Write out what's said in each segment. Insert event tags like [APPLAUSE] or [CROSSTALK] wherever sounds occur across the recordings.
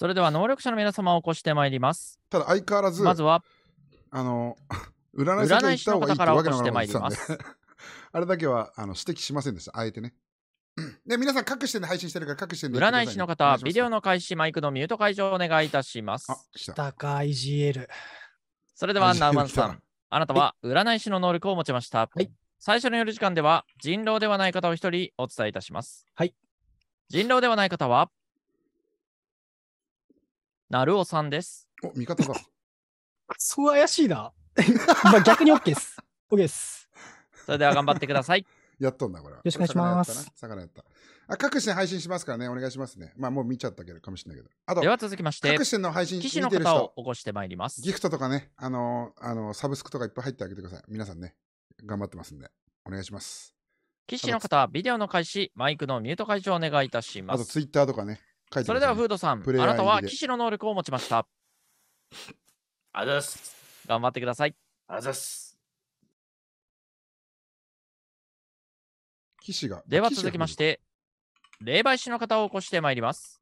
それでは能力者の皆様を起こしてまいります。ただ相変わらず、まずは、あの、[LAUGHS] 占い方かい師の方から起こしてまいります。あれだけはあの指摘しませんでした、あえてね。で、皆さん各視点で配信してるから各視点でて占い師の方、ビデオの開始、マイクのミュート解除をお願いいたします。あ、た。か IGL。それでは、ナウマンさん、。あなたは占い師の能力を持ちました。はい最初の夜時間では、人狼ではない方を一人お伝えいたします。はい。人狼ではない方は、なるおさんです。お、味方が。そう怪しいな。まあ逆にオッケーです。[LAUGHS] オッケーです。それでは頑張ってください。やっとんだ、これは。よろしくお願いします。魚やったあ、各種配信しますからね、お願いしますね。まあ、もう見ちゃったけど、かもしれないけど。あと、では続きまして、各種の配信記事の方を起こしてまいります。ギフトとかね、あのー、あのー、サブスクとかいっぱい入ってあげてください。皆さんね、頑張ってますんで、お願いします。記事の方は、ビデオの開始、マイクのミュート解除をお願いいたします。あと、ツイッターとかね、ね、それではフードさん、あなたは騎士の能力を持ちました。あざす。頑張ってください。あざす。騎士が。では続きまして、霊媒師の方を起こしてまいります。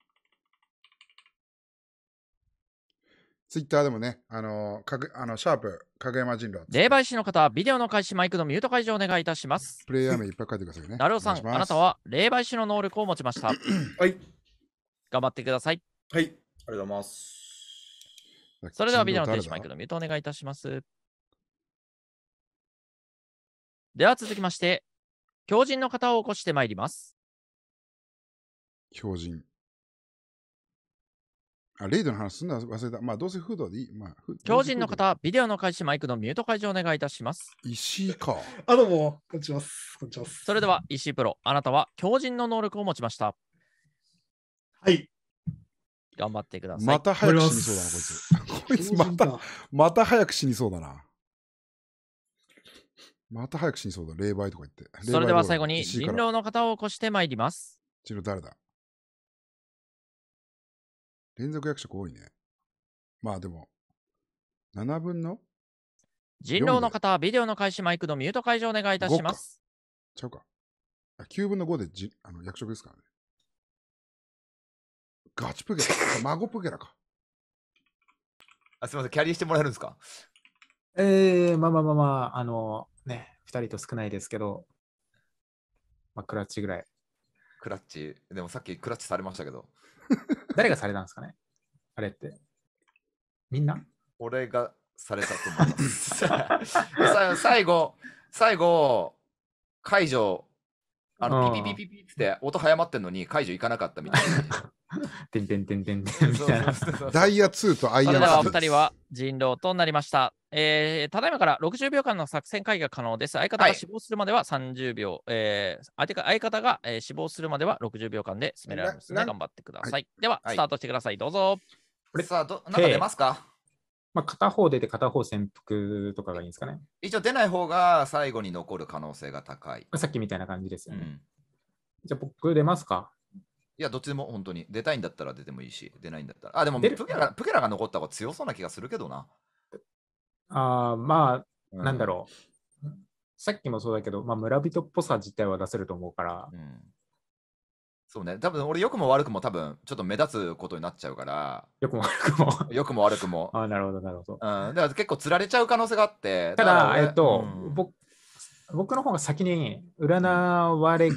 ツイッターでもね、あのー、かぐあのシャープ、影山人狼。霊媒師の方、ビデオの開始、マイクのミュート解除をお願いいたします。プレイヤー名いっぱい書いてくださいね。[LAUGHS] なるおさん、あなたは霊媒師の能力を持ちました。はい。頑張ってください。はい、ありがとうございます。それではビデオの停止マイクのミュートお願いいたします。では続きまして、狂人の方を起こしてまいります。狂人。あ、レイドの話すんだ忘れた。まあ、どうせフードでいい。まあ、狂人の方、ビデオの開始マイクのミュート解除お願いいたします。石井か。あ、どうも。こんにちは。こんにちは。それでは、石井プロ、あなたは狂人の能力を持ちました。はい。頑張ってください。また早く死にそうだな、こいつ。[LAUGHS] こいつまた、また早く死にそうだな。また早く死にそうだ、霊媒とか言って。それでは最後に人狼の方を起こしてまいります。人狼誰だ連続役職多いね。まあでも、7分の人狼の方、ビデオの開始、マイクのミュート解除お願いいたします。ちゃうか。9分の5でじあの役職ですからね。ガチプゲ孫プゲラか。あ、すみません、キャリーしてもらえるんですかえー、まあまあまあまあ、あの、ね、2人と少ないですけど、まあ、クラッチぐらい。クラッチ、でもさっきクラッチされましたけど。[LAUGHS] 誰がされたんですかねあれって。みんな俺がされたと思います [LAUGHS] 最後、最後、解除、あの、ピピピピピって音早まってんのに解除行かなかったみたいな。[LAUGHS] てんてんてんてんてんみたいな。ダイヤ2とアイアン2。それではお二人は人狼となりました。えー、ただいまから60秒間の作戦会議が可能です。相方が死亡するまでは30秒、はい、えー、相相方が、えー、死亡するまでは60秒間で進められますので、頑張ってください。はい、では、スタートしてください。どうぞ。これさあ、どなんか出ますか、まあ、片方出て片方潜伏とかがいいんですかね。一応出ない方が最後に残る可能性が高い。さっきみたいな感じですよね。うん、じゃあ僕出ますかいや、どっちでも本当に。出たいんだったら出てもいいし、出ないんだったら。あ、でもプケラ、プケラが残った方が強そうな気がするけどな。ああ、まあ、うんなんだろう。さっきもそうだけど、まあ、村人っぽさ自体は出せると思うから、うん。そうね、多分俺、良くも悪くも多分、ちょっと目立つことになっちゃうから、良くも悪くも。良くも悪くも。[LAUGHS] ああ、なるほど、なるほど。うん、だから結構釣られちゃう可能性があって。ただ、えっと、うん僕、僕の方が先に占われ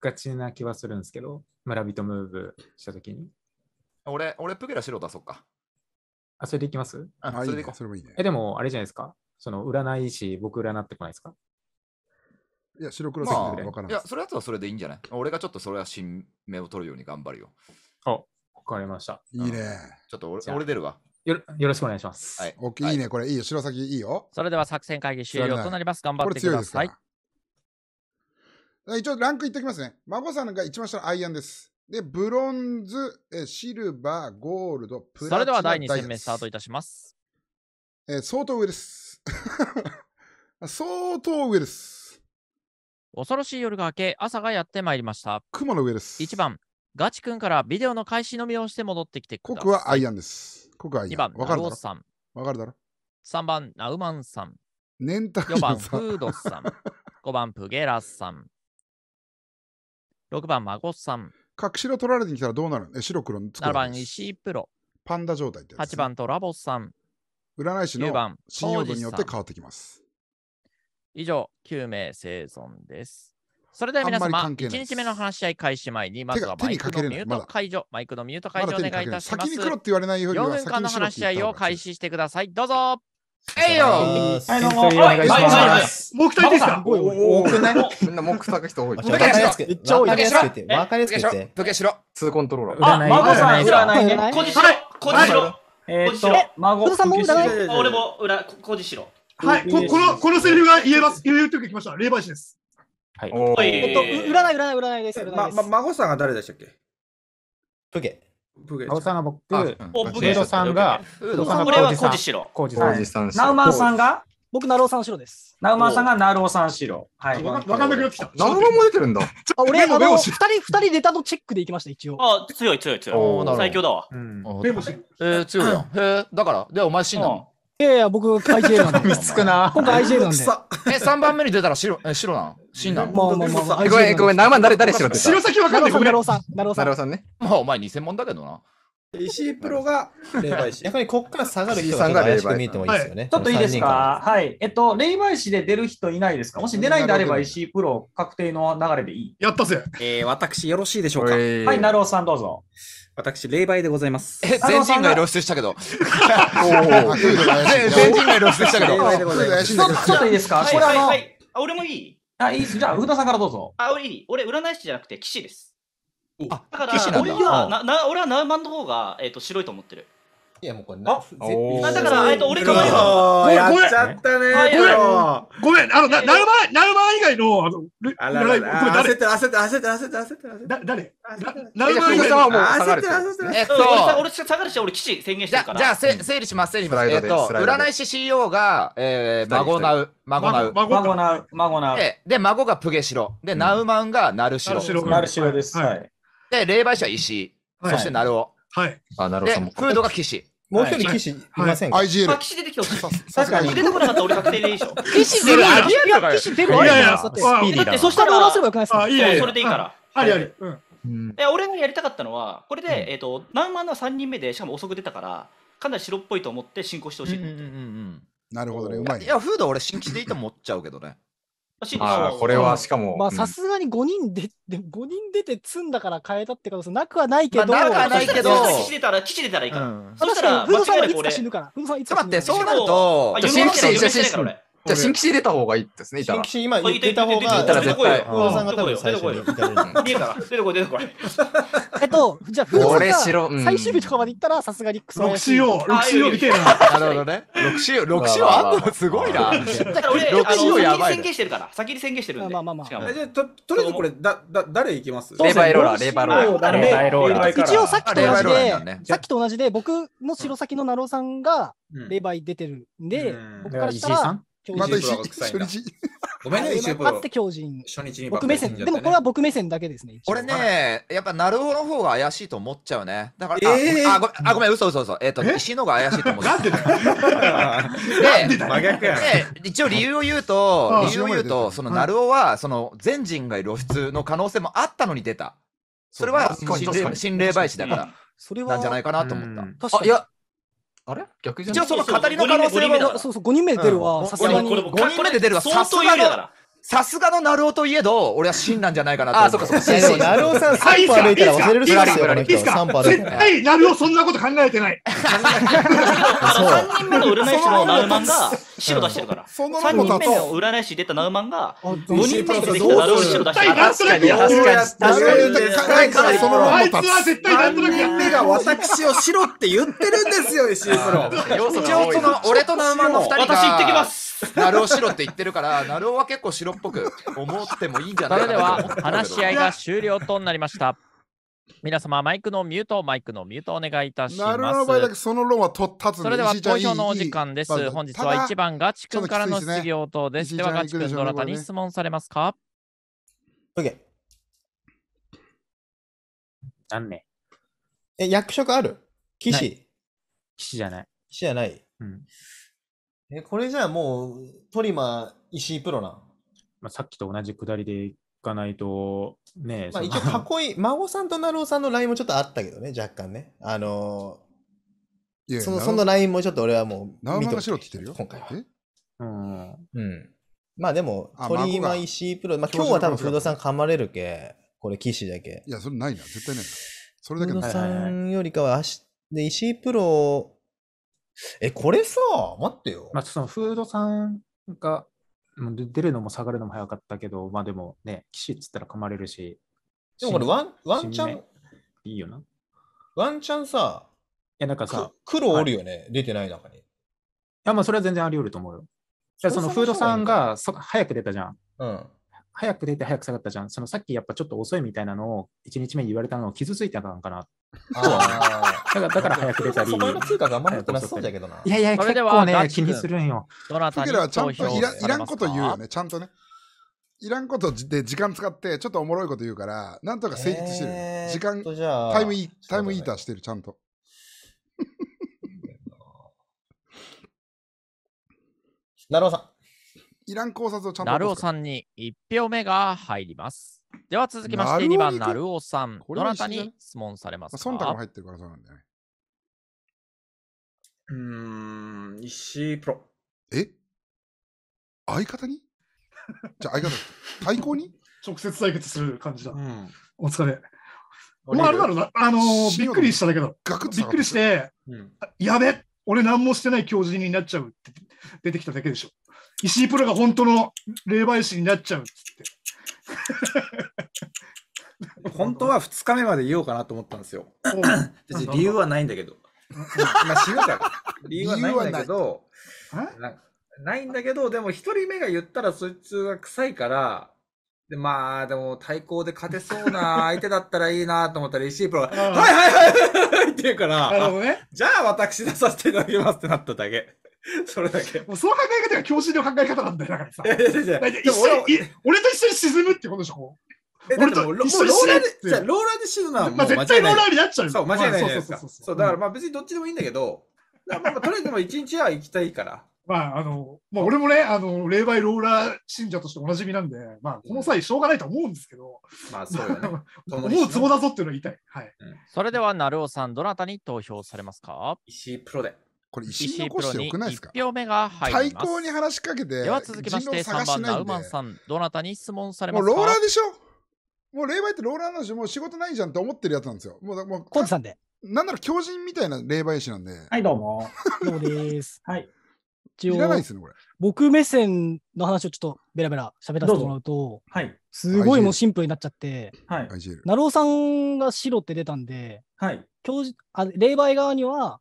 がちな気はするんですけど、村人ムーブしたときに。俺、俺、プゲラ白出そうか。あ、それでいきますあ、それでいこう。それもいいね。え、でも、あれじゃないですか。その、占い師、僕占ってこないですかいや、白黒まあ線らいいや、。それやつはそれでいいんじゃない俺がちょっとそれは新名を取るように頑張るよ。あ、わかりました。いいね。ちょっと俺俺出るわ。よろよろしくお願いします。はい。大きい,、いいね。これいいよ。白崎いいよ。それでは作戦会議終了となります。頑張ってく強いだですかさい。一応ランクいっておきますね。孫さんが一番下のアイアンです。で、ブロンズ、えシルバー、ゴールド、プラチナそれでは第2戦目スタートいたします。えー、相当上です。[LAUGHS] 相当上です。恐ろしい夜が明け、朝がやってまいりました。雲の上です。1番、ガチ君からビデオの開始のみをして戻ってきてください。こはアイアンです。ここはアイアン。2番、ナさん。わかるだろ ?3 番、ナウマンさん。年単4番、フードさん。5 [LAUGHS] 番、プゲラさん。6番、孫さん。隠し色取られてきたらどうなるえ白黒7番、石井プロ。パンダ状態ってやつ、ね。8番、トラボスさん。占い師の信用度によって変わってきます。以上、9名生存です。それでは皆様、1日目の話し合い開始前に、まずはマイクのミュート解除、マイクのミュート解除お願いいたします。先に黒って言われないように4分間の話し合いを開始してください。どうぞ。えいよはい、どうも。はい、はい、はい。木体ですか多くないみんな木叩が人多い。わかりやすく。めっちゃ多い。しろ。2コントローラー。あ、孫さん占いね。こじしろ。こじしろ。え孫さんも占い。俺も裏、こじしろ。はい、この、このセリフが言えます。言うときました。霊媒師です。はい。えっと、占い、占い、占いです。ま、孫さんが誰でしたっけ青さんが僕、ブエロさんが、んはコジシロ。コジさん。ナウマンさんが僕、ナローさん白です。ナウマンさんがナローさん白。はい。わかんなくなってきた。ナローも出てるんだ。俺、二人、二人出たとチェックでいきました、一応。あ、強い、強い、強い。最強だわ。え、強いやん。え、だから、で、お前死んだのいやいや、僕、IJ なんで。み [LAUGHS] つくな。今回 IJ なんで。え、3番目に出たら白、え、白な真なのまあまあまごめん、ごめん、名前誰、誰白って白先分かんない。なろうさん、なるうさん。なうさんね。まあ、お前偽物だけどな。石井プロが [LAUGHS] 霊媒師。り、にこっから下がる人が怪しく見えてもいいですよね。ちょっといいですかはい。えっと、霊媒師で出る人いないですかもし出ないんであれば石井プロ確定の流れでいい。やったぜ。え私よろしいでしょうかはい、なるおさんどうぞ。私、霊媒でございます。え、全人が露出したけど。全人が露出したけど。ちょっといいですかこれあの、あ、俺もいいあ、いいです。じゃあ、福田さんからどうぞ。あ、いい。俺、占い師じゃなくて騎士です。あだから、俺はな俺はナウマンの方が、えっと白いと思ってる。いや、もうこれな、あ、だから、えっと、俺変わりは。やっちゃったね。ごめん、ごめん、あの、な、なるま、なるま以外の、あの、あららら、焦ってな。焦ってな、焦ってな、焦ってな。焦ってな。だ、誰なるま以外な。もう、焦ってな。焦ってな。えっと、俺、下がるし、俺、な。宣言してるから。じゃあ、整理します、整理します。えっと、占い師 CEO が、えー、孫なう。孫なう。孫なう。孫なう。で、孫がプゲシロ。で、ナウマンがナルシロ。ナルシロです。はい。で、霊媒師は石井。そしてナルオ。はい。あ、なるほど。フードが士。もう一人騎士いませんか、?IGL。騎士出てきた。確かに。出てこなかった俺確定でいいでしょ。騎士出る。いや、騎士出る。いやいや、スピーディーだ。そしたらオーバればよくないですかいやそれでいいから。ありあり。うん。え俺がやりたかったのは、これで、えっ、と、何万の3人目で、しかも遅く出たから、かなり白っぽいと思って進行してほしい。うんなるほどね、うまい。いや、フード俺新規でいいと思っちゃうけどね。あこれはしかも。まあさすがに5人で、で5人出て積んだから変えたって可能性なくはないけど。まあ、なくはないけど。基地たら、基地出たらいいから。うん、そしたら、ふうさはいつか死ぬから。ふうさいつか死ぬから。待って、そうなると、新規戦一緒に死ぬから俺。じゃあ新規出た方がいいですね、いた新規規今言ってた方が、いたらい対大久保が多分最初に行か出てこいよ出てこいよ出てこい出てこいえっと、じゃあ、これさん最終日とかまで行ったら、さすがにクソ怪しい。6よ。六よ、みな。なるほどね。6週、六週あんのすごいな。だ六週やばにいね宣言してるから、先に宣言してるんで。まあまあまあしじゃあとりあえずこれだだ誰行きますレバイローラー、レバイローラー。レバイローラ一応さっきと同じで、さっきと同じで、僕の白崎のナローさんが、レバイ出てるんで、僕からしたら、またプロごめんね、一応。あって強靭。初日に僕目線、でもこれは僕目線だけですね。俺ね、やっぱなるおの方が怪しいと思っちゃうね。だから、あ、ごめん、あ、ごめん、嘘嘘嘘。えっと、石のが怪しいと思っちゃう。で、真逆や一応理由を言うと、理由を言うと、そのなるおは、その全人が露出の可能性もあったのに出た。それは心霊媒師だから。それは。なんじゃないかなと思った。確いや、あれ逆じゃ一応その語りの可能性は、そうそう、5人目で出るわ、さすがに。これ、人目で出るわ、相当有利さすがのナルオといえど、俺は真なんじゃないかなとてあ、そうかそうか。[LAUGHS] ナルオさん3歩歩いたら忘れるからいいですか絶対ナルオそんなこと考えてない。3人目の占い師のナウマンが白出してるから。3人目の占い師出たナウマンが、5人目に出たナルオ白出してるから。確かに、確かに。確かに、確かに。そのままあいつは絶対なんとなくやってるが、私を白って言ってるんですよ、石井プロ。一応その、俺とナウマンの2人が。私行ってきます。なるをしろって言ってるから、なるをは結構白っぽく思ってもいいんじゃないかなそれでは話し合いが終了となりました。皆様、マイクのミュート、マイクのミュートお願いいたします。なるだけその論は取ったつそれでは投票のお時間です。いい本日は1番、ガチ君からの質疑応答です。でね、では、ガチ君、どなたに質問されますか ?OK。何ねえ、役職ある騎士騎士じゃない。騎士じゃない。うん、え、これじゃあもう、トリマー、石井プロな。まあ、さっきと同じくだりでいかないと、ねまあ、一応、かっこいい、[LAUGHS] 孫さんと成尾さんのラインもちょっとあったけどね、若干ね。あのー、いやその、そのラインもちょっと俺はもう、見としろって言ってるよ。今回は。うん。まあでも、ト鳥今石井プロ、まあ今日は多分、フードさん噛まれるけ、これ、騎士だけ。いや、それないな、絶対ないな。それだけない。フードさんよりかは、で石井プロえ、これさ、待ってよ。まあ、そのフードさんが出るのも下がるのも早かったけど、まあでもね、騎士っつったら噛まれるし。でもこれワン、ワンチャン。いいよな。ワンチャンさ、いやなんかさ、黒おるよね、出てない中に。いや、まあそれは全然あり得ると思うよ。じゃそのフードさんがそ早く出たじゃん。うん。早く出て早く下がったじゃん。そのさっきやっぱちょっと遅いみたいなのを1日目に言われたのを傷ついたかんかな。ああ。からだから早く出たり。そこの通貨があんま持ってなさそうだけどな。いやいや、結構ね、気にするんよ。どなたにはちゃんといらいらんこと言うよね、ちゃんとね。いらんことで時間使って、ちょっとおもろいこと言うから、なんとか成立してる。えー、時間、タイムイ、タイムイーターしてる、ちゃんと。なるおさん。いらん考察をちゃんと。なるおさんに1票目が入ります。では続きまして2番、なるおさん。どなたに質問されますか忖度も入ってるからそうなんだよね。うーん、石井プロ。え相方にじゃあ相方、[LAUGHS] 対抗に直接対決する感じだ。うん、お疲れ。まあ、あれだろうな、あのー、びっくりしたんだけど、びっくりして、うん、やべ、俺何もしてない教授になっちゃうって出てきただけでしょ。石井プロが本当の霊媒師になっちゃうっって。[LAUGHS] 本当は2日目まで言おうかなと思ったんですよ。別に理由はないんだけど。まあ死ぬから。理由はないんだけど、なないんだけど、でも1人目が言ったらそいつが臭いから、で、まあ、でも対抗で勝てそうな [LAUGHS] 相手だったらいいなと思ったら、石井プロが、はいはいはいはいって言うから、ね、じゃあ私出させていただきますってなっただけ。[LAUGHS] それだけ。もうその考え方が教師の考え方なんだよ、だからさ。俺と一緒に沈むってことでしょ俺とうローラーで、じゃローラーで死ぬのはもう間違いない。まあ、絶対ローラーになっちゃうそう、間違いないですか。そう、だからまあ別にどっちでもいいんだけど、まああとりあえずも一日は行きたいから。まあ、あの、まあ、俺もね、あの、霊媒ローラー信者としておなじみなんで、まあ、この際、しょうがないと思うんですけど、まあ、そうよね。思うツボだぞっていうのを言いたい。はい。それでは、成尾さん、どなたに投票されますか石井プロで。これ石井残してよ票目が入ります対抗に話しかけてでは続きまして3番ナウマンさんどなたに質問されますかもうローラーでしょもう霊媒ってローラーのしもう仕事ないじゃんって思ってるやつなんですよもうもうコンさんでなんなら狂人みたいな霊媒師なんではいどうもそうですはい一応いらないですねこれ僕目線の話をちょっとベラベラ喋らせてもらうとはいすごいもうシンプルになっちゃって、はい、ナローさんが白って出たんで、はい、教あ霊媒側には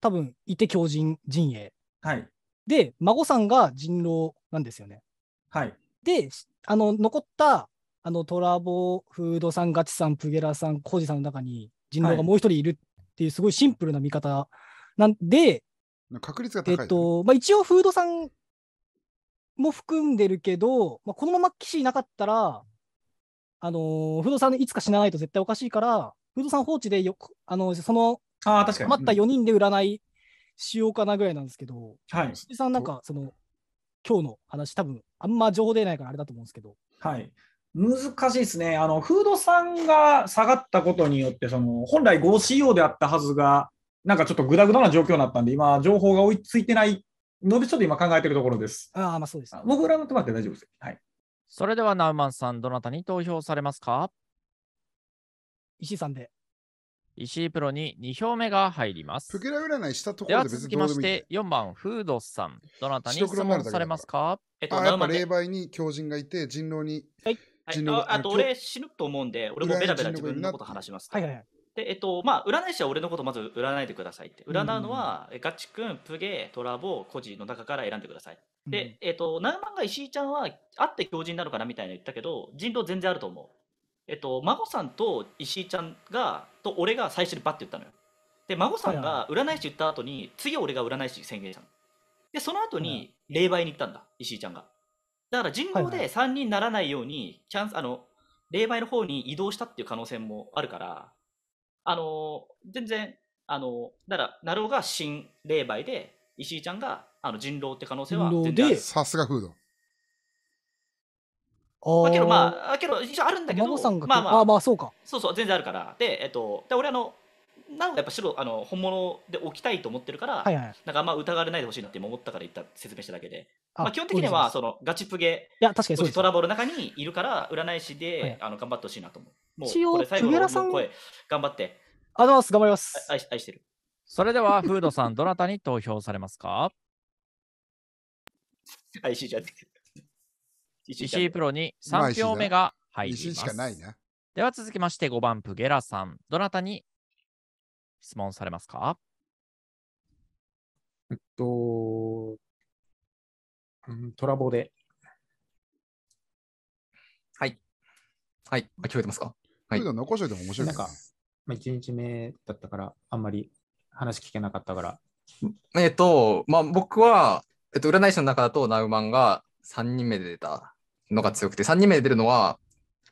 多分いて狂人陣営。はい。で、孫さんが人狼なんですよね。はい。で、あの、残った、あの、トラボ、フードさん、ガチさん、プゲラさん、コウジさんの中に人狼がもう一人いるっていう、すごいシンプルな見方なんで、はい、確率が高い、ね、えっと、まあ一応、フードさんも含んでるけど、まあ、このまま騎士いなかったら、あのー、ドさんいつか死なないと絶対おかしいから、フードさん放置でよあのそのあ確かに。余った4人で占いしようかなぐらいなんですけど、はい。石井さんなんか、その、今日の話、多分あんま情報出ないからあれだと思うんですけど。はい。難しいですね。あの、フードさんが下がったことによって、その、本来 5CO であったはずが、なんかちょっとぐだぐだな状況になったんで、今、情報が追いついてないので、ちょっと今考えてるところです。ああ、まあそうです、僕らのとまって大丈夫です。はい。それでは、ナウマンさん、どなたに投票されますか石井さんで。石井プロに2票目が入ります。プケラ占いしたとこでろはで別続にきどまうでしもいいんて、4番、フードスさん。どなたに質問されますかえっと、あやっぱ霊媒に狂人がいて人狼にはい人狼ああと、俺死ぬと思うんで、俺もベラベラ自分のこと話しますはいはいはい。で、えっと、まあ、占い師は俺のことまず占いでくださいって。占うのは、えガチ君、プゲ、トラボ、コジの中から選んでください。で、えっと、ナウマンが石井ちゃんは、あって狂人なのかなみたいな言ったけど、人狼全然あると思う。えっと、孫さんと石井ちゃんがと俺が最初にバッて言ったのよで孫さんが占い師言った後に次俺が占い師宣言したのでその後に霊媒に行ったんだ石井ちゃんがだから人狼で3人にならないようにチャンスあの霊媒の方に移動したっていう可能性もあるからあの全然あのだからなるおが新霊媒で石井ちゃんがあの人狼って可能性は全然あるさすがフードまあ、けどまあけど一応あるんだけどまあまああまあそうかそうそう全然あるからでえっとで俺あのなんかやっぱ白あの本物で置きたいと思ってるから、はいはい、なんかあんま疑われないでほしいなって思ったから言った説明しただけで、あまあ、基本的にはそのガチプゲいや確かにそうですトラブルの中にいるから占い師で、はい、あの頑張ってほしいなと思う。もうこれ最後の声頑張って。ありがとうございます。頑張ります愛。愛してる。それでは、フードさん、どなたに投票されますか [LAUGHS] 愛しじゃ石井プロに3票目が入ります。石井しかないな。では続きまして5番プゲラさん。どなたに質問されますかえっと、トラボで。はい。はい。聞こえてますかはい。残しておいても面白いです、なんか、まあ、1日目だったから、あんまり話聞けなかったから。えっと、まあ僕は、えっと、占い師の中だとナウマンが3人目で出たのが強くて、3人目で出るのは、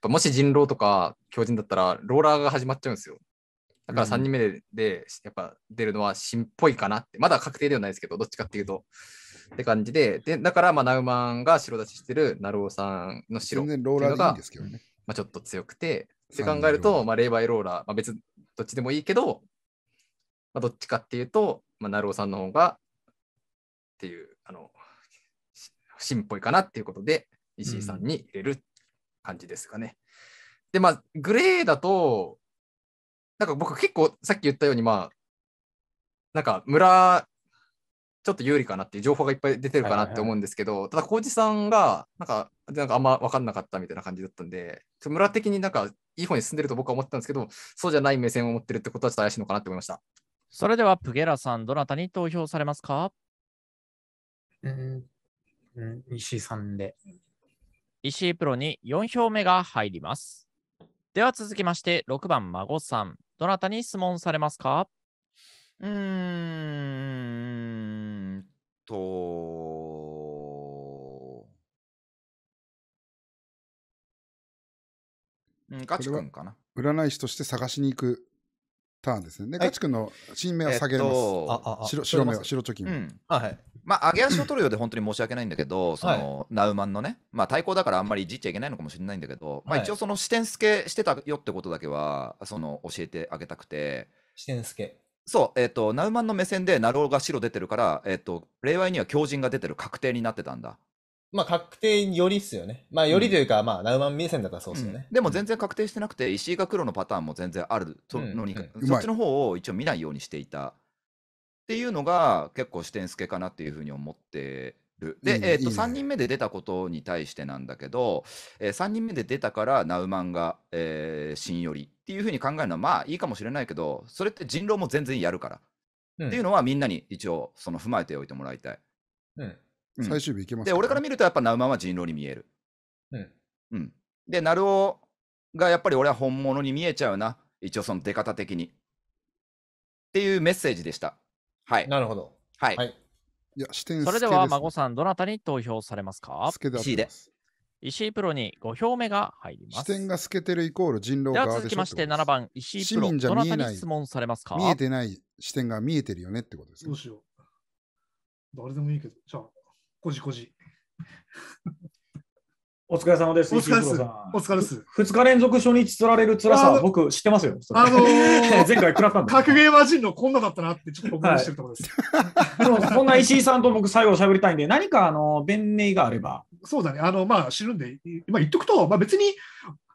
もし人狼とか狂人だったら、ローラーが始まっちゃうんですよ。だから3人目でうん、でやっぱ出るのは新っぽいかなって、まだ確定ではないですけど、どっちかっていうと。って感じで、でだから、まあ、ナウマンが白出ししてるナローさんの白っていうのが、まあ、ちょっと強くて、って考えると、まあ、霊媒ローラー、まあ、別、どっちでもいいけど、まあ、どっちかっていうと、まあ、ナローさんの方が、っていう、あの、芯っぽいかなっていうことで、石井さんに入れる感じですかね。うん、で、まあ、グレーだと、なんか僕結構さっき言ったように、まあ、なんか村、ちょっと有利かなっていう情報がいっぱい出てるかなって思うんですけど、はいはいはい、ただ浩二さんがなんか、なんかあんま分かんなかったみたいな感じだったんで、村的になんかいい方に進んでると僕は思ってたんですけど、そうじゃない目線を持ってるってことはちょっと怪しいのかなって思いました。それでは、プゲラさん、どなたに投票されますかうん、うん、石井さんで。石井プロに4票目が入ります。では続きまして6番孫さん、どなたに質問されますかうーんと、ガチ君かな。占い師として探しに行くターンですね。で、ガチ君の新芽は下げます。白目は、白貯金は。うん、はい。まあ、上げ足を取るようで本当に申し訳ないんだけど、その、ナウマンのね、まあ、対抗だからあんまりいじっちゃいけないのかもしれないんだけど、まあ、一応その視点付けしてたよってことだけは、その、教えてあげたくて。視点付け。そう、えっ、と、ナウマンの目線でナローが白出てるから、えっ、と、令和には強靭が出てる確定になってたんだ。まあ確定よりっすよね。まあよりというか、うん、まあナウマン目線だったらそうっすよね、うん、でも全然確定してなくて、石井が黒のパターンも全然あるのに、うん、そっちの方を一応見ないようにしていたっていうのが結構視点けかなっていうふうに思ってる。で、えー、と3人目で出たことに対してなんだけど、えー、3人目で出たからナウマンが、えー、新よりっていうふうに考えるのはまあいいかもしれないけど、それって人狼も全然やるから。っていうのはみんなに一応その踏まえておいてもらいたい。うん最終日いけます、ね、で、俺から見るとやっぱナウマンは人狼に見える。うん。うん。で、ナルオがやっぱり俺は本物に見えちゃうな。一応その出方的に。っていうメッセージでした。はい。なるほど。はい。はい、いや、視点、ね、それでは、孫さん、どなたに投票されますか石井で。石井プロに5票目が入ります。視点が透けてるイコール人狼では続きまして7番、石井プロ、どなたに質問されますか見えてない視点が見えてるよねってことです、ね、どうしよう。誰でもいいけど、じゃあ、こじこじ。[LAUGHS] お疲れ様です。お疲れ様お疲れです。2日連続初日釣られる辛さ、僕知ってますよ。あのー、[LAUGHS] 前回食らったんで格ゲーマジンのこんなだったなってちょっと思いしてるところです。はい、でもそんな石井さんと僕最後喋りたいんで、何かあの弁明があれば。そうだね。あの、まあ知るんで、今言っとくと、まあ別に、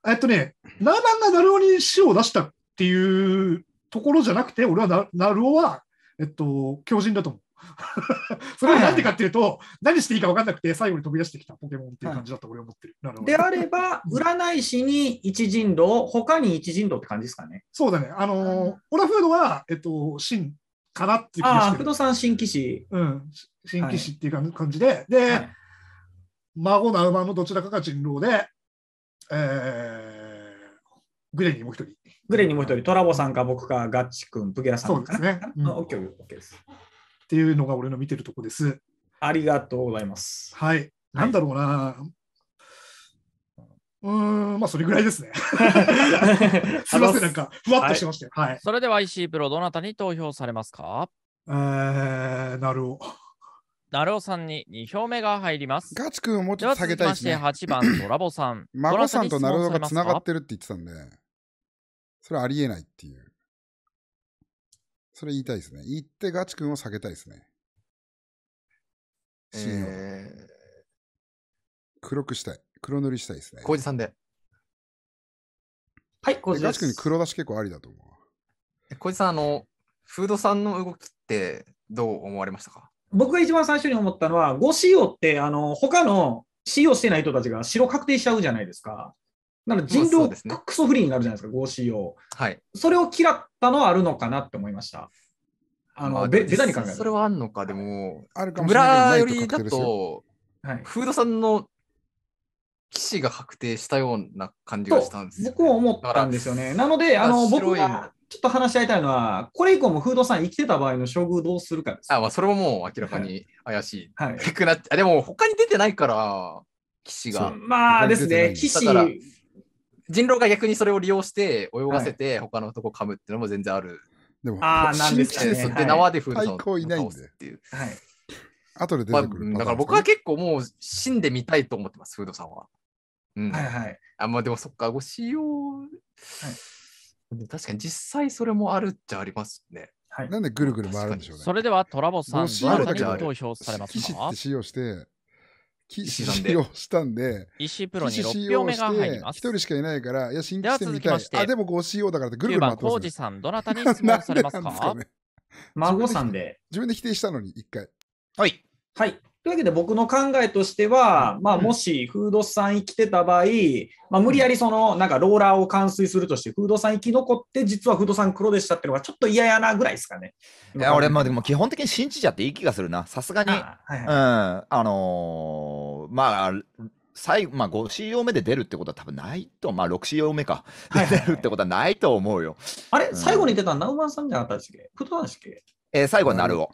えっとね、ナーマンがナルオに死を出したっていうところじゃなくて、俺はナナルオは、えっと、強人だと思う。[LAUGHS] それはなんでかっていうと、はいはい、何していいか分かんなくて、最後に飛び出してきたポケモンっていう感じだと俺は思ってる。はい、であれば、占い師に一人道、他に一人道って感じですかね。そうだね。あの、オラフードは、えっと、新かなっていう感じああ、不動産新規士。うん、新規士っていう感じで、で、はい、孫の馬のどちらかが人狼で、えー、グレーにもう一人。グレーにもう一人、トラボさんか僕かガッチ君、プゲラさんか。そうですね。うん、オッケーです。っていうのが俺の見てるとこです。ありがとうございます。はい。なんだろうな。はいうん、まあ、それぐらいですね。[LAUGHS] すみません、なんか、ふわっとしましたよ。はい。はい、それでは IC プロ、どなたに投票されますかえー、なるお。なるおさんに2票目が入ります。ガチ君をもうちょっと下げたいです、ね、して、8 [CLEARS THROAT] 番、ドラボさん。孫さんとなるおがつながってるって言ってたんで、それはありえないっていう。それ言いたいですね。言ってガチ君を下げたいですね。えー、黒くしたい。黒塗りしたいですね。浩二さんで。はい、浩二です。ガチ君に黒出し結構ありだと思う。浩二さん、あの、フードさんの動きってどう思われましたか僕が一番最初に思ったのは、5仕様って、あの、他の使用してない人たちが白確定しちゃうじゃないですか。なので人狼、クソリーになるじゃないですか、5CO。はい。それを嫌ったのはあるのかなって思いました。あの、まあ、べ、たに考えそれはあるのか、でも、あるかもしれない村よりだと、はい、フードさんの騎士が確定したような感じがしたんです、ね、僕は思ったんですよね。なので、あの、僕がちょっと話し合いたいのは、これ以降もフードさん生きてた場合の処遇どうするかです。あ、まあ、それももう明らかに怪しい。はい。は [LAUGHS] い、でも、他に出てないから、騎士が。まあですね、騎士。人狼が逆にそれを利用して泳がせて、他の男噛むっていうのも全然ある。でも、ああ、なんですね。で、縄で封鎖をすっていう。はい。後で出てくる、まだから僕は結構もう死んでみたいと思ってます、フードさんは。うん。はいはい。あ、まあでもそっか、ご使用。はい。確かに実際それもあるっちゃありますね。はい。なんでぐるぐる回るんでしょうね。それではトラボさん、どなたに投票されますか使用して、使用したんで、石プロに6票目が入ります。1人しかいないから、いや、新規してみたい。あ、でも 5CO だからってぐるぐる回ってます、ね。さん、どなたに質問 [LAUGHS] されますかね、孫さんで。自分で否定したのに、1回。はい。はい。というわけで僕の考えとしては、まあ、もしフードさん生きてた場合、まあ、無理やりそのなんかローラーを完遂するとしてフードさん生き残って実はフードさん黒でしたっていうのがちょっと嫌やなぐらいですかね。いや俺もでも基本的に信じちゃっていい気がするなさすがに。あはいうんあのー、まあ最後、まあ、5仕様目で出るってことは多分ないと、まあ、6仕様目か、はいはいはい、出るってことはないと思うよ。あれ、うん、最後に出たのは、ナウマンさんじゃなかったっけ不動だっけえー、最後になるを。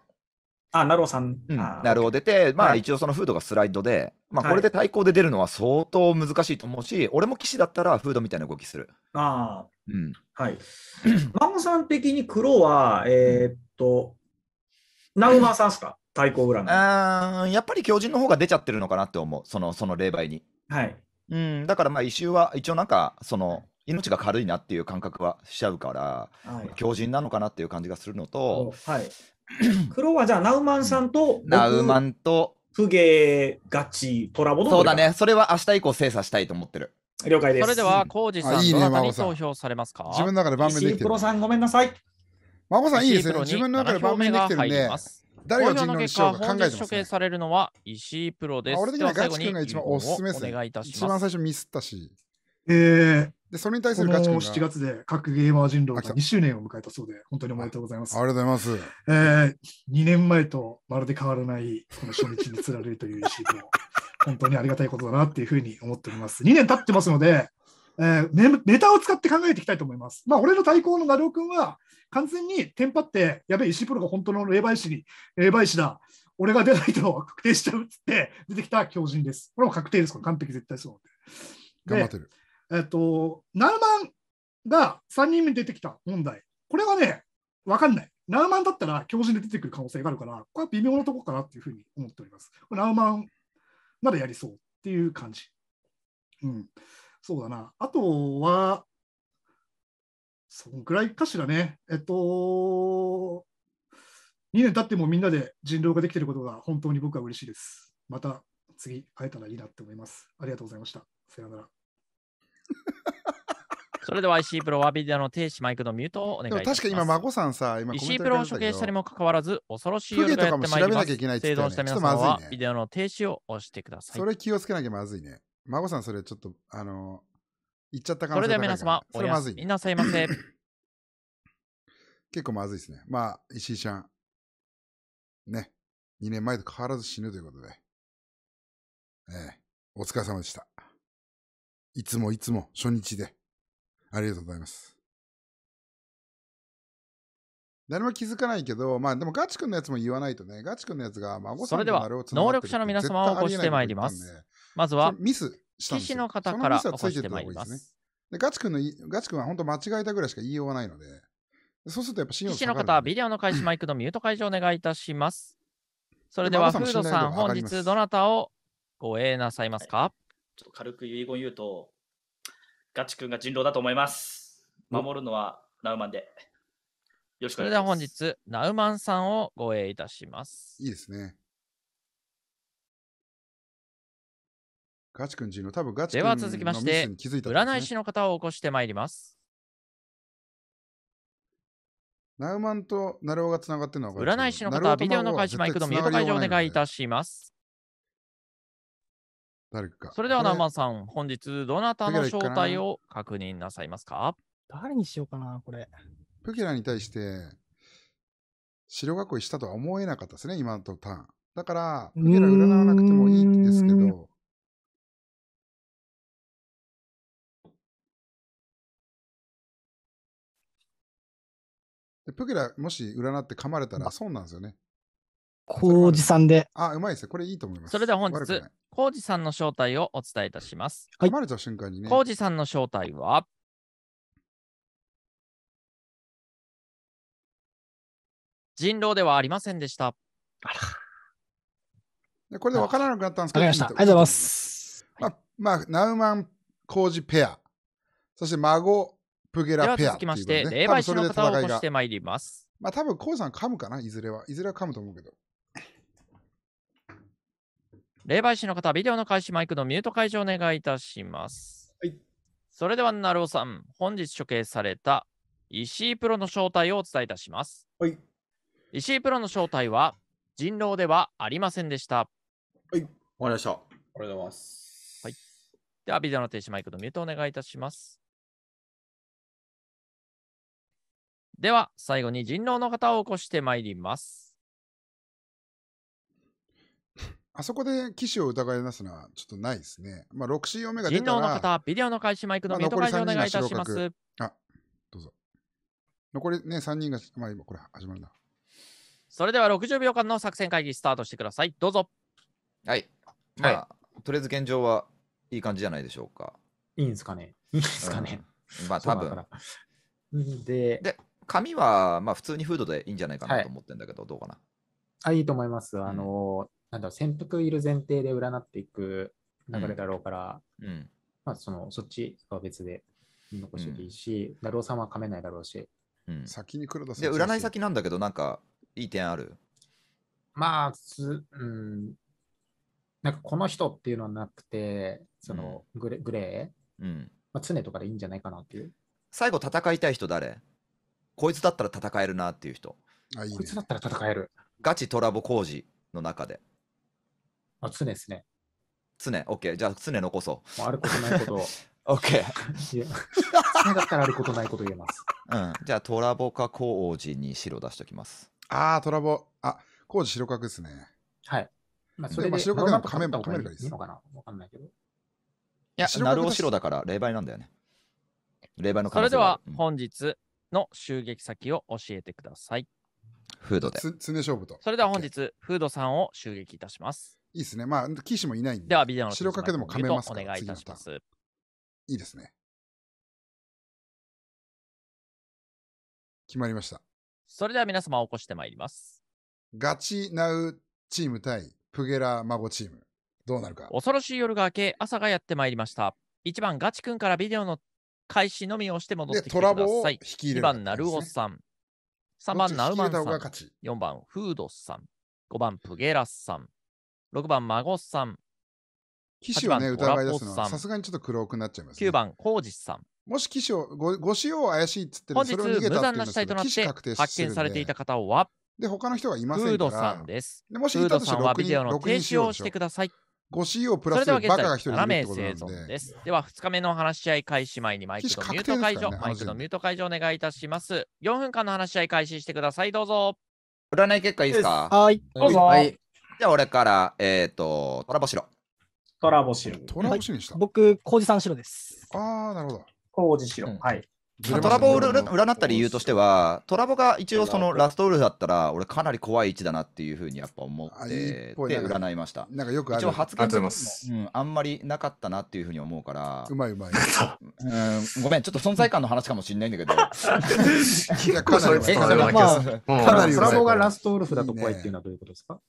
あ、なるおさん。なるお出て、まあ、一応そのフードがスライドで、まあ、これで対抗で出るのは相当難しいと思うし、はい、俺も棋士だったらフードみたいな動きする。ああ。うん。はい。[CLEARS THROAT] マモさん的に黒は、えー、っと、ナウマさんすか対抗占い。あやっぱり狂人の方が出ちゃってるのかなって思う、その、その霊媒に。はい。うん、だからまあ、異臭は、一応なんか、その、命が軽いなっていう感覚はしちゃうから、はい、強靭なのかなっていう感じがするのと、はい、黒 [COUGHS] はじゃあナウマンさんと、ナウマンと、フゲガチ、トラボとそうだね、それは明日以降精査したいと思ってる。了解です。それでは、コウジさん、いいね、どなに投票されますか自分の中で番組できてる。さん、ごめんなさい。マコさん、いいですね。自分の中で盤面できてるんで、誰が人狼にしようか考えてます、ね。処刑されるのは石井プロです。俺的にはガチ君が一番おすすめです、ね。一番最初ミスったし。えー、で、それに対するガチ君が。7月で各ゲーマー人狼が2周年を迎えたそうで、本当におめでとうございます。ありがとうございます。えー、2年前とまるで変わらない、この初日に釣られるという石井も、[LAUGHS] 本当にありがたいことだなっていうふうに思っております。2年経ってますので、えー、ネネタを使って考えていきたいと思います。まあ、俺の対抗の成尾君は、完全にテンパって、やべえ、石井プロが本当の霊媒師に、霊媒師だ、俺が出ないと [LAUGHS] 確定しちゃうっつって出てきた狂人です。これも確定です、これ完璧絶対そうで。頑張ってる。えっと、ナウマンが3人目に出てきた問題、これはね、分かんない。ナウマンだったら強靭で出てくる可能性があるから、これは微妙なとこかなっていうふうに思っております。ナウマンならやりそうっていう感じ。うん。そうだな。あとは、そんくらいかしらね。えっと、2年経ってもみんなで人狼ができていることが本当に僕は嬉しいです。また次会えたらいいなって思います。ありがとうございました。さようなら。それでは IC プロはビデオの停止、マイクのミュートをお願いします。確か今、孫さんさ、今、IC プロを処刑したにもかかわらず、恐ろしい夜がやってまいります。生存した皆さんは、ビデオの停止を押してください。それ気をつけなきゃまずいね。孫さん、それちょっと、あのー、言っちゃったかもしれない。それでは皆様、おやすみなさいませ。[COUGHS] 結構まずいですね。まあ、石井ちゃん、ね、2年前と変わらず死ぬということで、ええ、お疲れ様でした。いつもいつも初日で。ありがとうございます。誰も気づかないけど、まあでもガチ君のやつも言わないとね、ガチ君のやつが孫さんのそれでは、能力者の皆様を起こしてまいります。まずは、ミスしたんですよ。の方から起こしてまいります。でガチ君の、ガチ君は本当間違えたぐらいしか言いようがないので、そうするとやっぱ信用、ね、の方はビデオの開始マイクのミュート解除お願いいたします。それでは、フードさん、本日どなたをご営なさいますかちょっと軽く遺言言うと、ガチ君が人狼だと思います。守るのはナウマンで。よろしくお願いします。それでは本日、ナウマンさんを護衛いたします。いいですね。ガチ君人狼、多分ガチ君のでは続きまして、占い師の方を起こしてまいります。ナウマンとナルオがつながってるのは占い師の方はビデオの開始マイクのミュート解除をお願いいたします。誰か。それでは生さん、本日どなたの正体を確認なさいますか誰にしようかな、これ。プキラに対して、白囲いしたとは思えなかったですね、今のとターン。だから、プキラ占わなくてもいいんですけど。でプキラ、もし占って噛まれたら損なんですよね。浩二さんで。あ、うまいですよ。これいいと思います。それでは本日、浩二さんの正体をお伝えいたします。はい。まれた瞬間にね。浩二さんの正体は、人狼ではありませんでした。あら。これで分からなくなったんですけど。ありがとうございます。まあ、まあ、ナウマン・コージペア、そして孫、プゲラペア、ね。続きまして、霊媒師の方を起こしてまいります。まあ多分、コウさん噛むかな、いずれは。いずれは噛むと思うけど。霊媒師の方、ビデオの開始マイクのミュート解除お願いいたします。はい、それでは、なるおさん、本日処刑された石井プロの正体をお伝えいたします。はい、石井プロの正体は人狼ではありませんでした。はい、わかりました。ありがとうございます。はい、では、ビデオの停止マイクのミュートお願いいたします。では、最後に人狼の方を起こしてまいります。あそこで騎士を疑い出すのはちょっとないですね。まあ、6 c 4目が出たら人狼の方、ビデオの開始マイクのメドガイお願いいたします。あ、どうぞ。残りね、3人が、まあ今これ始まるな。それでは60秒間の作戦会議スタートしてください。どうぞ。はい。まあ、はい、とりあえず現状はいい感じじゃないでしょうか。いいんですかね。いいんですかね。うん、まあ多分。でで、紙はまあ普通にフードでいいんじゃないかなと思ってんだけど、はい、どうかな。あ、いいと思います。あのー、なんだろう、潜伏いる前提で占っていく流れだろうから、うん、まあ、その、そっちは別で残していいし、だろうさんは噛めないだろうし。うん、先に黒田さん。で、占い先なんだけど、なんか、いい点あるまあ、す、うん、なんかこの人っていうのはなくて、そのグレ、うん、グレー、うんまあ、常とかでいいんじゃないかなっていう。最後戦いたい人誰こいつだったら戦えるなっていう人。あいいね、こいつだったら戦える。ガチトラボ工事の中で。あ、常ですね。常、OK。じゃあ、常残そう。あることないことを。[LAUGHS] OK。常だったらあることないこと言えます。[LAUGHS] うん。じゃあ、トラボかコウジに白出しておきます。ああ、トラボ。あ、コウジ白角ですね。はい。まあ、それで、まあ、白角なら噛めば噛めばいいのかなわかんないけど。いや、なるお白だから、霊媒なんだよね。霊媒のそれでは、本日の襲撃先を教えてください。フードで。常勝負と。それでは本日、フードさんを襲撃いたします。いいですね。まあ、騎士もいないんで。では、ビデオの白掛けでもめますから。お願いいたします。いいですね。決まりました。それでは皆様起こしてまいります。ガチナウチーム対プゲラ孫チーム。どうなるか。恐ろしい夜が明け、朝がやってまいりました。1番、ガチ君からビデオの開始のみをして戻ってきてください。2番、ナルオさん。3番、ナウマンさん。4番、フードさん。5番、プゲラさん。6番、孫さん。騎士はね、疑い出すのは、さすがにちょっと黒くなっちゃいます、ね。9番、浩二さん。もし騎士をご、ご使用怪しいっつって本日、無残な死体となって、発見されていた方は、で、他の人はいませんから。フードさんです。でもしフードさんはビデオの停止をしてください。ご使用プラスバカが一人いるってことなんで。です。では、2日目の話し合い開始前にマイクのミュート解除、ね、マイクのミュート解除お願いいたします。4分間の話し合い開始してください。どうぞ。占い結果いいですかはい。どうぞ。はいじゃあ俺から、えっ、ー、と、トラボシロ。トラボシロ。トラボシロにした、はい、僕、コウジさん白です。ああ、なるほど。コウジシロ。はい。トラボを占った理由としては、トラボが一応そのラストウルフだったら、俺かなり怖い位置だなっていうふうにやっぱ思って、占いました。なんかよく一応発言も、うん、あんまりなかったなっていうふうに思うから。うまいうまい。うん、ごめん、ちょっと存在感の話かもしれないんだけど。[LAUGHS] いや、かなりうまい。トラボがラストウルフだと怖いっていうのはどういうことですか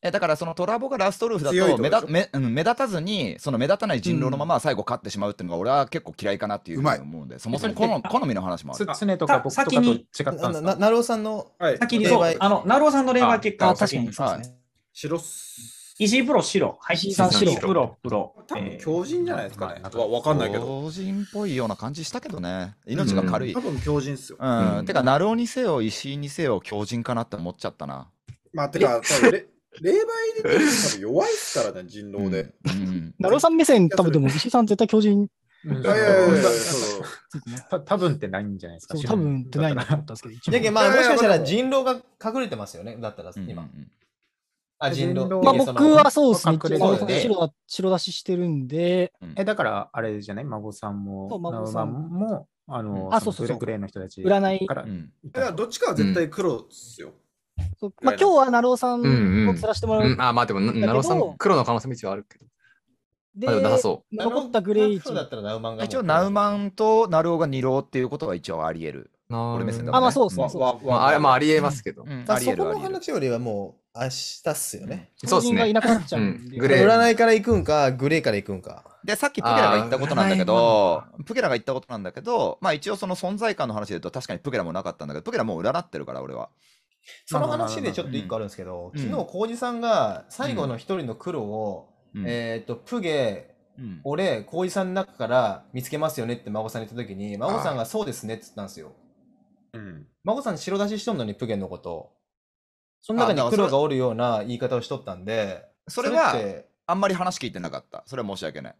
えだからそのトラボがラストルーフだと目だ目目立たずにその目立たない人狼のまま最後勝ってしまうっていうのが俺は結構嫌いかなっていうふうに思うんでそもそも好好みの話もある。常とか僕とかと違ったんですかるおさんの、はい、先にそうあのなるおさんの例外結果は確かにさ、うです白っす。石井プロ白。はい、さん白。プロプロ。多分狂人じゃないですかね。は分かんないけど。狂人っぽいような感じしたけどね。命が軽い。多分狂人っすよ。うん。てか、なるおにせよ、石井にせよ、狂人かなって思っちゃったな。まあ、てか、霊媒で弱いっすからね、人狼で。なるさん目線、多分でも、石井さん絶対巨人。いやいやいや、そう。多分ってないんじゃないですか。多分ってないなと思ったんですけど。だけど、まあ、もしかしたら人狼が隠れてますよね、だったら今。あ、人狼。まあ、僕はそうですね。白白出ししてるんで。え、だから、あれじゃない孫さんも、孫さんも、あの、あ、そうそう、グレーの人たち。占い。だから、どっちかは絶対黒っすよ。まあ、今日はなるおさんを釣らしてもらう、うんうん、あまあでもなるおさん黒の可能性一はあるけど。で、ま、そう残ったグレー一一応ナウマンとナルオが二郎っていうことは一応あり得る。あ、まあそうそう、ね。まあ、あれまああり得ますけど。うんそこの話よりはもう明日っすよね。そうですね。いなくなっちゃう。ん、グレー。占いから行くんか、グレーから行くんか。で、さっきプケラが言ったことなんだけど、プケラが言ったことなんだけど、まあ一応その存在感の話で言うと確かにプケラもなかったんだけど、プケラもう占ってるから俺は。その話でちょっと一個あるんですけど、昨日浩二さんが最後の一人の黒を、うん、えっ、と、プゲ、うん、俺、浩二さんの中から見つけますよねって孫さんに言った時に、孫さんがそうですねって言ったんですよ。うん。孫さん白出ししとんのに、プゲのこと。その中に黒がおるような言い方をしとったんで、それは、あんまり話聞いてなかった。それは申し訳ない。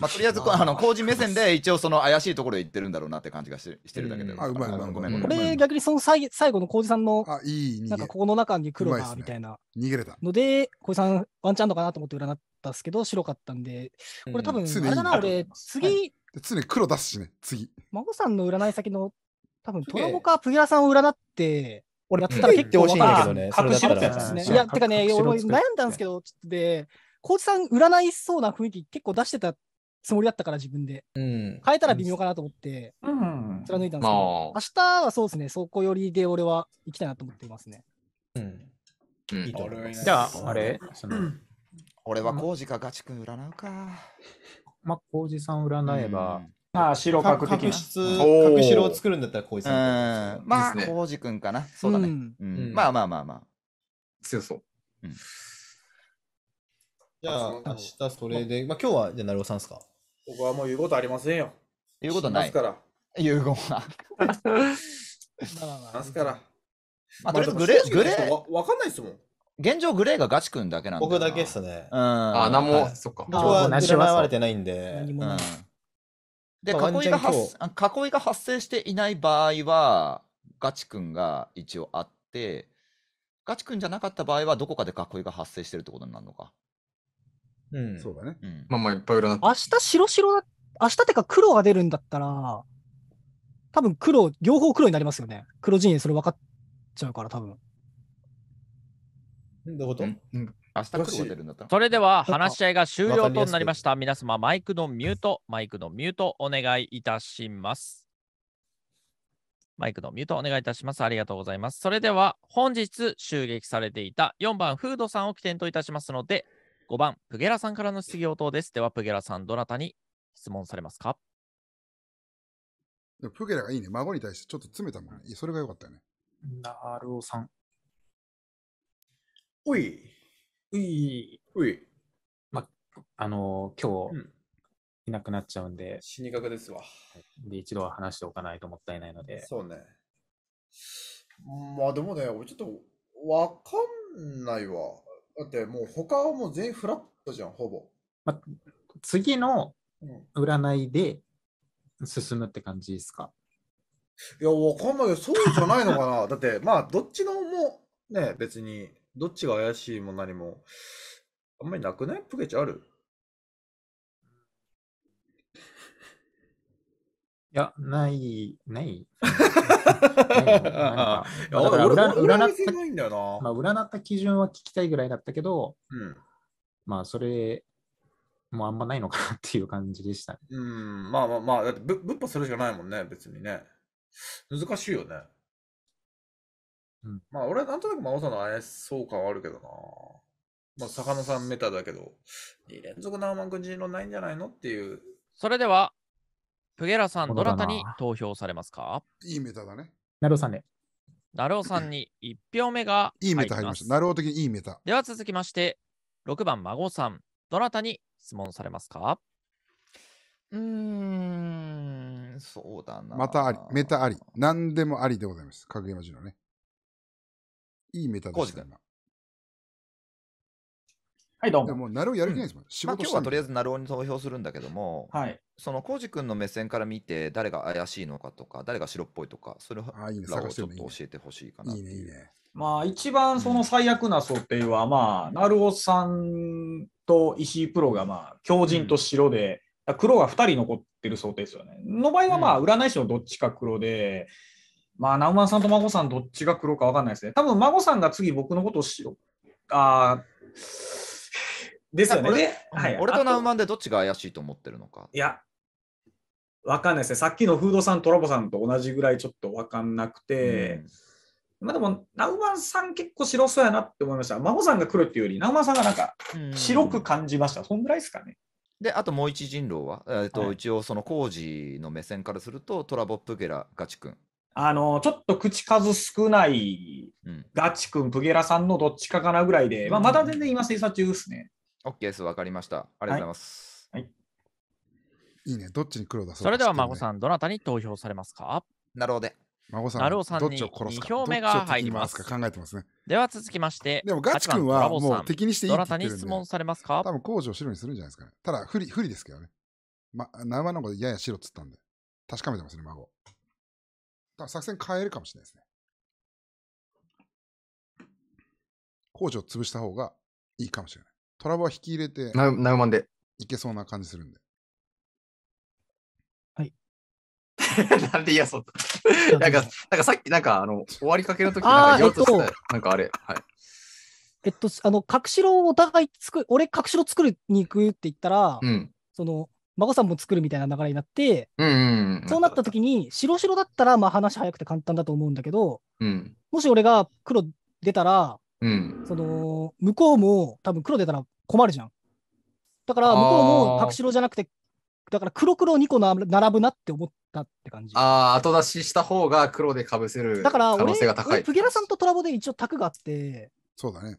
まあ、とりあえずあの工事目線で一応その怪しいところで言ってるんだろうなって感じがしてしてるだけで、あうまいうまいごめんこれ逆にその最最後の浩二さんのあいいなんかここの中に黒がみたいな逃げれたので浩二さんワンチャンのかなと思って占ったんですけど白かったんでこれ多分あれだな俺次常に黒出すしね次孫さんの占い先の多分トラボかプギラさんを占って俺やってたら結構欲かん隠しろってやつですねいやてかね俺悩んだんですけどで浩二さん占いそうな雰囲気結構出してたつもりだったから自分で、うん、変えたら微妙かなと思って、うん、貫いたんですけど、まあ、明日はそうですねそこ寄りで俺は行きたいなと思っていますね、うんうん、いいと思いますじゃああれその、うん、俺は浩二かガチ君占うかまあ浩二さん占えば、ああ白角的な角白を作るんだったら浩二さんまあ浩二君かなそうだね、まあまあまあまあ強そう、うんじゃあ、明日それで、まあ今日は、じゃあ、なるおさんですか僕はもう言うことありませんよ。言うことない。ますから。言うことない。ま [LAUGHS] すから。まあ、とりあえずグレー、グレー。わかんないですもん。現状グレーがガチ君だけなんで。僕だけっすね。うん。あ、何も、そっか。僕は何もわれてないんで。うん。で、囲いが発、囲いが発生していない場合は、ガチ君が一応あって、ガチ君じゃなかった場合は、どこかで囲いが発生してるってことになるのか。うん。そうだね。まあまあいっぱい占って。明日白白だ、明日てか黒が出るんだったら、多分黒、両方黒になりますよね。黒陣営それ分かっちゃうから多分。どういうこと、うんそれでは話し合いが終了となりました。皆様、マイクのミュート、マイクのミュートお願いいたします。マイクのミュートお願いいたします。ありがとうございます。それでは本日襲撃されていた4番フードさんを起点といたしますので、5番、プゲラさんからの質疑応答です。では、プゲラさん、どなたに質問されますかプゲラがいいね。孫に対してちょっと詰めたもんね。いやそれがよかったよね。なるおさん。おい、おい、おい、ま、あの今う日んいなくなっちゃうんで、死にかけですわ。で一度は話しておかないともったいないので、そうね。まあでもね、俺ちょっとわかんないわ。だってもう他はもう全員フラットじゃん、ほぼ。ま次の占いで進むって感じですか、いや、わかんないよ。そうじゃないのかな。[LAUGHS] だって、まあ、どっちのもね、別に、どっちが怪しいも何も、あんまりなくないプケチあるや、ない、ない。[LAUGHS] ないないやだから占ってたないんだよまあ、占った基準は聞きたいぐらいだったけど、うんまあ、それもうあんまないのかなっていう感じでしたね。うん、まあまあまあ、だってぶっぽするしかないもんね、別にね。難しいよね。うんまあ俺はなんとなく真央さんの怪しそう感はあるけどな。まあ、坂野さんメタだけど、2連続何万くじのないんじゃないのっていう。それでは、プゲラさん、どなたに投票されますかいいメタだね。なるさんで、ね。なるさんに1票目がいいメタ入りました。なるお的にいいメタ。では続きまして、6番、孫さん。どなたに質問されますかうーん、そうだな。またあり、メタあり。何でもありでございます。かぐやまじのね。いいメタですね。はい、どうも。なるをやる気ないですもん。仕まあ、今日はとりあえずなるおに投票するんだけども、はい。その浩ジ君の目線から見て、誰が怪しいのかとか、誰が白っぽいとか、それをああいいねらを探しちてょるっと教えてほしいかないいね、いいね。まあ、一番その最悪な想定は、まあ、成尾さんと石井プロが、まあ、強人と白で、黒が2人残ってる想定ですよね。の場合は、まあ、占い師のどっちか黒で、まあ、ナウマンさんと孫さんどっちが黒か分かんないですね。多分、孫さんが次僕のことをろ、あですよね。俺,、はい、俺とナウマンでどっちが怪しいと思ってるのか。いや、わかんないですね。さっきのフードさん、トラボさんと同じぐらいちょっとわかんなくて、うん、まあでも、ナウマンさん結構白そうやなって思いました。真帆さんが来るっていうより、ナウマンさんがなんか白く感じました。うん、そんぐらいですかね。で、あともう一人狼は、えっと、はい、一応その工事の目線からすると、トラボ・プゲラ・ガチ君。あのちょっと口数少ないガチ君、プゲラさんのどっちかかなぐらいで、まあ、まだ全然今、精査中ですね。OK です、わかりました。ありがとうございます。はい。はい、いいね、どっちに黒出そう、それでは、孫さん、どなたに投票されますかなるほど。孫さん、どっちを殺に2票目が入ります。考えてますね。では続きまして、でもガチ君はもう敵にしていいどなたに質問されますか多分、工場白にするんじゃないですかね。ただ、不利不利ですけどね。ま、生の子、やや白っつったんで、確かめてますね、孫。多分作戦変えるかもしれないですね。工場潰した方がいいかもしれない。トラボは引き入れて、ナウナウマンで。いけそうな感じするんで。[LAUGHS] なんで嫌そうだ。なんか、なんかさっき、なんかあの、終わりかけの時なんか言おうとした、なんかあれ、はい。えっと、あの、隠しろをお互い作る、俺、隠しろ作るに行くって言ったら、うん。その、孫さんも作るみたいな流れになって、うんうん、うん。そうなった時に、白白だったら、まあ話早くて簡単だと思うんだけど、うん。もし俺が黒出たら、うん、その向こうも多分黒出たら困るじゃん。だから向こうも白白じゃなくて、だから黒黒2個並ぶなって思ったって感じ。ああ、後出しした方が黒でかぶせる可能性が高い。だから俺、プゲラさんとトラボで一応クがあって。そうだね。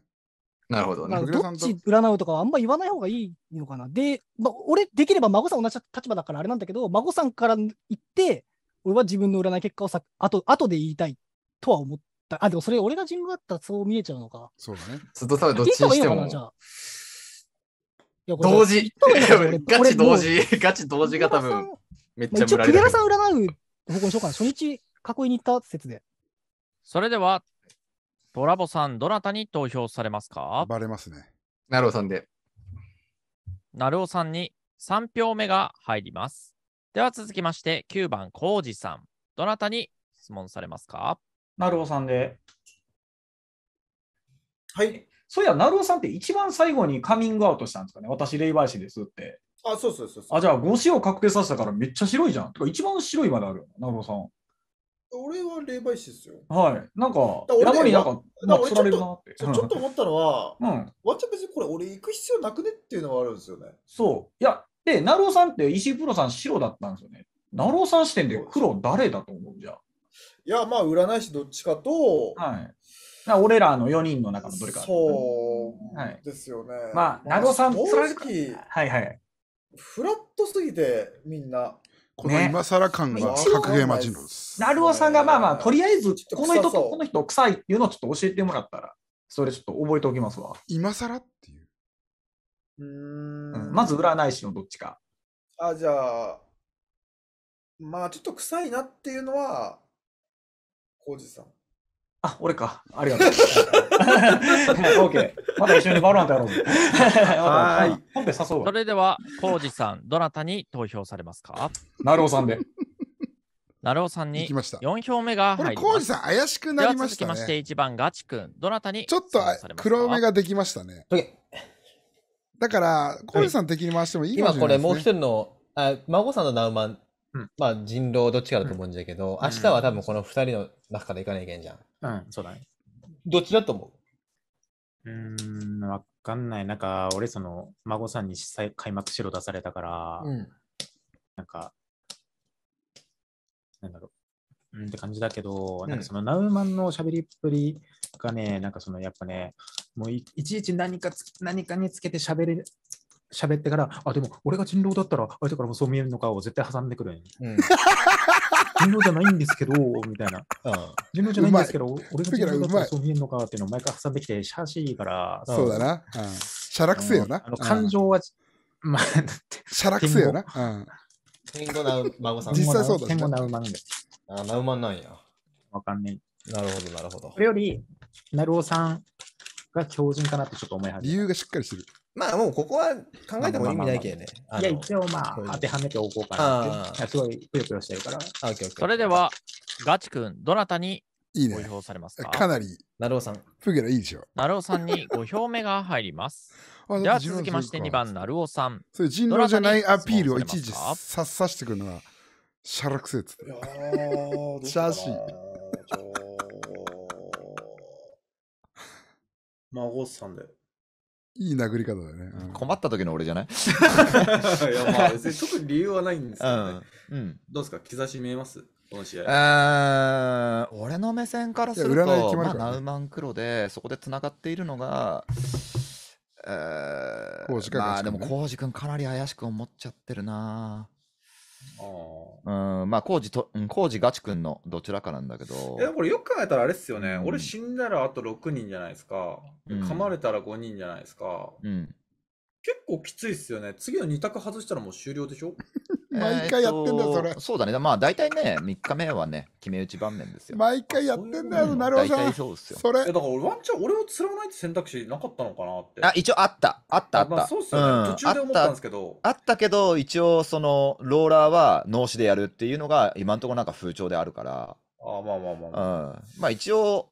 なるほどね。どっち占うとかはあんま言わない方がいいのかな。で、まあ、俺、できれば孫さん同じ立場だからあれなんだけど、孫さんから言って、俺は自分の占い結果をさ後後で言いたいとは思って。った。あ、でもそれ俺が神宮だったらそう見えちゃうのか。そうだね。ずっと多分どっちにしても。同時。ガチ同時。[LAUGHS] ガチ同時が多分、めっちゃ一応、クゲラさん占う方向にしようかな。初日、囲いに行った説で。それでは、ドラボさん、どなたに投票されますかバレますね。なるおさんで。なるおさんに3票目が入ります。では続きまして、9番、コウジさん。どなたに質問されますかなるおさんで。はい。そういや、なるおさんって一番最後にカミングアウトしたんですかね。私、霊媒師ですって。あ、そうそうそうあ、じゃあ、5子を確定させたからめっちゃ白いじゃん。とか、一番白いまであるよ、なるおさん。俺は霊媒師ですよ。はい。なんか、か山になんか、なくられるなって。ちょっと思ったのは、うん。わちゃ別にこれ、俺行く必要なくねっていうのはあるんですよね。そう。いや、で、なるおさんって石井プロさん白だったんですよね。なるおさん視点で黒誰だと思うじゃいや、まあ、占い師どっちかと、はい俺らの4人の中のどれか、そうですよね。まあ、名護さん、正直、はいはい。フラットすぎて、みんな。この今更感が格ゲーマジなんです。成尾さんがまあまあ、とりあえず、この人とこの人臭いっていうのをちょっと教えてもらったら、それちょっと覚えておきますわ。今更っていう。うん,、まず占い師のどっちか。あ、じゃあ、まあちょっと臭いなっていうのは、浩二さん。あ、俺か。ありがとう。[LAUGHS] OK。また一緒にバロントやろうはい。本編誘うそれでは、浩二さん、どなたに投票されますかなるおさんで。なるおさんに4票目が入りまこれ、浩二さん、怪しくなりましたね。まして1番、ガチ君、どなたにちょっと黒目ができましたね。だから、浩二さん的に回してもいいかい、今これ、もう一人の、あ孫さんのナウマンうん、まあ人狼どっちかだと思うんだけど、うん、明日は多分この2人の中から行かなきゃいけんじゃん。うん、そうだね。どっちだと思ううん、わかんない。なんか、俺、その、孫さんに開幕白出されたから、うん、なんか、なんだろう。うんって感じだけど、なんかその、ナウマンのしゃべりっぷりがね、なんかその、やっぱね、もういちいち何か何かにつけてしゃべれ喋ってから、あ、でも俺が人狼だったら相手からもそう見えるのかを絶対挟んでくるんうん、人狼じゃないんですけど、みたいな。うん、人狼じゃないんですけど、俺が人狼だったらそう見えるのかっていうのを毎回挟んできて、シャーシーから。そうだな。うん、シャラクセよな。あの感情は、まあ、だって。シャラクセよな。天狗な孫さん。実際そうだ天なあ、なうまんなんや。わかんねえ。なるほど、なるほど。それより、なるおさんが強靭かなってちょっと思い始めた。理由がしっかりしてる。まあもうここは考えても意味ないけどね。いや、一応まあ当てはめておこうかなあすごいぷよぷよしてるから。それでは、ガチ君、どなたにいいね。ご評されますかかなり。なるおさん。ふげラいいでしょ。なるおさんにご票目が入ります。[LAUGHS] では、続きまして2番、なるおさん。それ人狼じゃないアピールをいちいちさっさしてくるのは、シャラクセツ。っシャーシー。[LAUGHS] 孫さんで。いい殴り方だね、うん、困った時の俺じゃないいやまあ [LAUGHS] 別に特に理由はないんですけどね、うん、うん、どうですか兆し見えますこの試合、えー、俺の目線からすると、ねまあ、ナウマンクロでそこで繋がっているのが、えー、ね、まあでも浩司君かなり怪しく思っちゃってるなうん、まあ、工事と、工事ガチ君のどちらかなんだけど。え、これよく考えたらあれっすよね。うん、俺死んだらあと6人じゃないですか。うん、噛まれたら5人じゃないですか。うん。結構きついっすよね。次の2択外したらもう終了でしょ [LAUGHS] 毎回やってんだよ、それそうだね。まあ大体ね、3日目はね、決め打ち盤面ですよ。毎回やってんだよ、なるほど大体そうっすよ。それだから俺ワンチャン俺を釣らないって選択肢なかったのかなって。あ、一応あった。あったあった。まあそうっすよね。途中で思ったんですけど。あったけど、一応、その、ローラーは脳死でやるっていうのが、今のところなんか風潮であるから、あまあまあまあまあ。うん。まあ一応、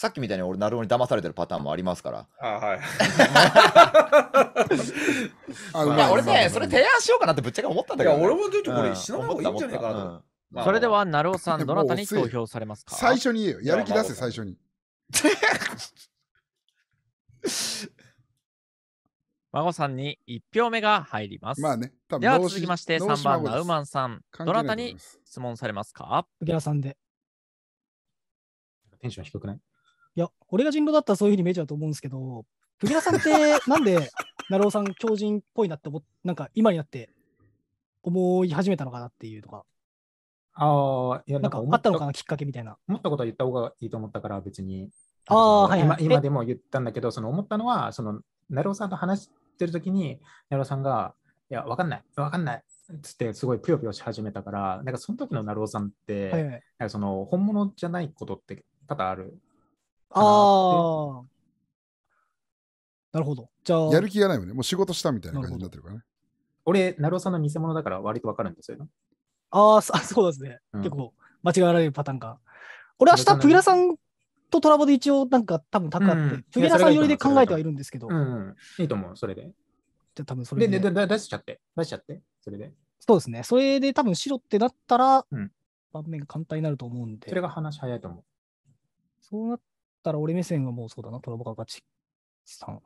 さっきみたいに俺、なるおに騙されてるパターンもありますから。あはい。俺ね、それ提案しようかなってぶっちゃけ思ったんだけど、ね、いや、俺もちょっとこれ、死なない方がいいんじゃないかなと。それでは、なるおさん、どなたに投票されますか最初に言えよ。やる気出せ、最初に。[LAUGHS] 孫さんに1票目が入ります。まあね。では続きまして3番、ナウマンさん。どなたに質問されますかさんで。テンション低くないいや、俺が人狼だったらそういうふうに見えちゃうと思うんですけど、藤原さんって [LAUGHS] なんで、成尾さん、狂人っぽいなって思っ、なんか今になって思い始めたのかなっていうとか。ああ、いや、なんかあったのかな、きっかけみたいな。思ったことは言った方がいいと思ったから、別に。ああ、はい、はい、今。今でも言ったんだけど、その思ったのは、その、成尾さんと話してるときに、成尾さんが、いや、わかんない、わかんない。つってすごいぷよぷよし始めたから、なんかその時の成尾さんって、はいはい、なんかその本物じゃないことって多々あるああ。なるほど。じゃあ。やる気がないよね。もう仕事したみたいな感じになってるからね。俺、成尾さんの偽物だから割とわかるんですよね。ああ、[LAUGHS] そうですね。うん、結構、間違えられるパターンが。俺、明日、プギラさんとトラボで一応、なんか、多分、くあって、プギラさん寄りで考えてはいるんですけど。いいうん、いいと思う、それで。じゃ多分それで。で、で出しちゃって。出しちゃって。それで。そうですね。それで、多分、白ってなったら、盤面が簡単になると思うんで。それが話早いと思う。そうなったら俺目線はもうそうだな、トラボカガチさんは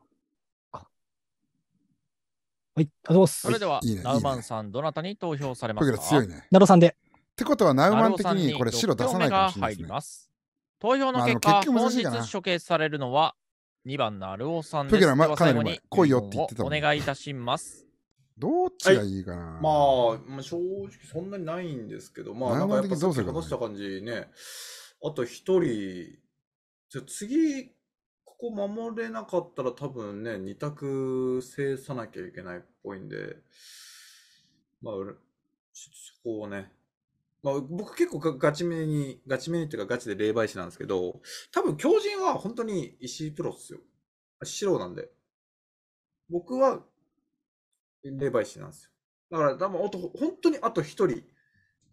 い、ありがとうございます。それでは、いいねナウマンさん、どなたに投票されますか強いね。っナロさんで。てことは、ナウマン的にこれ白出さないかもしれなさんに入いでりすね。ます。投票の結まあ結果、局本日処刑されるのは2番のアルオさんです。プギラまでかなり前最後に来いよって言ってたもんお願いいたします。どっちがいいかな、まあ、まあ、正直そんなにないんですけど、まあ、なんかやうぱさっき話した感じね、あと一人じゃあ次、ここ守れなかったら多分ね、2択制さなきゃいけないっぽいんで、まあ、そこをね、まあ、僕結構ガチめに、ガチめにっていうかガチで霊媒師なんですけど、多分狂人は本当に石井プロっすよ。白なんで。僕は霊媒師なんですよ。だから多分、本当にあと一人、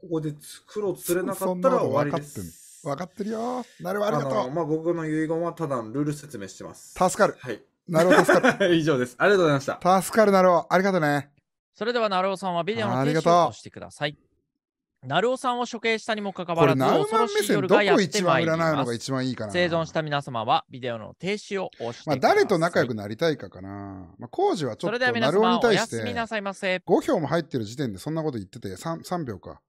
ここで黒釣れなかったら終わりです。分かってるよ。なるほど、ありがとう。まあ、僕の遺言はただのルール説明してます。助かる。はい。なるほど、助かる。[LAUGHS] 以上です。ありがとうございました。助かる、なるほど。ありがとうね。それでは、なるおさんはビデオの提供をしてください。なるおさんを処刑したにもかかわらず、恐ろしい夜がやってまいりま一番いいかな生存した皆様は、ビデオの停止を押してまあ、誰と仲良くなりたいかかな。まあ、工事はちょっと、なるおに対して、5票も入ってる時点でそんなこと言ってて3、3秒か。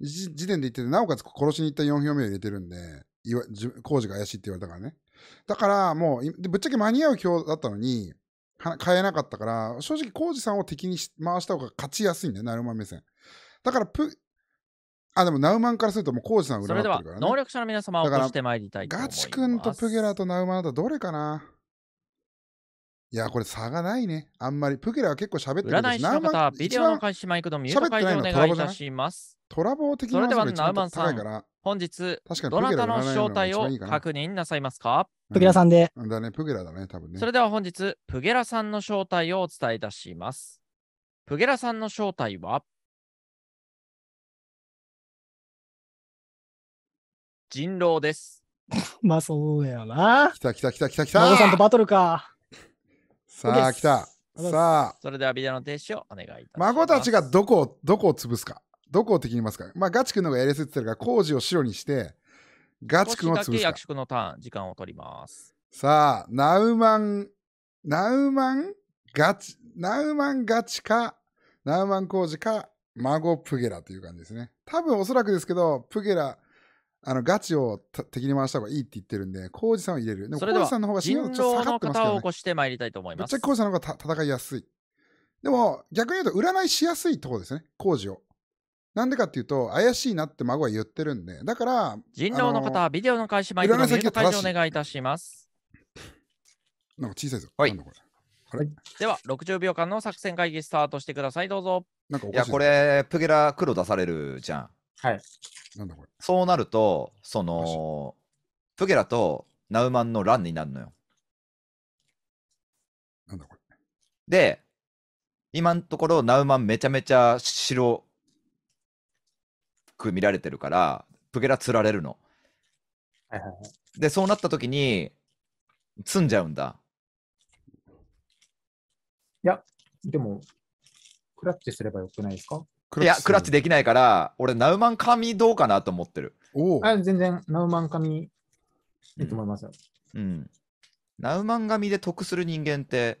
時点で言ってて、なおかつ殺しに行った4票目を入れてるんで、いわ工事が怪しいって言われたからね。だからもう、ぶっちゃけ間に合う票だったのに、変えなかったから、正直工事さんを敵に回した方が勝ちやすいんだよ、ナウマン目線。だからプ、あ、でもナウマンからするともう工事さんは裏ってるから、ね、それでは、能力者の皆様を落としてまいりたいガチ君とプゲラとナウマンだとどれかないや、これ差がないね。あんまり。プゲラは結構喋ってるん占い師の方、ビデオの開始マイクの見えーお願いいたします。トラボ的それでは一番高いさん、本日、どなたの正体を確認なさいますか、うん、プゲラさんで。だね、プゲラだね、多分ね。それでは本日、プゲラさんの正体をお伝えいたします。プゲラさんの正体は、人狼です。[LAUGHS] まあそうだよな。来た来た来た来た来た。さんとバトルか。さあ来た。さあ。それではビデオの停止をお願いいたします。孫たちがどこを、どこを潰すか。どこを敵にいますかまあ、ガチ君の方がやりやすいって言ったから、工事を白にして、ガチ君を潰すか。だけ役職のターン、時間を取ります。さあ、ナウマン、ナウマンガチ、ナウマンガチか、ナウマン工事か、孫プゲラという感じですね。多分おそらくですけど、プゲラ、あの、ガチを敵に回した方がいいって言ってるんで、コウジさんを入れる。でも、コウジさんの方が信用ちょっと下がってますけど、ね。を起こしてりたいと思います。めっちゃコウジさんの方が戦いやすい。でも、逆に言うと、占いしやすいところですね。工事を。なんでかっていうと、怪しいなって孫は言ってるんで、だから、人狼の方はビデオの開始前にお願いいたします。なんか小さいぞ。はい。はい、では、60秒間の作戦会議スタートしてください、どうぞ。なんかいや、これ、プゲラ黒出されるじゃん。はい。なんだこれ。そうなると、その、プゲラとナウマンの乱になるのよ。なんだこれ。で、今のところナウマンめちゃめちゃ白。く見られてるからプゲラ釣られるの。はいはいはい、でそうなった時に積んじゃうんだ。いやでもクラッチすればよくないですかいやクラッチできないから俺ナウマン紙どうかなと思ってる。あ全然ナウマン紙いいと思いますよ。うん、うん、ナウマン紙で得する人間って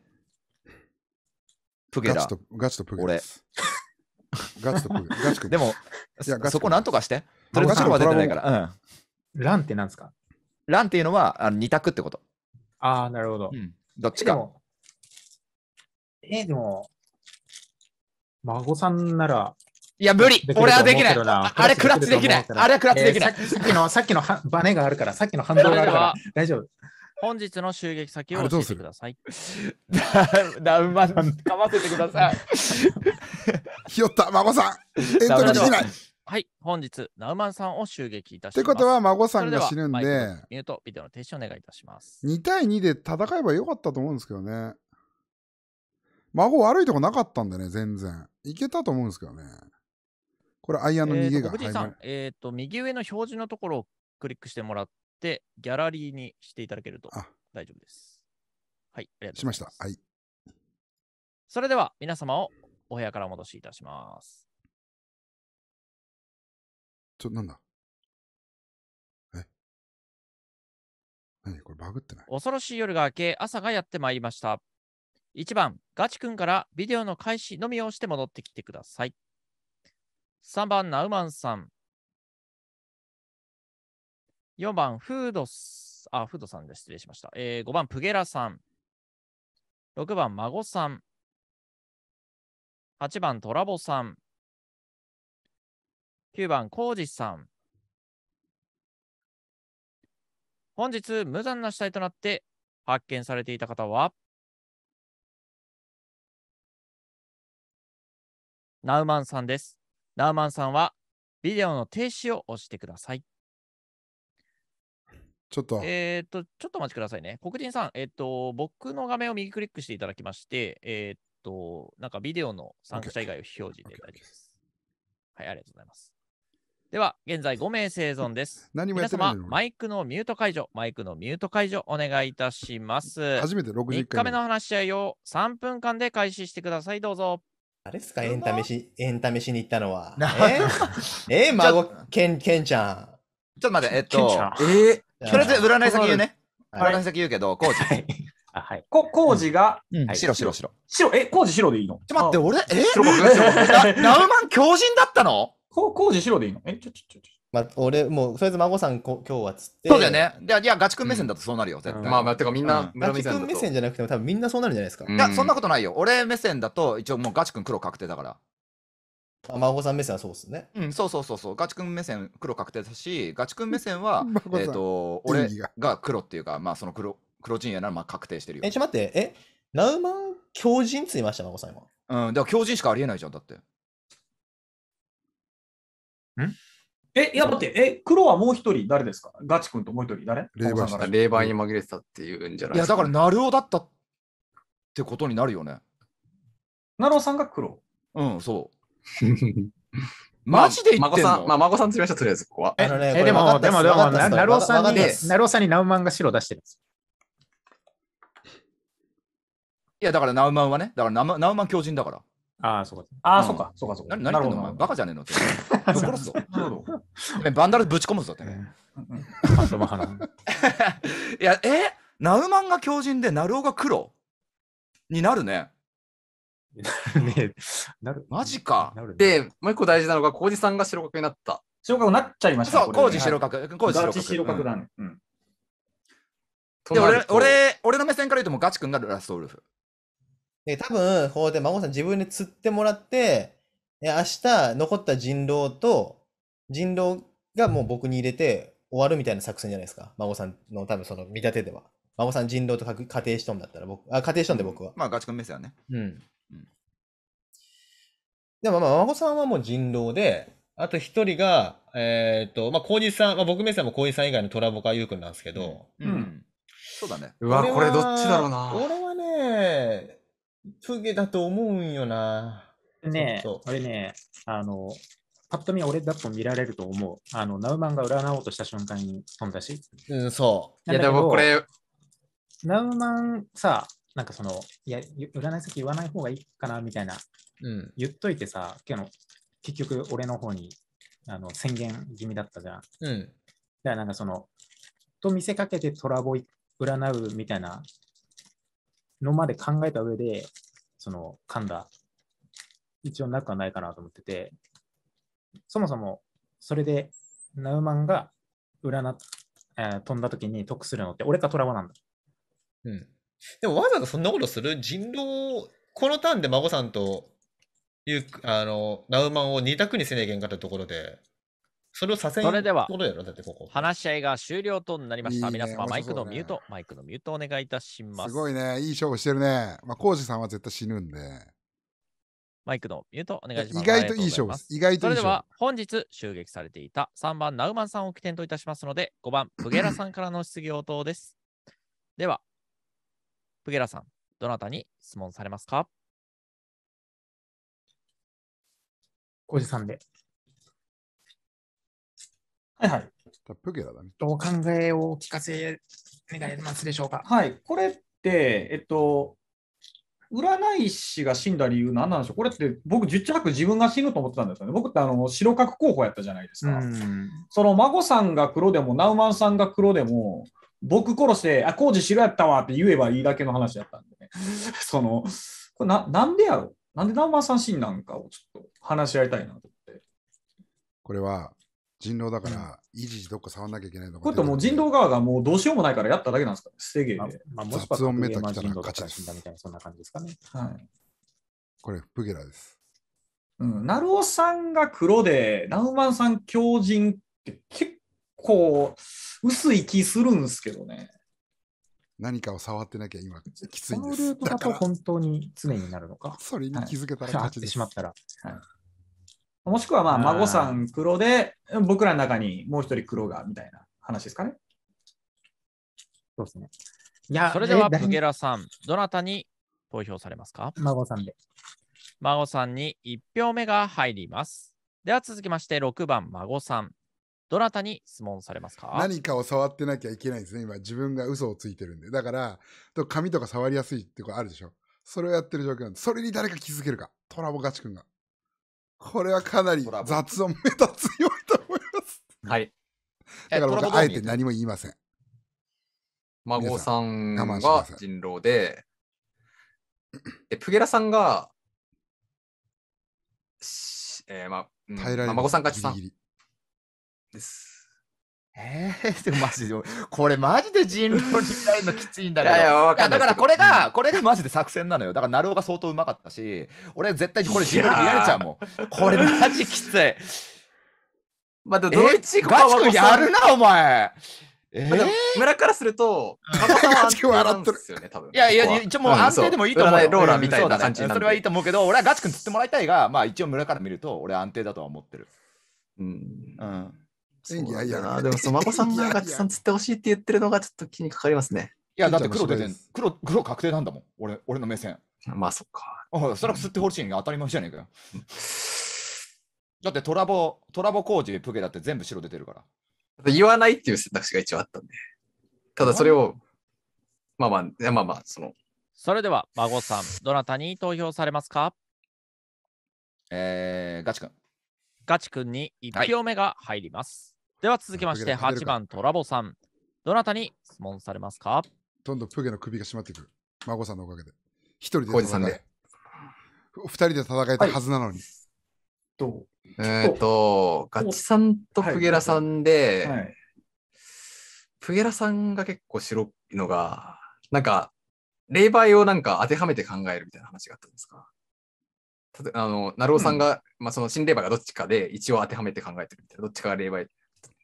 プゲラ。ガチとガチとプゲラ。俺ガチとく、[LAUGHS] ガチく。でも、そこなんとかして。とりは出てないから。うん。ランってなんですかランっていうのは、あの二択ってこと。ああ、なるほど。うん、どっちか。えー、でも、孫さんなら。いや、無理俺はできないあれクラッチできないあれクラッチできない、さっきの、さっきのはバネがあるから、さっきの反動があるから、[LAUGHS] 大丈夫。本日の襲撃先を教えてください。だ、[LAUGHS] だマさん、かませてください。[LAUGHS] ひよった、孫さん。エントリーできない。はい、本日、ナウマンさんを襲撃いたします。ってことは、孫さんが死ぬんでミュート、ビデオの停止をお願いいたします。2対2で戦えばよかったと思うんですけどね。孫悪いとこなかったんでね、全然。いけたと思うんですけどね。これ、アイアンの逃げえっがと藤井さんえっ、と、右上の表示のところをクリックしてもらっ、ギャラリーにしていただけると大丈夫です。はい、ありがとうございます。しました。はい。それでは、皆様をお部屋から戻しいたします。ちょ、なんだえ何これバグってない恐ろしい夜が明け、朝がやってまいりました。1番、ガチ君からビデオの開始のみをして戻ってきてください。3番、ナウマンさん。4番、フード、あ、フードさんで失礼しました。えー、5番、プゲラさん。6番、孫さん。8番、トラボさん。9番、コウジさん。本日、無残な死体となって発見されていた方は、ナウマンさんです。ナウマンさんは、ビデオの停止を押してください。ちょっと。えっ、と、ちょっとお待ちくださいね。黒人さん、えっ、と、僕の画面を右クリックしていただきまして、えっ、と、なんかビデオの参加者以外を表示で大丈夫です。はい、ありがとうございます。では、現在5名生存です。何もやってない皆様、マイクのミュート解除、マイクのミュート解除、お願いいたします。初めて60回。3日目の話し合いを3分間で開始してください、どうぞ。あれですか、エンタメし、エンタメしに行ったのは。[LAUGHS] えー、えー、孫、けん、けんちゃん。ちょっと待って、えっと、えー、あえず占い先言うね。占い先言うけど、コージ。あ、はい。こ、工事が、白、白、白。白、え、工事白でいいのちょ、待って、俺、え白僕ナウマン狂人だったの [LAUGHS] こ工事白でいいのえ、ちょ、ちょ、ちょ。まあ、俺、もう、とりあえず孫さんこ、今日はつって。そうだよね。いや、いガチ君目線だとそうなるよ、絶対。まあ、まあ、てかみんな、ガチ君目線じゃなくても、多分みんなそうなるんじゃないですか。いや、そんなことないよ。俺目線だと、一応もうガチ君黒確定だから。あ、孫さん目線はそうですね。うん、そうそうそうそう、ガチ君目線、黒確定だし、ガチ君目線は、[LAUGHS] えっ、ー、と、俺が黒っていうか、まあ、その黒、黒陣営なら、まあ、確定してるよ。え、ちょっと待って、え、ナウマン狂人ついました、孫さん今。うん、だから狂人しかありえないじゃん、だって。んえ、いや、待って、え、黒はもう一人誰ですかガチ君ともう一人誰霊媒に紛れてたっていうんじゃないいや、だから、ナルオだったってことになるよね。ナルオさんが黒うん、そう。[LAUGHS] マジで言ってんの、まあ、孫さん、まあ、孫さん釣りました、とりあえず、ここは。でも、でも、でも、なるおさんに、なるおさんにナウマンが白出してるでいや、だからナウマンはね、だからナウナウマン強人だから。ああ、そうか。ああ、そうか、そうか、そうか。何言ってんのバカじゃねえのって。殺 [LAUGHS] すぞ。バンダルぶち込むぞってね。[LAUGHS] いや、えナウマンが強人で、ナルオが黒になるね。[LAUGHS] ね、なるマジか。で、もう一個大事なのが、浩二さんが白角になった。白角なっちゃいました。そう、工事白角。浩二白白角だね。うん。で俺俺、俺の目線から言うともうガチ君がラストウルフ。で、多分、ほうで、孫さん自分で釣ってもらって、で明日残った人狼と、人狼がもう僕に入れて終わるみたいな作戦じゃないですか。孫さんの多分その見立てでは。孫さん人狼とかく仮定しとんだったら僕、あ、仮定しとんで僕は。まあガチ君目線はね。うん。でもまあ、孫さんはもう人狼で、あと一人が、えっ、ー、と、まあ、浩二さん、まあ、僕目線も浩二さん以外のトラボカユウんなんですけど、うん。うん、そうだね。うわ、これどっちだろうな。俺はね、トゲだと思うんよな。ねえ、う俺ね、あの、ぱっと見俺だと見られると思う。あの、ナウマンが占おうとした瞬間に飛んだし。うん、そう。いや、でもこれ。ナウマンさ、なんかその、いや、占い先言わない方がいいかなみたいなうん、言っといてさ、結局俺の方にあの宣言気味だったじゃん。うん、だからなんかその、と見せかけてトラボ占うみたいなのまで考えた上で、その噛んだ、一応なくはないかなと思ってて、そもそもそれでナウマンが占っ、えー、飛んだ時に得するのって俺かトラボなんだ。うん。でもわざわざそんなことする人狼、このターンで孫さんという、あの、ナウマンを2択にせねえげんかったところで、それをさせんではところやろ、だってここ。話し合いが終了となりました。いいね皆様、マイクのミュート、マイクのミュートお願いいたします。すごいね、いい勝負してるね。まあ、コウジさんは絶対死ぬんで。マイクのミュートお願いします。意外といい勝負です。意外とそいいれでは本日襲撃されていた3番ナウマンさんを起点といたしますので、5番プゲラさんからの質疑応答です。では、プゲラさん、どなたに質問されますか53で。はいはい。っぷラだね。お考えをお聞かせ願いますでしょうか。はい。これって、えっと、占い師が死んだ理由何なんでしょうこれって僕、十着自分が死ぬと思ってたんですよね。僕ってあの白角候補やったじゃないですか。その孫さんが黒でも、ナウマンさんが黒でも、僕殺して、あ、工事白やったわって言えばいいだけの話やったんでね。その、これな、なんでやろなんでナンバー三振なんかをちょっと話し合いたいなと思って。これは人狼だから、いじいじどっか触んなきゃいけないのか。これともう人狼側がもうどうしようもないからやっただけなんですかね、捨ゲーで。まあ、もし雑音メタたら勝ちです死だみたいな、そんな感じですかね。はい。これ、プゲラです。うん、ナルオさんが黒で、ナウマンさん強人って結構薄い気するんですけどね。何かを触ってなきゃ今、きついんです。このルーだと本当に常になるのか。[LAUGHS] それに気づけたら勝ちです。い、てしまったら。はい、もしくは、まあ、孫さん黒で、僕らの中にもう一人黒が、みたいな話ですかね。そうですね。いや、それでは、プゲラさん、どなたに投票されますか孫さんで。孫さんに1票目が入ります。では続きまして、6番、孫さん。どなたに質問されますか何かを触ってなきゃいけないんですね。今、自分が嘘をついてるんで。だから、紙とか触りやすいっていうことあるでしょ。それをやってる状況なんで、それに誰か気づけるか。トラボガチ君が。これはかなり雑音目立つよいと思います。はい。だから僕あえて何も言いません。孫さんが人狼で、で、プゲラさんが、えー、まあ、うん、まあ、孫さん勝ちさん。ギリギリです。ええー、[LAUGHS] でもマジで、これマジで人狼に見るのきついんだけど。いやいやかだからこれが、これがマジで作戦なのよ。だから、成尾が相当うまかったし、俺絶対これ人狼でやれちゃうもん。これマジきつい。まあ、でもドイツガチ君やるな、お前。えー、村からすると、ガチ君笑っる。いやいや、一応もう安定でもいいと思う。ローラーみたいな感じそれはいいと思うけど、俺はガチ君釣ってもらいたいが、まあ一応村から見ると、俺安定だとは思ってる。うん。うん演技いやな。でも、その孫さんがガチさん釣ってほしいって言ってるのがちょっと気にかかりますね。いや、だって黒出てん、黒、黒確定なんだもん。俺、俺の目線。まあ、そっか。あそれく釣ってほしいが当たり前じゃねえかよ。だってトラボ、トラボ工事、プケだって全部白出てるから。言わないっていう選択肢が一応あったんで。ただそれを、まあまあ、まあまあ、その。それでは、孫さん、どなたに投票されますかえー、ガチ君。ガチ君に1票目が入ります。では続きまして8番トラボさん。どなたに質問されますかどんどんプゲの首が締まっていく。孫さんのおかげで。一人で戦え。さんで。二人で戦えたはずなのに。はい、どうえっ、と、ガチさんとプゲラさんで、はいはい、プゲラさんが結構白いのが、なんか、霊媒をなんか当てはめて考えるみたいな話があったんですかあの、成尾さんが、うん、まあその新霊媒がどっちかで一応当てはめて考えてるみたいな、どっちかが霊媒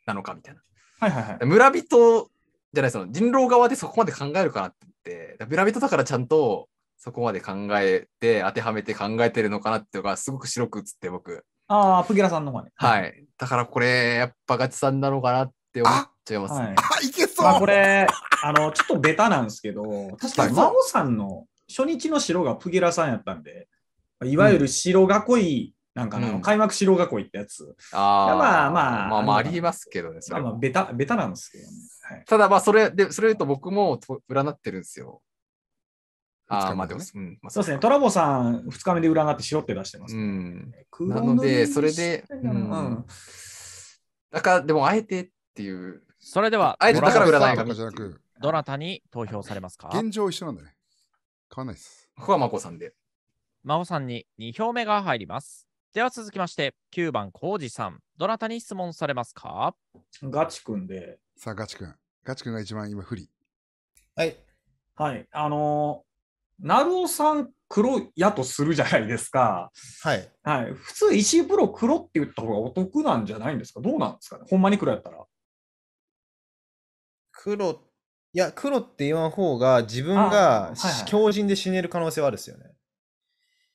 なのかみたいな。はいはいはい、村人じゃないその人狼側でそこまで考えるかなってって村人だからちゃんとそこまで考えて当てはめて考えてるのかなっていうのがすごく白く映って僕。ああ、プギラさんの方ね。はい。だからこれやっぱガチさんなのかなって思っちゃいますね。あ、はい、いけそう、まあ、これあのちょっとベタなんですけど確かに真央さんの初日の白がプギラさんやったんでいわゆる白囲いなんかあの、開幕指導学校行ったやつ。ああ。まあまあ。まあまあ、ありますけどね。まあまあ、ベタ、ベタなんですけどね。はい、ただまあ、それ、で、それ言うと僕も占ってるんですよ。ああ、まあでも、うんまあ、そうですね。トラボさん、2日目で占ってしろって出してます、ね、うん。なので、それで、うん。うん、だから、でも、あえてっていう。それでは、あえてだから占いがじゃなく。どなたに投票されますか現状一緒なんだね。変わらないです。ここはマコさんで。マ帆さんに2票目が入ります。では続きまして、9番、浩二さん。どなたに質問されますかガチくんで。さあ、ガチくんガチくんが一番今不利。はい。はい。あのー、なるおさん黒やとするじゃないですか。はい。はい、普通、石風呂黒って言った方がお得なんじゃないんですかどうなんですかねほんまに黒やったら。黒、いや、黒って言わん方が自分が、はいはい、強靭で死ねる可能性はあるですよね。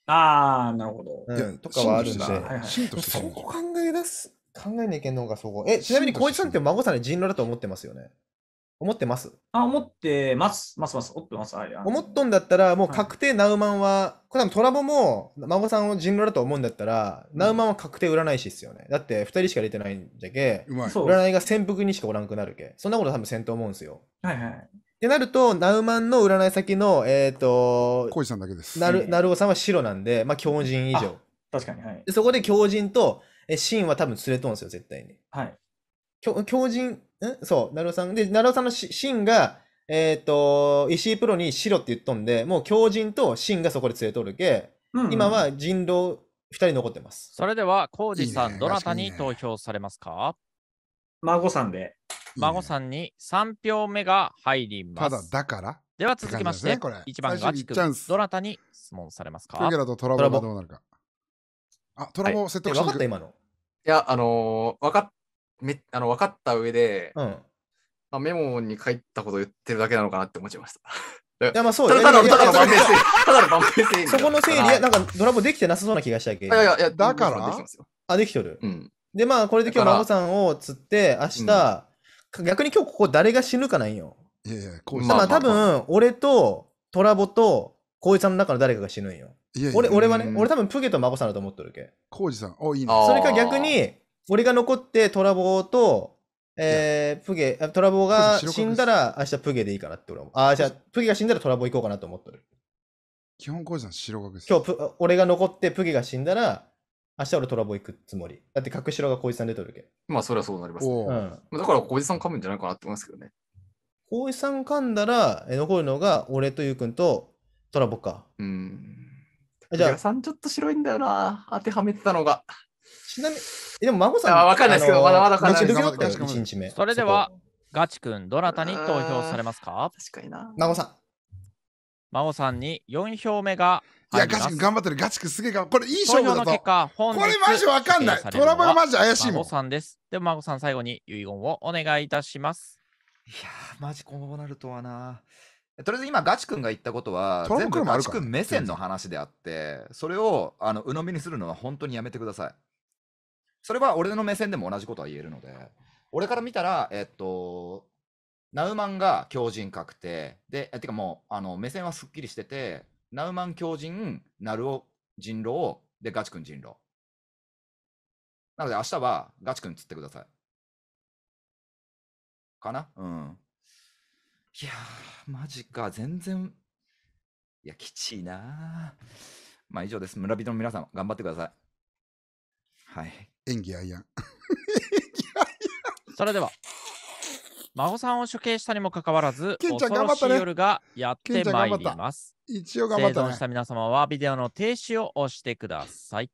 ああ、なるほど。うん、とかはあるんで、そこ考え出す、考えなきゃいけんのがそこ。え、ちなみにい一さんって孫さんに人狼だと思ってますよね思ってますあ、思ってます。ますます。思ってます。あい、思っとんだったら、もう確定ナウマンは、これ多分トラボも孫さんを人狼だと思うんだったら、うん、ナウマンは確定占い師っすよね。だって二人しか出てないんじゃけ、占いが潜伏にしかおらんくなるけ。そんなこと多分せんと思うんすよ。はいはい。ってなると、ナウマンの占い先の、えっ、ー、と、コウジさんだけです。なる、なるおさんは白なんで、まあ、狂人以上。確かに、はい。そこで狂人と、え、シンは多分連れとんですよ、絶対に。はい。狂人、んそう、なるおさん。で、なるおさんのシンが、えっ、ー、と、石井プロに白って言っとんで、もう狂人とシンがそこで連れとるけ、うんうん、今は人狼2人残ってます。それでは、コウジさん、いいね、どなたに投票されますか孫さんで。孫さんに3票目が入ります。ただだからでは続きまして、ね、1番ガチ君、どなたに質問されますかゲラとトラボがどうなるか。あ、トラボ説得し、はい、かった今の。いや、あのー、分かっめあの分かった上で、うんまあ、メモに書いたこと言ってるだけなのかなって思っちゃいました。いやまあそうただの、ただの番組そこの整理、なんかドラボできてなさそうな気がしたけど。いやいや、だから。あ、できとる。うん、で、まあ、これで今日、孫さんを釣って、明日、逆に今日ここ誰が死ぬかないよ。いやいや、こうまあ、ん。多分、俺とトラボとウジさんの中の誰かが死ぬんよ。いやいや俺俺はね、俺多分プゲと孫さんだと思ってるけ。ウジさん、おいいな。それか逆に、俺が残ってトラボと、えー、プゲ、トラボが死んだら明日プゲでいいかなって俺は。あ、じゃあプゲが死んだらトラボ行こうかなと思ってる。基本ウジさん白角です。今日プ、俺が残ってプゲが死んだら、明日俺トラボ行くつもり。だって隠しろが小路さん出とるけ。まあ、それはそうなります、ね。うん。だから、小路さん噛むんじゃないかなって思いますけどね。小路さん噛んだら、え残るのが俺とゆうくんとトラボか。うん。じじゃあさんちょっと白いんだよな。当てはめてたのが。ちなみに、えでも孫さん、は。わかんないですけどまだまだわかんないで日目。それでは、ガチ君、どなたに投票されますかそこ、孫さん。孫さんに4票目がいや、ガチ君頑張ってる。ガチ君すげえ頑張これいい勝負だと。これマジわかんない。トラブルマジ怪しいもん。孫さんです。で、孫さん最後に遺言をお願いいたします。いやー、マジこうなるとはな。とりあえず今ガチ君が言ったことは全部ガチ君目線の話であってそれをあの鵜呑みにするのは本当にやめてくださいそれは俺の目線でも同じことは言えるので俺から見たらえっとナウマンが強靭確定でてかもうあの目線はすっきりしててナウマン狂人、ナルオ人狼、で、ガチ君人狼。なので、明日はガチ君釣ってください。かなうん。いやー、マジか、全然。いや、きちいなまあ、以上です。村人の皆さん、頑張ってください。はい。演技あやん。[LAUGHS] それでは、孫さんを処刑したにもかかわらず、ケンちゃん頑張ったね、恐ろしい夜がやってまいります。一応頑張った、ね。生存した皆様はビデオの停止を押してください。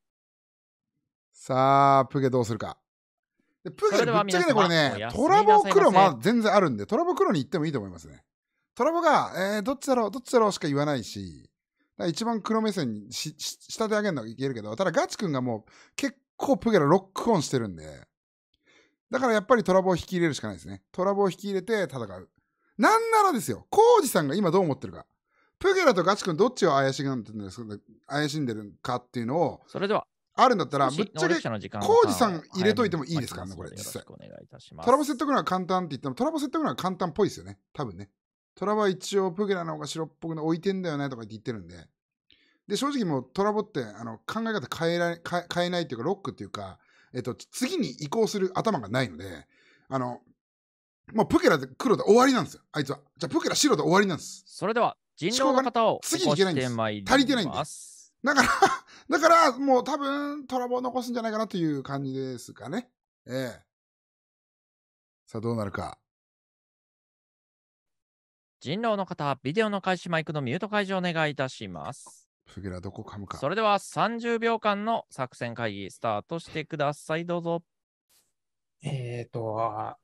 さあ、プゲどうするか。でプゲ、ぶっちゃけね、これね、トラボ黒も全然あるんで、トラボ黒に行ってもいいと思いますね。トラボが、えー、どっちだろう、どっちだろうしか言わないし、一番黒目線にしし下で上げるのがいけるけど、ただガチ君がもう結構プゲラロックオンしてるんで、だからやっぱりトラボを引き入れるしかないですね。トラボを引き入れて戦う。なんならですよ、コウジさんが今どう思ってるか。プゲラとガチ君どっちを怪しがんでるんですか怪しんでるかっていうのを。それでは。あるんだったら、ぶっちゃけ、コウジさん入れといてもいいですからね、これ、実際。トラボます。ト説得のは簡単って言っても、トラボ説得のは簡単っぽいですよね、多分ね。トラボは一応、プゲラの方が白っぽくの置いてんだよねとか言ってるんで。で、正直もうトラボってあの考え方変えられ変えないっていうか、ロックっていうか、えっと、次に移行する頭がないので、あの、もうプケラで黒で終わりなんですよ、あいつは。じゃあ、プケラ白で終わりなんです。それでは、人狼の方を次にいけないんです。足りてないんです。だからだから、もう多分、トラボを残すんじゃないかなという感じですかね。ええ。さあ、どうなるか。人狼の方、ビデオの開始マイクのミュート解除お願いいたします。フラどこ噛むか。それでは30秒間の作戦会議スタートしてください。どうぞ。えっ、ー、と、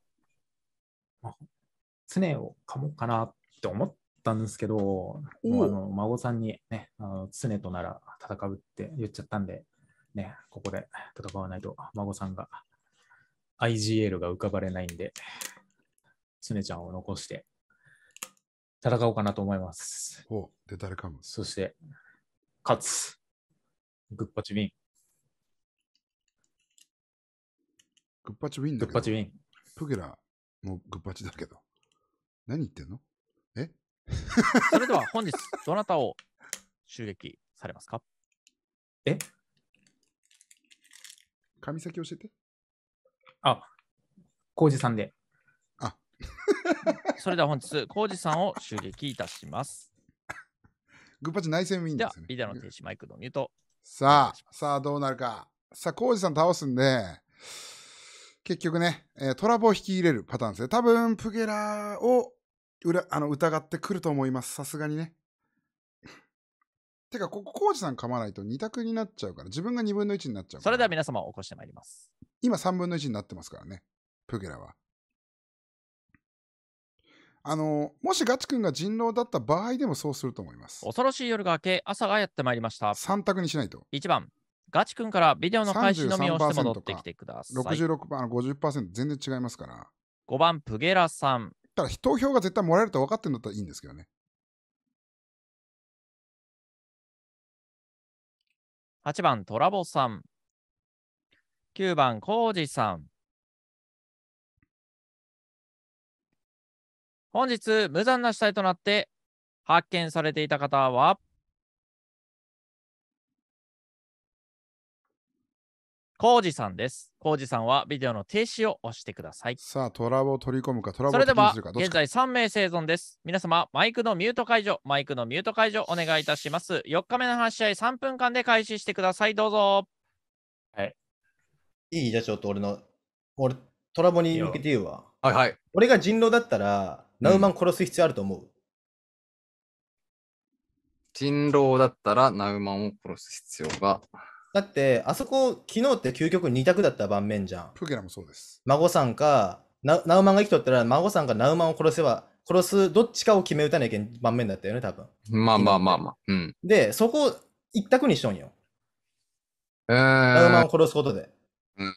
常を噛もうかなって思っったんですけど、うあの孫さんにね、あの常となら戦うって言っちゃったんで、ね、ここで戦わないと孫さんが IGL が浮かばれないんで、常ちゃんを残して戦おうかなと思います。おで、誰かも。そして、勝つ。グッパチウィン。グッパチウィンだけど。グッパチウィン。プゲラもグッパチだけど。何言ってんのえ [LAUGHS] それでは本日、どなたを襲撃されますかえ神先教えて。あ、浩二さんで。あ [LAUGHS] [LAUGHS] それでは本日、浩二さんを襲撃いたします。グッパチ内戦ウィンです、ね、ビデオの停止マイクのミュート。さあ、さあどうなるか。さあ、浩二さん倒すんで、結局ね、えー、トラボを引き入れるパターンですね。多分、プゲラをらあの、疑ってくると思います。さすがにね。てか、ここ、コウジさん噛まないと2択になっちゃうから、自分が2分の1になっちゃうから。それでは皆様、起こしてまいります。今、3分の1になってますからね。プゲラは。あの、もしガチ君が人狼だった場合でもそうすると思います。恐ろしい夜が明け、朝がやってまいりました。3択にしないと。1番、ガチ君からビデオの開始のみをして戻ってきてください。66%、あの50%、全然違いますから。5番、プゲラさん。たら投票が絶対もらえると分かってるんだったらいいんですけどね。8番トラボさん。9番コウジさん。本日無残な死体となって発見されていた方はコウジさんです。コウジさんはビデオの停止を押してください。さあ、トラボを取り込むか、トラボを取り込むか。それでは、現在3名生存です。皆様、マイクのミュート解除、マイクのミュート解除お願いいたします。4日目の話し合い3分間で開始してください。どうぞ。はい。いいじゃちょっと俺の、俺、トラボに向けて言うわ。はいはい。俺が人狼だったら、ナウマン殺す必要あると思う。人狼だったら、ナウマンを殺す必要がだって、あそこ、昨日って究極2択だった盤面じゃん。プケラもそうです。孫さんか、ナウマンが生きとったら、孫さんがナウマンを殺せば、殺すどっちかを決め打たなきゃいけ盤面だったよね、多分。まあまあまあまあ。うん、で、そこ一択にしとんよ。えー、ナウマンを殺すことで。うん。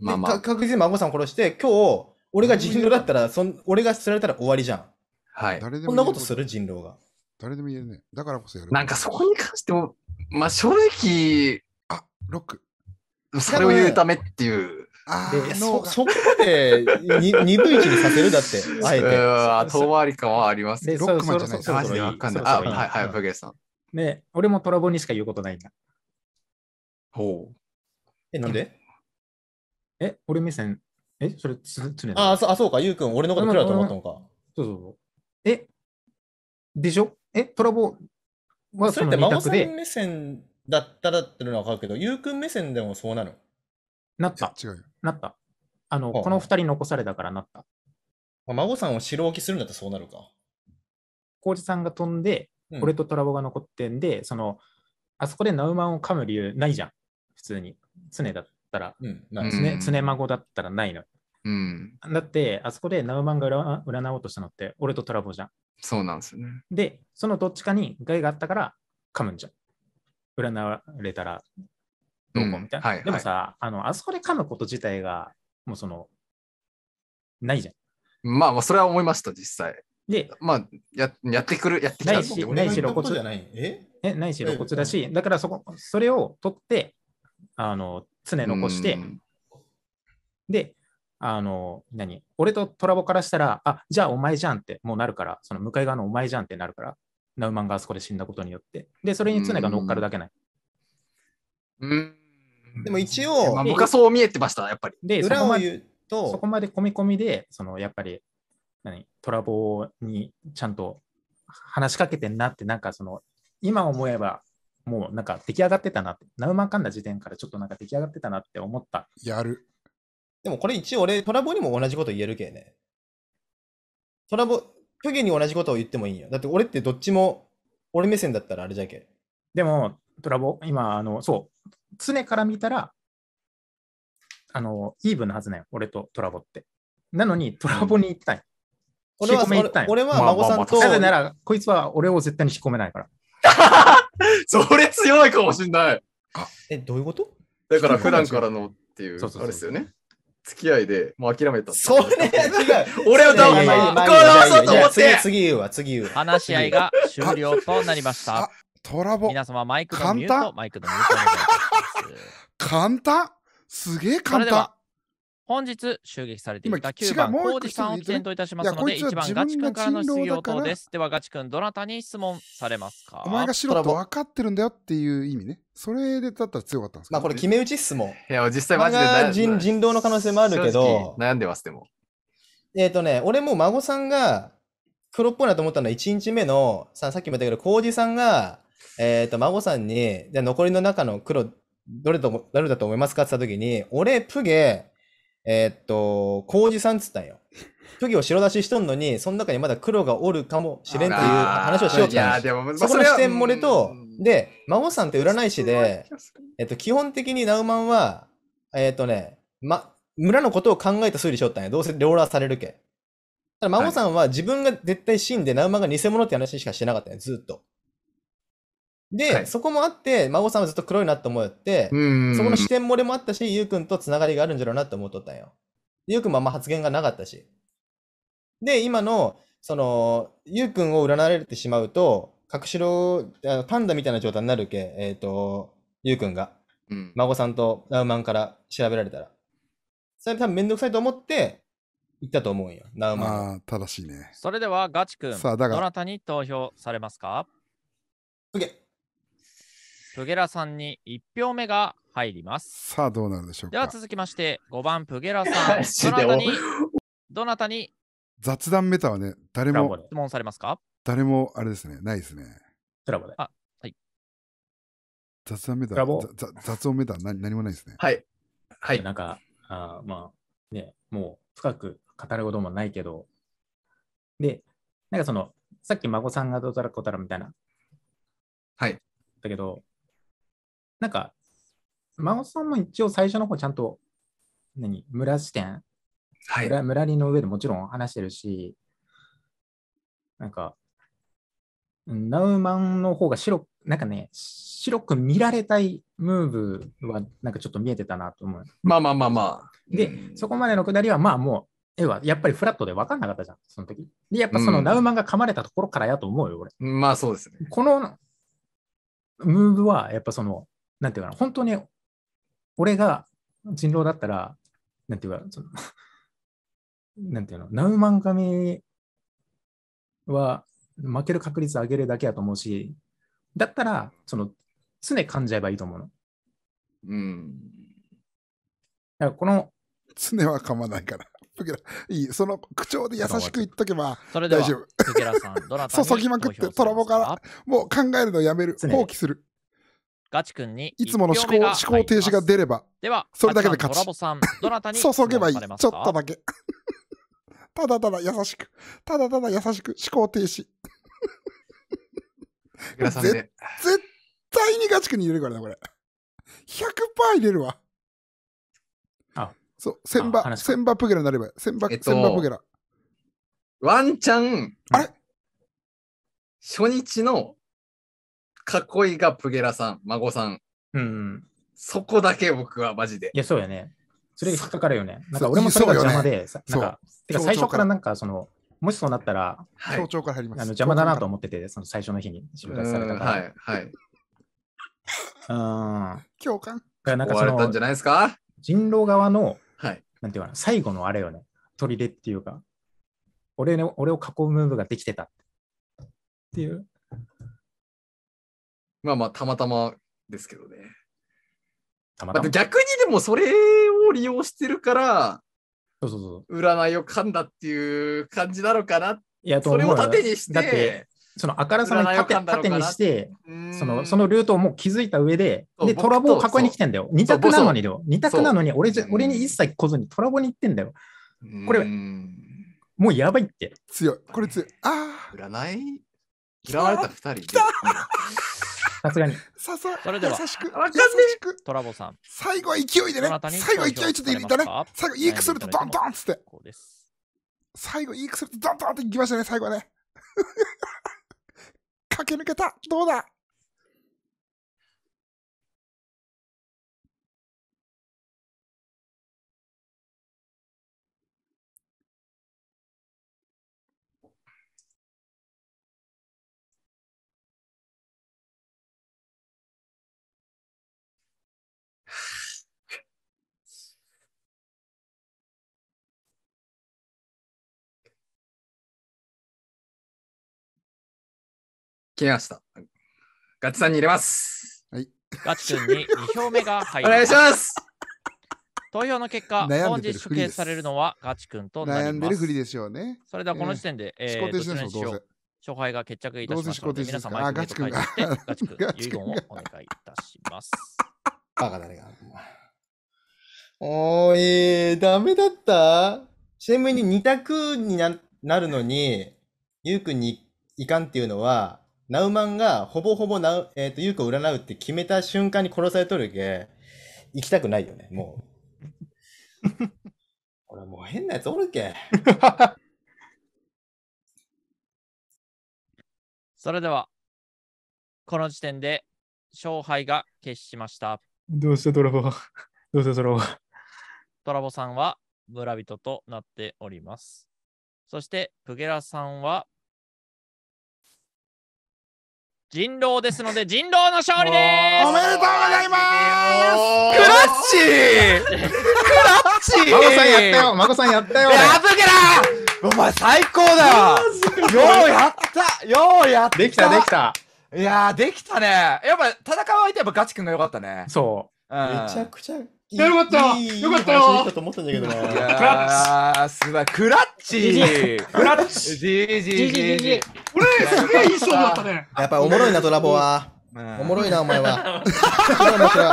まあまあ。確実に孫さんを殺して、今日、俺が人狼だったら、そん俺が釣られたら終わりじゃん。はい。こんなことする人狼が。誰でも言えるね。だからこそやる。なんかそこに関しても、まあ正直、あ、6。それを言うためっていう。あのそそこまで2 [LAUGHS] 分1にさせるだって、あえて。遠回り感はありますね。6分じゃないマジでわかんない。あ、はいはい、フゲさん。ね俺もトラボにしか言うことないんだ。ほう。え、なんでえ、俺目線。え、それつ、つねああ、そうか、ゆうくん、俺のことくらと思ったのか。そうそうそう。え、でしょえ、トラボまあ、それって孫さん目線だったらってのは分かるけど、ゆうくん目線でもそうなのなった。違うなった。あの、この二人残されたからなった。まあ、孫さんを白置きするんだったらそうなるか。浩二さんが飛んで、俺とトラボが残ってんで、その、あそこでナウマンを噛む理由ないじゃん。普通に。常だったら。うん、なんですね。常孫だったらないの。うん、だって、あそこでナウマンが占おうとしたのって、俺とトラボじゃん。そうなんですよね。で、そのどっちかに害があったから噛むんじゃん。占われたらどうこうみたいな。うんはい、でもさ、あの、あそこで噛むこと自体が、もうその、ないじゃん。まあ、まあ、それは思いました、実際。で、まあ、ややってくる、やってきたないし、ないし露骨じゃないええないし露骨だし、だからそこ、それを取って、あの、常残して、で、あの、何俺とトラボからしたら、あ、じゃあお前じゃんってもうなるから、その向かい側のお前じゃんってなるから、ナウマンがあそこで死んだことによって。で、それに常が乗っかるだけない。うん。でも一応、まあ、僕はそう見えてました、やっぱり。で、裏を言うと、そこまで込み込みで、そのやっぱり、何、トラボにちゃんと話しかけてんなって、なんかその、今思えば、もうなんか出来上がってたなって、ナウマンかんだ時点からちょっとなんか出来上がってたなって思った。やる。でもこれ一応俺、トラボにも同じこと言えるけね。トラボ、虚偽に同じことを言ってもいいよ。だって俺ってどっちも、俺目線だったらあれじゃけ。でも、トラボ、今、あの、そう、常から見たら、あの、イーブンのはずね俺とトラボって。なのに、トラボに行ったん俺は、俺は孫さんと。ななら、こいつは俺を絶対に仕込めないから。[LAUGHS] それ強いかもしんない。え、どういうことだから、普段からのっていう、そうそうそうそうですよね。付き合いで、もう諦めた。それ違う。俺を騙そうと思って。次言うわ、次言う話し合いが終了となりました。トラボ。皆様、マイクのミュート、マイクのミュート簡単すげえ簡単。本日襲撃されていた9番、コウジさんを起点といたしますので、1番、ガチ君からの質疑応答です。では、ガチ君、どなたに質問されますかお前が白と分かってるんだよっていう意味ね。それでだったら強かったんですか、ね、まあ、これ決め打ちっすもん。いや、実際マジで人人狼の可能性もあるけど。悩んでます、でも。えっ、ー、とね、俺も孫さんが黒っぽいなと思ったのは1日目の、ささっきも言ったけど、コウジさんが、えっ、ー、と、孫さんに、じゃ残りの中の黒、どれとどれだと思いますかって言ったときに、俺、プゲ、えー、っと、浩二さんっつったんよ。虚偽を白出ししとんのに、その中にまだ黒がおるかもしれんっていう話をしようって話。いやでも、まあ、そこの視点漏れと、で、孫さんって占い師で、えっと、基本的にナウマンは、えっとね、ま、村のことを考えた推理しよったんや。どうせローラーされるけ。ただ、孫さんは自分が絶対死んで、ナウマンが偽物って話しかしてなかったんや、ずっと。で、はい、そこもあって、孫さんはずっと黒いなと思って、そこの視点漏れもあったし、ゆうくんとつながりがあるんじゃろうなと思っとったんよ。ゆうくんもあんま発言がなかったし。で、今の、その、ゆうくんを占われてしまうと、隠しろ、パンダみたいな状態になるけ、えっ、ー、と、ゆうくんが、うん、孫さんとナウマンから調べられたら。それ多分めんどくさいと思って、行ったと思うよ、ナウマン。ああ、正しいね。それでは、ガチくさあだどなたに投票されますか ?OK。プゲラさんに1票目が入ります。さあ、どうなんでしょうでは続きまして、5番プゲラさん。[LAUGHS] どなたに、どなたに雑談メタはね、誰も、質問されますか誰も、あれですね、ないですね。ラボで。あ、はい。雑談メタ、雑音メタ何、何もないですね。はい。はい。なんか、あまあ、ね、もう深く語ることもないけど、で、なんかその、さっき孫さんがどうたらこうたらみたいな。はい。だけど、なんか、真央さんも一応最初の方ちゃんと、何、村視点、はい、村村人の上でもちろん話してるし、なんか、ナウマンの方が白、なんかね、白く見られたいムーブは、なんかちょっと見えてたなと思う。まあまあまあまあ。で、そこまでのくだりは、まあもう、絵はやっぱりフラットで分かんなかったじゃん、その時。で、やっぱそのナウマンが噛まれたところからやと思うよ、俺。まあそうですね。このムーブは、やっぱその、なんていうかな、本当に俺が人狼だったら、なんていうか、その [LAUGHS] なんていうの、ナウマン神は負ける確率上げるだけやと思うし、だったら、その、常噛んじゃえばいいと思うの。うん。だからこの。常は噛まないから。[LAUGHS] いい、その口調で優しく言っとけば大丈夫。それでは、さん、どなた注 [LAUGHS] ぎまくって、トラボから、もう考えるのやめる、放棄する。ガチ君にいつもの思考思考停止が出れば、では、それだけで勝ち。そそさん、[LAUGHS] どなたに注げばいい。ちょっとだけ。[LAUGHS] ただただ優しく、ただただ優しく、思考停止。絶対にガチ君に入れるからな、これ。100%入れるわ。あ、そう、千葉、千葉プゲラになれば千葉、えっと、千葉プゲラ。ワンチャン、あれ初日のかっこいいがプゲラさん、孫さん。うん。そこだけ僕はマジで。いや、そうやね。それ引っかかるよね。なんか俺もそれが邪魔で、ね、なんか、てか最初からなんかその、もしそうなったら、はい、あの邪魔だなと思ってて、その最初の日にされたから。はい、はい。うん。共感。なんかその、たんじゃないですか人狼側の、はい、なんていうかな、最後のあれよね、取り出っていうか、俺ね、俺を囲むムーブができてたっていう。まあまあ、たまたまですけどね。たまたま。まあ、逆にでもそれを利用してるから、そうそうそう。占いを噛んだっていう感じなのかな。いや、それを縦にして。だって、その明るらさまに縦にして、そのそのルートをもう気づいた上で、で、トラボを囲いに来てんだよ。二択なのに二択なのに俺じゃ、俺に一切来ずにトラボに行ってんだよ。これ、もうやばいって。強い。これ強い。ああ。占い嫌われた二人さすがに。さすがに。優しく、優しく。トラボさん。最後は勢いでね。最後は勢いちょっと入れたね。最後、いいクするとドンドンっつって。最後、いいクするとドンドンっていきましたね、最後はね。[LAUGHS] 駆け抜けたどうだ決めました。ガチさんに入れます。はい。ガチ君に2票目が入ります。お願いします。投票の結果、本日処刑されるのはガチ君となります。悩んでるふりでしょうね。それではこの時点で、えー、えー、思考停勝敗が決着いたしましたので、皆様、あ、ガチ君が。ガチ君、遺言をお願いいたします。バカだね。おい、ダメだったちなみに2択にななるのに、ゆうくんにいかんっていうのは、ナウマンがほぼほぼナウ、えっ、ー、と、優子を占うって決めた瞬間に殺されとるけ、行きたくないよね、もう。[LAUGHS] 俺もう変なやつおるけ。[LAUGHS] それでは、この時点で勝敗が決しました。どうしてドラボ [LAUGHS] どうしてドラボドラボさんは村人となっております。そして、プゲラさんは人狼ですので人狼の勝利ですおめでとうございますクラッチクラッチコさんやったよコさんやったよやぶけなお前最高だようやったようやったできたできたいやできたねやっぱ戦う相手はやっぱガチ君が良かったねそう、うん、めちゃくちゃやよかったよかったよ話たと思ったんだけどな。いやすごい。クラッチクラッチこれ、すげえいい勝負だったね。やっぱおもろいな、ドラボは。おもろいな、お前は。[LAUGHS] 面白い。面白い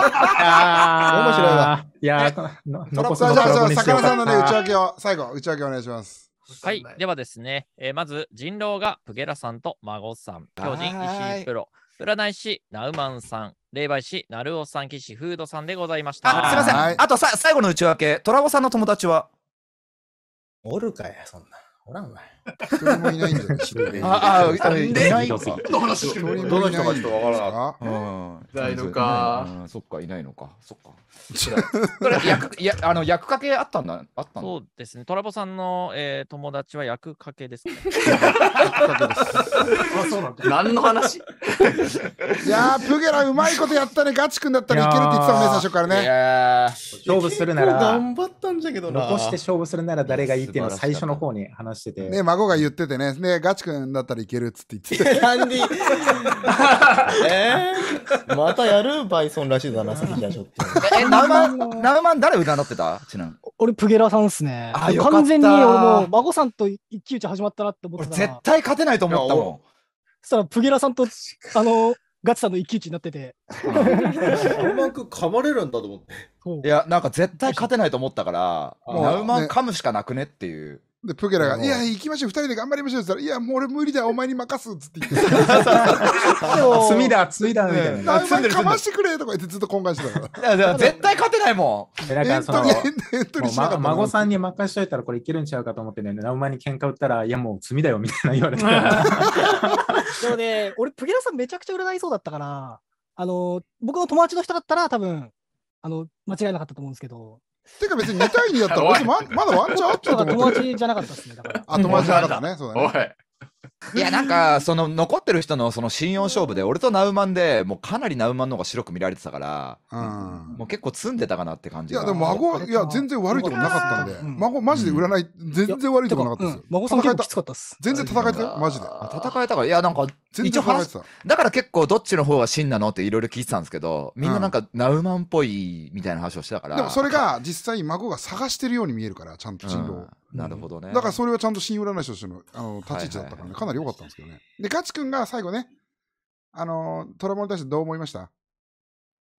わ。いやー、残さじゃあ、じゃあ、さんのね、内訳を、最後、内訳お願いします。はい、ではですね、えまず人狼がプゲラさんと孫さん、巨人石井プロ、占い師ナウマンさん、霊媒師、なるおさん、士、フードさんでございました。あ、すいません。あとさ、最後の内訳、トラボさんの友達はおるかや、そんな。おらんわ。一人もいないんじゃないああ、いないんか。何のどの人がちょっとわからなかった。ないのか。そっか、いないのか。そっか。それ役いやあの役かけあったんだ。あったそうですね。トラボさんの、えー、友達は役かけですね。あ、そうなんだ。何の話 [LAUGHS] いやー、プゲラうまいことやったね。ガチ君だったらいけるって言ってたもんね、最初からね。いや勝負するなら。頑張ったんじゃけどな。残して勝負するなら誰がいいっていうのは最初の方に話してて。ね、孫が言っててね、で、ガチ君だったらいけるっつって言ってて。キ [LAUGHS] ャ [LAUGHS] えー、またやるバイソンらしいだな、さっきじゃちょっと。[LAUGHS] え、ナウマン、ナウマン誰占ってたちなみに。俺、プゲラさんっすね。あ、よかった。完全に、もう、孫さんと一騎打ち始まったなって思ってた。絶対勝てないと思ったもん。そしたら、プゲラさんと、あの、ガチさんの一騎打ちになってて。ナウマン君噛まれるんだと思って。いや、なんか絶対勝てないと思ったから、ナウマン噛むしかなくねっていう。で、プゲラが、いや、行きましょう、二人で頑張りましょうって言ったら、いや、もう俺無理だ、お前に任すっつって言って [LAUGHS] 罪だ、[LAUGHS] 罪だ、みたいな。お前かましてくれとか言ってずっと懇願してたから。い [LAUGHS] や、絶対勝てないもん。え、だか本その、孫さんに任しといたらこれいけるんちゃうかと思ってね、お前に喧嘩売ったら、いや、もう罪だよ、みたいな言われて。でもね、俺、プゲラさんめちゃくちゃ占いそうだったから、あの、僕の友達の人だったら多分、あの、間違いなかったと思うんですけど、てか別に2対2だったら、[LAUGHS] 別にままだワンチャンあったと思っ友達じゃなかったですね、だから。あ、友達じゃなかったね、そうだね。いやなんかその残ってる人のその信用勝負で俺とナウマンでもうかなりナウマンの方が白く見られてたから、うん、もう結構積んでたかなって感じいやでも孫いや全然悪いとこなかったんで、孫マジで占い全然悪いとこなかったです孫さん結きつかったっす全然戦えたよマジで戦えたからいやなんか一応話だから結構どっちの方が真なのっていろいろ聞いてたんですけどみんななんかナウマンっぽいみたいな話をしてたから、うん、でもそれが実際孫が探してるように見えるからちゃんと進路を、うん、なるほどねだからそれはちゃんと信占い師としてのあの立ち位置だったから、ね、かなり良かったんですけどねでガチ君が最後ねあのトラモに対してどう思いました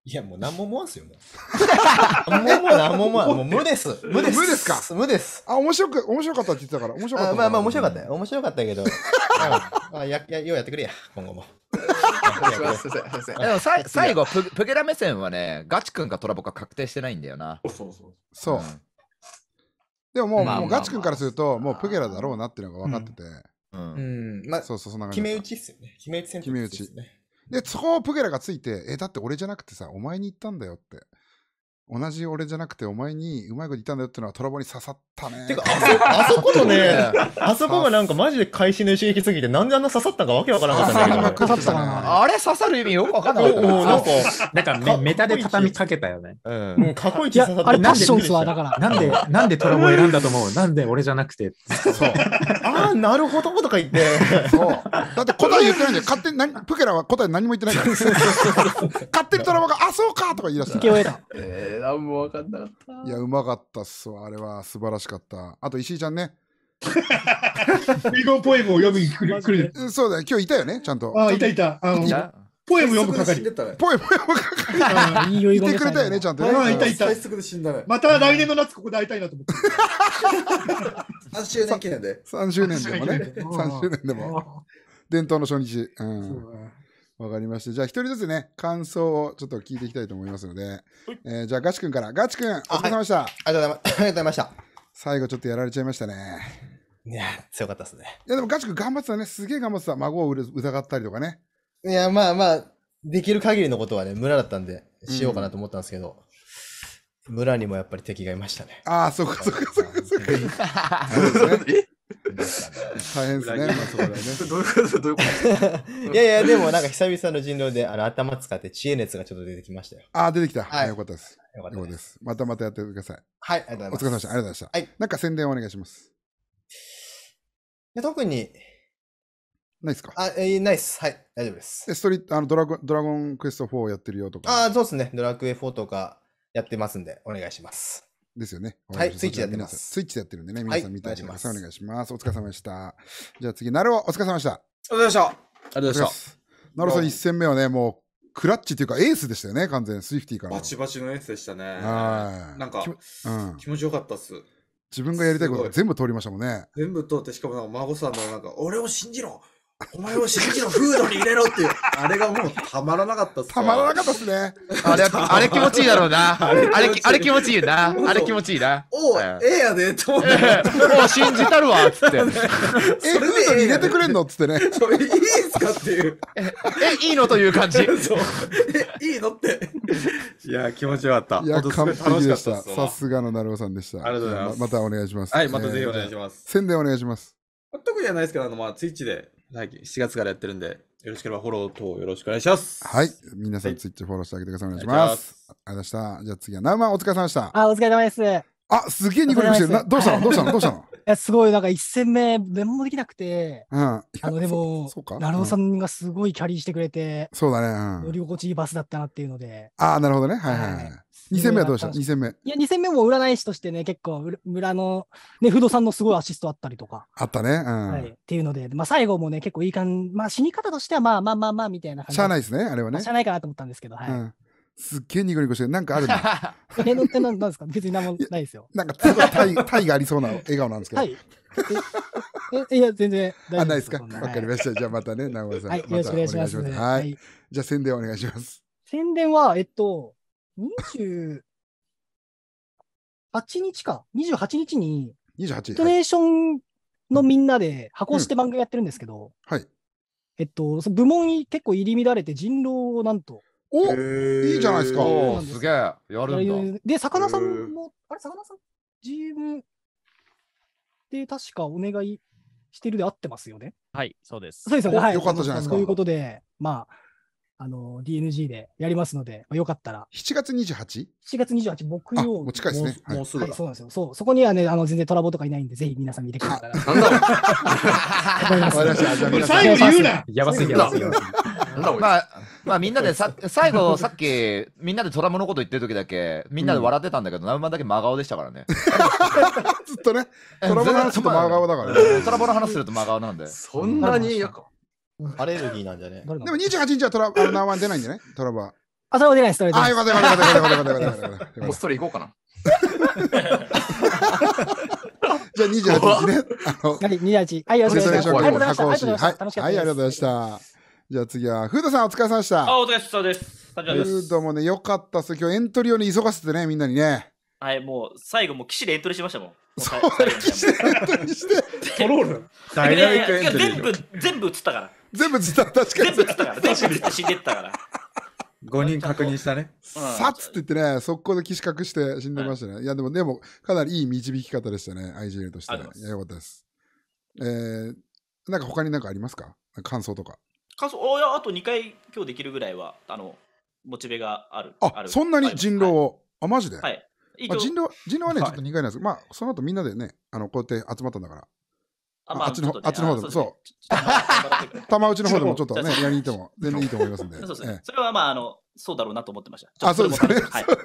いや、もう何も思わんすよ、もう。何 [LAUGHS] も思わん、何も思わん。もう無です。無です。無ですか無です。あ、面白く、面白かったって言ってたから、面白かった。まあまあ面白かったよ。面白かったけど。[LAUGHS] まあややようやってくれや、今後も。でもさい最後プ、プゲラ目線はね、ガチ君かトラボか確定してないんだよな。そうそう。そう。でももう、もうガチ君からすると、もうプゲラだろうなっていうのが分かってて。うん。うまあ、そうそう、そ決め打ちっすよね。決め打ち決め打ちすね。で、そこをプゲラがついて、え、だって俺じゃなくてさ、お前に言ったんだよって。同じ俺じゃなくて、お前にうまいこと言ったんだよってのはトラボに刺さったね。てか、あそ、あそこのね、[LAUGHS] あそこがなんかマジで会心の刺激すぎて、なんであんな刺さったかわけわからなかったんだけど。[LAUGHS] あれ刺さる意味よくわかんなかった。なんか、なんかメタで畳みかけたよね。うん。もう過去一刺さった。あれ、パッションズはだから。なんで、なんでトラボ選んだと思うなんで俺じゃなくて。そう。[LAUGHS] ああ、なるほどとか言って。そう。だって答え言ってないんだよ。勝手に何、プケラは答え何も言ってないから。勝手にトラボが、あ、そうかとか言い出した。ええ、何もわかんなかった。いや、うまかったっすわ。あれは素晴らしい。しかった。あと、石井ちゃんね。遺 [LAUGHS] 言ポエムを読みにる。そうだ今日いたよね、ちゃんと。あ、いたいた。あの、ポエム読む係。ポエム読む係。いてくれたよね、ちゃんとね。あ、いたいた。また来年の夏ここで会いたいなと思って。3 [LAUGHS] 周年記念で。3 [LAUGHS] 周年でもね。3周年でも。伝統の初日。うん。わかりました。じゃあ、一人ずつね、感想をちょっと聞いていきたいと思いますので、えー、じゃあ、ガチ君から。ガチ君、お疲れ様でした、い。ありがとうございました。最後ちょっとやられちゃいましたね。いや、強かったですね。いや、でもガチ君頑張ってたね。すげえ頑張ってた。孫を疑ったりとかね。いや、まあまあ、できる限りのことはね、村だったんで、しようかなと思ったんですけど、うん、村にもやっぱり敵がいましたね。ああ、そっかそっかそっかそっか。そうですね。[LAUGHS] 大変ですね、まあ、そこね。どういうことどういうこといやいや、でもなんか久々の人狼であの頭使って知恵熱がちょっと出てきましたよ。あ、あ、出てきた。はい、よかったです。よかったです。またまたやってください。はい、ありがとうございました。お疲れ様でした。ありがとうございました。はい。なんか宣伝お願いします。特に。ないですかあ、えー、ないっす。はい、大丈夫です。え、ストリート、あの、ドラゴン、ドラゴンクエスト4やってるよとか。ああ、そうですね。ドラクエ4とかやってますんで、お願いします。ですよね。はい、スイッチでやってます。イッチでやってるんでね、皆さん見てください。お願いします。お疲れ様でした。じゃあ次、なるお、お疲れ様でした。でした。ありがとうございました。なるさん1戦目はね、もう、クラッチっていうかエースでしたよね、完全スイフティーから。バチバチのエースでしたね。はい。なんか、うん、気持ちよかったっす。自分がやりたいこと全部通りましたもんね。全部通って、しかもなんか孫さんのなんか、俺を信じろお前を新規のフードに入れろっていう、あれがもうたまらなかったっすたまらなかったっすね。あれ、あれ気持ちいいだろうな。[LAUGHS] あれ、あれ気持ちいいな。あれ気持ちいいな。おう、ええやで、と思って。も [LAUGHS] う信じたるわ、つって。[LAUGHS] え、フードに入れてくれんのつってね。それいいんすかっていう。え、いいのという感じ。え、いいのって。いや、気持ちよかった。いや、完璧でした。さすがのなるおさんでした。ありがとうございます。またお願いします。はい、またぜひお願いします。宣伝お願いします。特にはないですけど、あの、まあ、ツイッチで。最近7月からやってるんで、よろしければフォロー等よろしくお願いします。はい、皆さんツイッチフォローしてあげてください。お願いします。ありがとうございました。じゃあ次は、ナウマンお疲れ様でした。あ、お疲れ様です。あ、すげえニコニコしてる。どうしたのどうしたのどうしたの [LAUGHS] いや、すごい、なんか一戦目、メモもできなくて、うん、あの、でも、なるほさんがすごいキャリーしてくれて、そうだね、うん、乗り心地いいバスだったなっていうので。あ、なるほどね。はいはい、はい2戦目はどうした ?2 戦目。いや、2戦目も占い師としてね、結構、村の、ね、不動産のすごいアシストあったりとか。あったね。うん。はい、っていうので、まあ、最後もね、結構いい感じ、まあ、死に方としては、まあまあまあまあ、みたいな感じ。しゃあないですね、あれはね。しゃあないかなと思ったんですけど、はい。うんすっげえニコニコして、なんかあるな。[LAUGHS] えのってなんですか別に何もないですよ。なんか、タイ、[LAUGHS] タイがありそうな笑顔なんですけど。はい。いや、全然大丈夫あ、ないですかわかりました。じゃあまたね、名古屋さん。はい、よろしくお願いします。はい。じゃあ宣伝お願いします。宣伝は、えっと、28日か、28日に、インイトネーションのみんなで箱押して番組やってるんですけど、はい。えっと、その部門に結構入り乱れて人狼をなんと。おいいじゃないですか。すげえ。やるんだ。で、なさんも、あれ、さかなさん ?GM で確かお願いしてるで合ってますよね。はい、そうです。そうですよね。はい。よかったじゃないですか。ということで、まあ、あの、DNG でやりますので、まあ、よかったら。7月 28?7 月28日、木曜日。もう近いですね。もうすぐ、そうなんですよ。そう。そこにはね、あの、全然トラボとかいないんで、ぜひ皆さん見てください。なんだろう最後言うなやばすぎやばすぎ。まあ、まあみんなでさ、最後、さっき、みんなでトラボのこと言ってる時だけ、みんなで笑ってたんだけど、ナウマンだけ真顔でしたからね。[LAUGHS] ずっとね、トラボの話すると真顔だからね。トラムの話すると真顔なんで。そんなに、アレルギーなんじゃね。でも28日はトラ、ナーワン出ないんじゃねトラバー。あ、それは出ないです。それは出あ、よかったよかったよかったよかったよかった。こっそり行こうかな。[LAUGHS] じゃあ28日ね。あの、28。はい、よろしくお願いします。ありがとうございました。はい、ありがとうございました。じゃあ次は、フードさんお疲れ様でした。あ、お疲れ様です。フードもね、よかったっす。今日エントリーをね、急がせてね、みんなにね。はい、もう最後、もう騎士でエントリーしましたもん。そう、騎士でエントリーして。トロール全部、全部映ったから。全部つた、確かに。全部つたから。全部つた死んでったから。5人確認したね。さっつって言ってね、速攻で岸隠して死んでましたね。いや、でも、でも、かなりいい導き方でしたね、IGL として。いや、よかったです。えー、なんか他になんかありますか感想とか。感想、おや、あと2回今日できるぐらいは、あの、モチベがある。あ、あそんなに人狼を。あ、マジではい。人狼人狼はね、ちょっと2回なんですけど、まあ、その後みんなでね、あの、こうやって集まったんだから。あ、まあ、あっちの方、あっちの方でも、そう。玉打ちの方でもちょっとね、やりに行っても、全然いいと思いますんで。そうですね。それはまあ、あの、そうだろうなと思ってました。あ、そうですね。はい。わか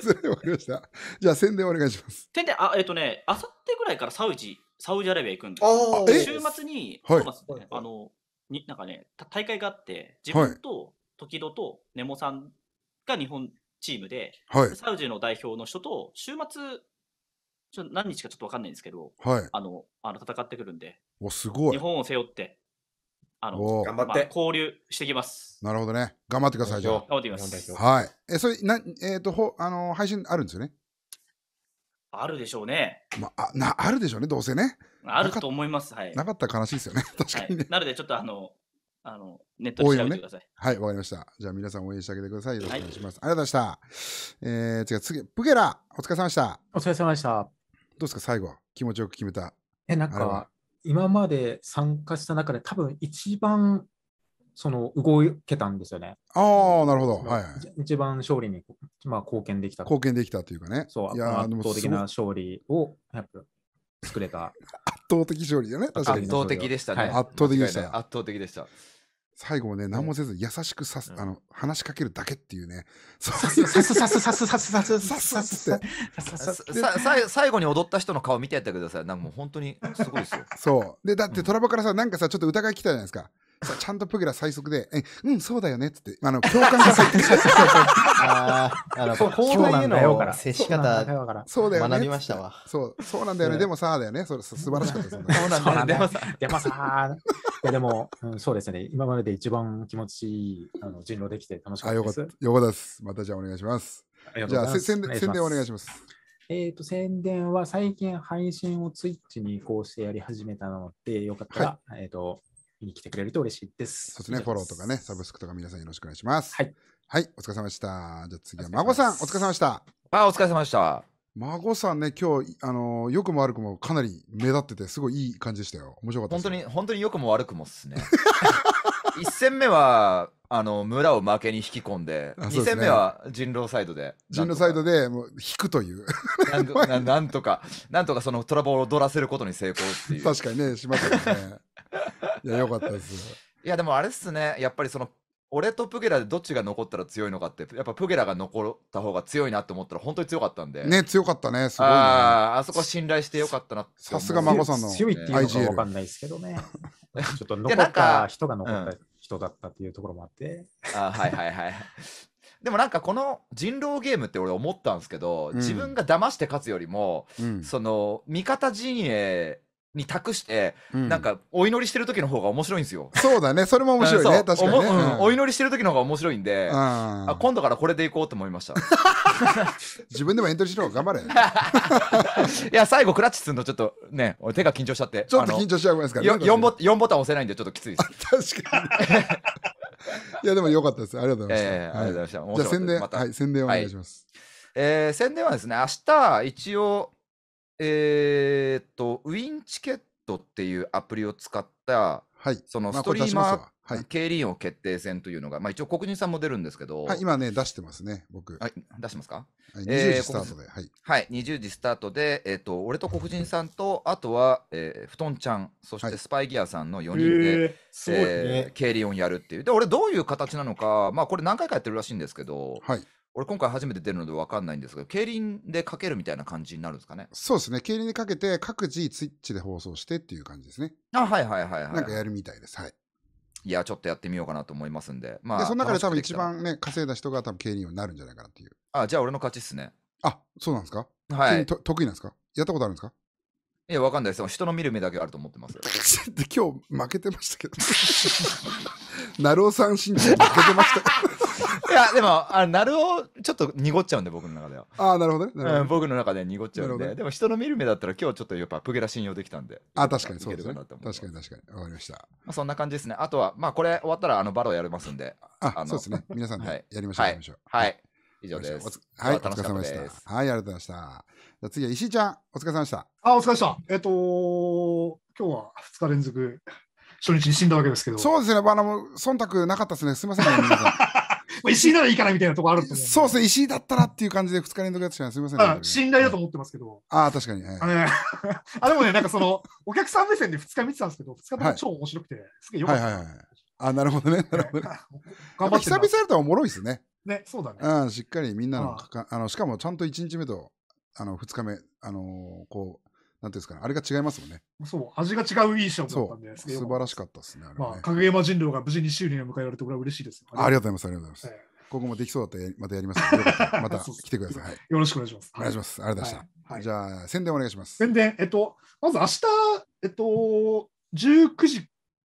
りました。じゃあ、宣伝お願いします。宣伝、あ、えっとね、あさってぐらいからサウジ、サウジアラビア行くんです週末に、はい。あの、になんかね、大会があって、自分と、時戸とネモさんが日本チームで、はい、サウジの代表の人と週末ちょっと何日かちょっとわかんないんですけど、はい。あの、あの戦ってくるんで、お、すご日本を背負って、あの、頑張っまあ、て。交流していきます。なるほどね。頑張ってください、じゃ頑張ってみます。はい。え、それ、な、えっ、と、ほ、あの配信あるんですよね。あるでしょうね。まあ、な、あるでしょうね、どうせね。あると思います。はい。なかったら悲しいですよね。[LAUGHS] 確かにねい、。なので、ちょっとあの、あのネットで調べてください。はい、わ、かりました。じゃあ皆さん応援してあげてください。よろしくお願いします。ありがとうございました。えー、次は次、プゲラ、お疲れ様でした。お疲れ様でした。うですか、最後、気持ちよく決めた。え、なんか、今まで参加した中で、多分一番その動けたんですよね。ああ、なるほど。はい、はい、一番勝利に、まあ、貢献できた。貢献できたというかね。そう、いや圧倒的な勝利をやっぱ作れた。[LAUGHS] 圧倒的勝利だね、確かに。圧倒的でしたね。はい、圧倒的でした。圧倒的でした。最後ね、何もせず優しくさす、あの、話しかけるだけっていうね。さす、さす、さす、さす、さす、さす、さす、さすって。最後に踊った人の顔見てやってください。なんかもう本当にすごいですよ。そう。で、だってトラバからさ、なんかさ、ちょっと疑い来たじゃないですか。さちゃんとプグラ最速で、うん、そうだよねっって、あの、共感が入ってああ、あの、行動の接し方、そうだよね。学びましたわ。そう、そうなんだよね。でもさ、だよね。それ素晴らしかったです。そうなんだよね。でもさ、いやでも、うん、そうですね。今までで一番気持ちいいあの人狼できて楽しかったです。よかったです。またじゃあお願いします。ますじゃあ宣伝宣伝お願いします。えっ、と、宣伝は最近配信をツイッチに移行してやり始めたので、よかったら、はい、えっ、と、見に来てくれると嬉しいです。そうですね、フォローとかね、サブスクとか皆さんよろしくお願いします。はい。はい、お疲れ様でした。じゃあ次は、孫さん、お疲れ様でした。あ、お疲れ様でした。孫さんね、今日、あのー、良くも悪くもかなり目立ってて、すごいいい感じでしたよ。面白かった本当に、本当によくも悪くもっすね。[LAUGHS] 一戦目は、あの、村を負けに引き込んで、二、ね、戦目は人狼サイドで。人狼サイドで、もう、引くという。なんとか、なんとかそのトラボを取らせることに成功っていう。確かにね、しましたよね。いや、よかったです。[LAUGHS] いや、でもあれっすね。やっぱりその、俺とプゲラでどっちが残ったら強いのかって、やっぱプゲラが残った方が強いなって思ったら本当に強かったんで。ね、強かったね。すごい、ね、ああ、そこ信頼してよかったなさすが孫さんの。強いっていうのはわかんないですけどね。[LAUGHS] ちょっと残った人が残った人だったっていうところもあって。あはいはいはい。でもなんかこの人狼ゲームって俺思ったんですけど、うん、自分が騙して勝つよりも、うん、その味方陣営に託して、うん、なんかお祈りしてる時の方が面白いんですよ。そうだね、それも面白いね、確かに、ねお、うん、お祈りしてる時の方が面白いんで、あ今度からこれでいこうと思いました。[LAUGHS] 自分でもエントリーしろ、頑張れ。[LAUGHS] いや、最後クラッチするのちょっとね、俺手が緊張しちゃって。ちょっと緊張しちゃうんですから、ね、4, ボ4ボタン押せないんでちょっときついです。確かに。[LAUGHS] いや、でもよかったです。ありがとうございました。えー、ありがとうございました。じゃあ宣伝、ま、はい、宣伝お願いします。はい、えー、宣伝はですね、明日一応、えー、っと、ウィンチケットっていうアプリを使った、はい、そのストリーマー、競輪王決定戦というのが、まあ、一応、国人さんも出るんですけど、はい、今ね、出してますね、僕。はい、出してますか、はい、?20 時スタートで、えー、はい、はい、20時スタートで、えー、っと俺と黒人さんと、あとは、えー、布団ちゃん、そしてスパイギアさんの4人で、はいえー、競輪をやるっていう、で俺、どういう形なのか、まあ、これ、何回かやってるらしいんですけど、はいこれ今回初めて出るので分かんないんですけど、競輪でかけるみたいな感じになるんですかねそうですね。競輪でかけて、各自ツイッチで放送してっていう感じですね。あ、はいはいはいはい。なんかやるみたいです。はい。いや、ちょっとやってみようかなと思いますんで。まあ、でその中で多分一番ね、稼いだ人が多分競輪になるんじゃないかなっていう。あ、じゃあ俺の勝ちっすね。あ、そうなんですかはい。得意なんですかやったことあるんですかいや、わかんないです。人の見る目だけあると思ってます。[LAUGHS] 今日負けてましたけど。[LAUGHS] 成尾さん信じて負けてました。やでもあなるをちょっと濁っちゃうんで僕の中ではああなるほどね、うん、僕の中で濁っちゃうんででも人の見る目だったら今日ちょっとやっぱプゲラ信用できたんであ確かにそうですね確かに確かにわかりました、まあ、そんな感じですねあとはまあこれ終わったらあのバロやりますんであそうですね皆さんでやりましょう、はい、やりましょうはい、はい以上です。はい、お疲れ様でした。はい、ありがとうございました。じゃ次は石井ちゃん、お疲れ様でした。あ、お疲れでした。えっと、今日は2日連続、初日に死んだわけですけど。そうですね、あの、忖度なかったですね。すみません、ね、皆さん。まあ、石井ならいいからみたいなとこあると思う。そうですね、石井だったらっていう感じで2日連続やってたらすみません、ね、信頼だと思ってますけど。ああ、確かに。はい、あ [LAUGHS] でもね、なんかその、お客さん目線で2日見てたんですけど、2日と超面白くて、はい、すげえよかった。はいはいはい。あ、なるほどね。なるほど、ね。[LAUGHS] 久々やったらおもろいですね。ね、そうだね。うん、しっかりみんなのかか、あの、しかもちゃんと1日目と、あの、2日目、あのー、こう、なんていうんですかね、あれが違いますもんね。そう、味が違ういい勝だったんですけど。素晴らしかったですね。あねまあ、影山人狼が無事に周年を迎えられて、これは嬉しいですあ。りがとうございます、ありがとうございます。今後もできそうだったらまたやりますので、[LAUGHS] また来てください。はい、よろしくお願いします。お願いします。ありがとうございました。はい、じゃあ、宣伝お願いします。宣伝、えっと、まず明日、えっと、19時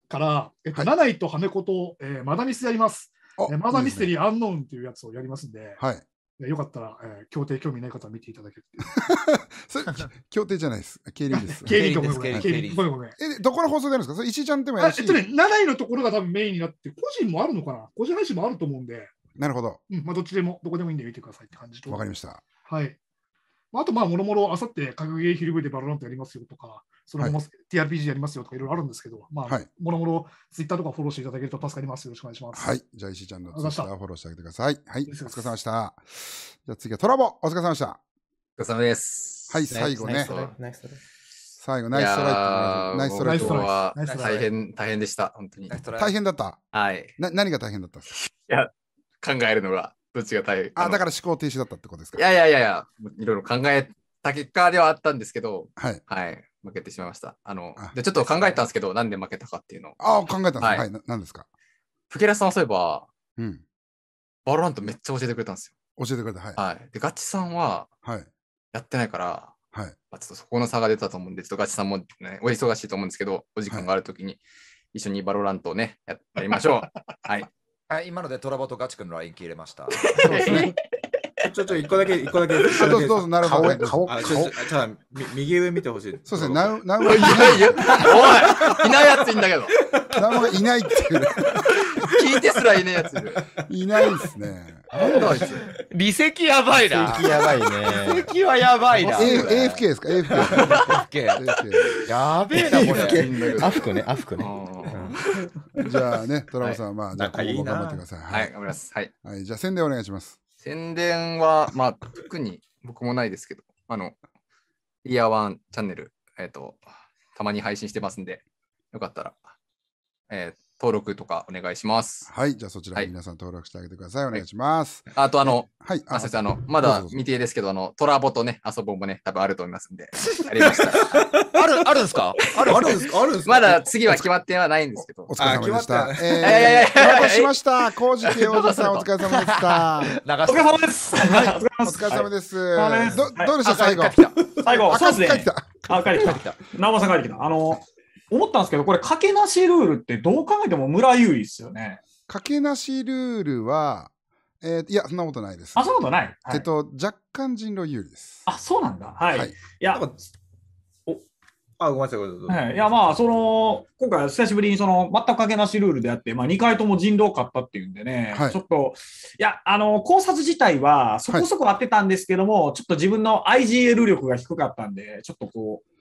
から、えっと、7位と羽子と、えー、マダミスやります。えー、マダミステリーアンノーンというやつをやりますんで、はい、よかったら、えー、協定興味ない方は見ていただける。[LAUGHS] それ、協定じゃないです。経理です。経理とか、んごめん。競輪。え、どこの放送であるんですかそれ、石井ちゃんでもやるし。えっとね、7位のところが多分メインになって、個人もあるのかな個人配信もあると思うんで。なるほど。うん、まあ、どっちでも、どこでもいいんで見てくださいって感じと。わかりました。はい。あ、と、まあ、もろもろ、あさって、格ゲー昼でバロラントやりますよとか、それも TRPG やりますよとか、いろいろあるんですけど、まあ、もろもろ、ツイッターとかフォローしていただけると助かります。よろしくお願いします。はい。じゃあ、石井ちゃんのツイッターフォローしてあげてください。はい。お疲れ様でした。じゃあ、次はトラボ、お疲れ様でした。お疲れ様です。はい、最後ね。最後、ナイストライナイストライト。は大変、大変でした、本当に。大変だったはい。な、何が大変だったんですかいや、考えるのが。どっちが大変あだから思考停止だったってことですかいやいやいやいや、いろいろ考えた結果ではあったんですけど、はい。はい。負けてしまいました。あの、でちょっと考えたんですけど、なんで負けたかっていうのああ、考えたんですか、はい、何ですかふけらさんはそういえば、うん。バロラントめっちゃ教えてくれたんですよ。教えてくれた、はい。はい。で、ガチさんは、はい。やってないから、はい。まあ、ちょっとそこの差が出たと思うんで、ちょっとガチさんもね、お忙しいと思うんですけど、お時間があるときに、一緒にバロラントをね、やりましょう。[LAUGHS] はい。あ今のでトラボとガチ君のライン切れました。ちょっと一個だけ、一個だけ。どうぞどうぞ、なるほど。顔、顔、顔。ただ、右上見てほしい。そうですね、なる、なる、いないよ。おい、いないやついいんだけど。なるほど、いないっていう。聞いてすらいないやつ。いないっすね。なんだあいつ。離席やばいな。離席やばいね。離席はやばいな。AFK ですか ?AFK。AFK。やべえな、これ。アフクね、アフクね。[LAUGHS] じゃあね、トラボさん、まあ、じゃあ、今後頑張ってください。はい、頑張ります。はい。はい、じゃあ、宣伝お願いします。宣伝は、まあ、特に僕もないですけど、あの、イヤーワンチャンネル、えっ、ー、と、たまに配信してますんで、よかったら、えっ、ー、登録とかお願いします。はい、じゃあそちら皆さん登録してあげてください。はい、お願いします。あとあの、はい、あ先生、あの、まだ未定ですけど、あの、トラボとね、遊ぼうもね、多分あると思いますんで、あ [LAUGHS] りました。ある、あるんですかある、あるんですかあるんですかまだ次は決まってはないんですけど。お疲れ様でした。えー、トラボしました。コージケおさん、[LAUGHS] お疲れ様でした。[LAUGHS] お疲れ様です。はい、お疲れ様です。ど、どうでした最後。最後、そうですね。あ、帰ってきた。なおさん帰ってきた。あの、思ったんですけど、これ、かけなしルールってどう考えても村優位ですよね。かけなしルールは、えー、いや、そんなことないです。あ、そんなことない。はい、えっと、若干人狼有利です。あ、そうなんだ。はい。はい、いや、おあ、ごめんなさい、はい、いや、まあ、その、今回、久しぶりに、その、全くかけなしルールであって、まあ、2回とも人狼勝ったっていうんでね、はい、ちょっと、いや、あの、考察自体は、そこそこ合ってたんですけども、はい、ちょっと自分の IGL 力が低かったんで、ちょっとこう、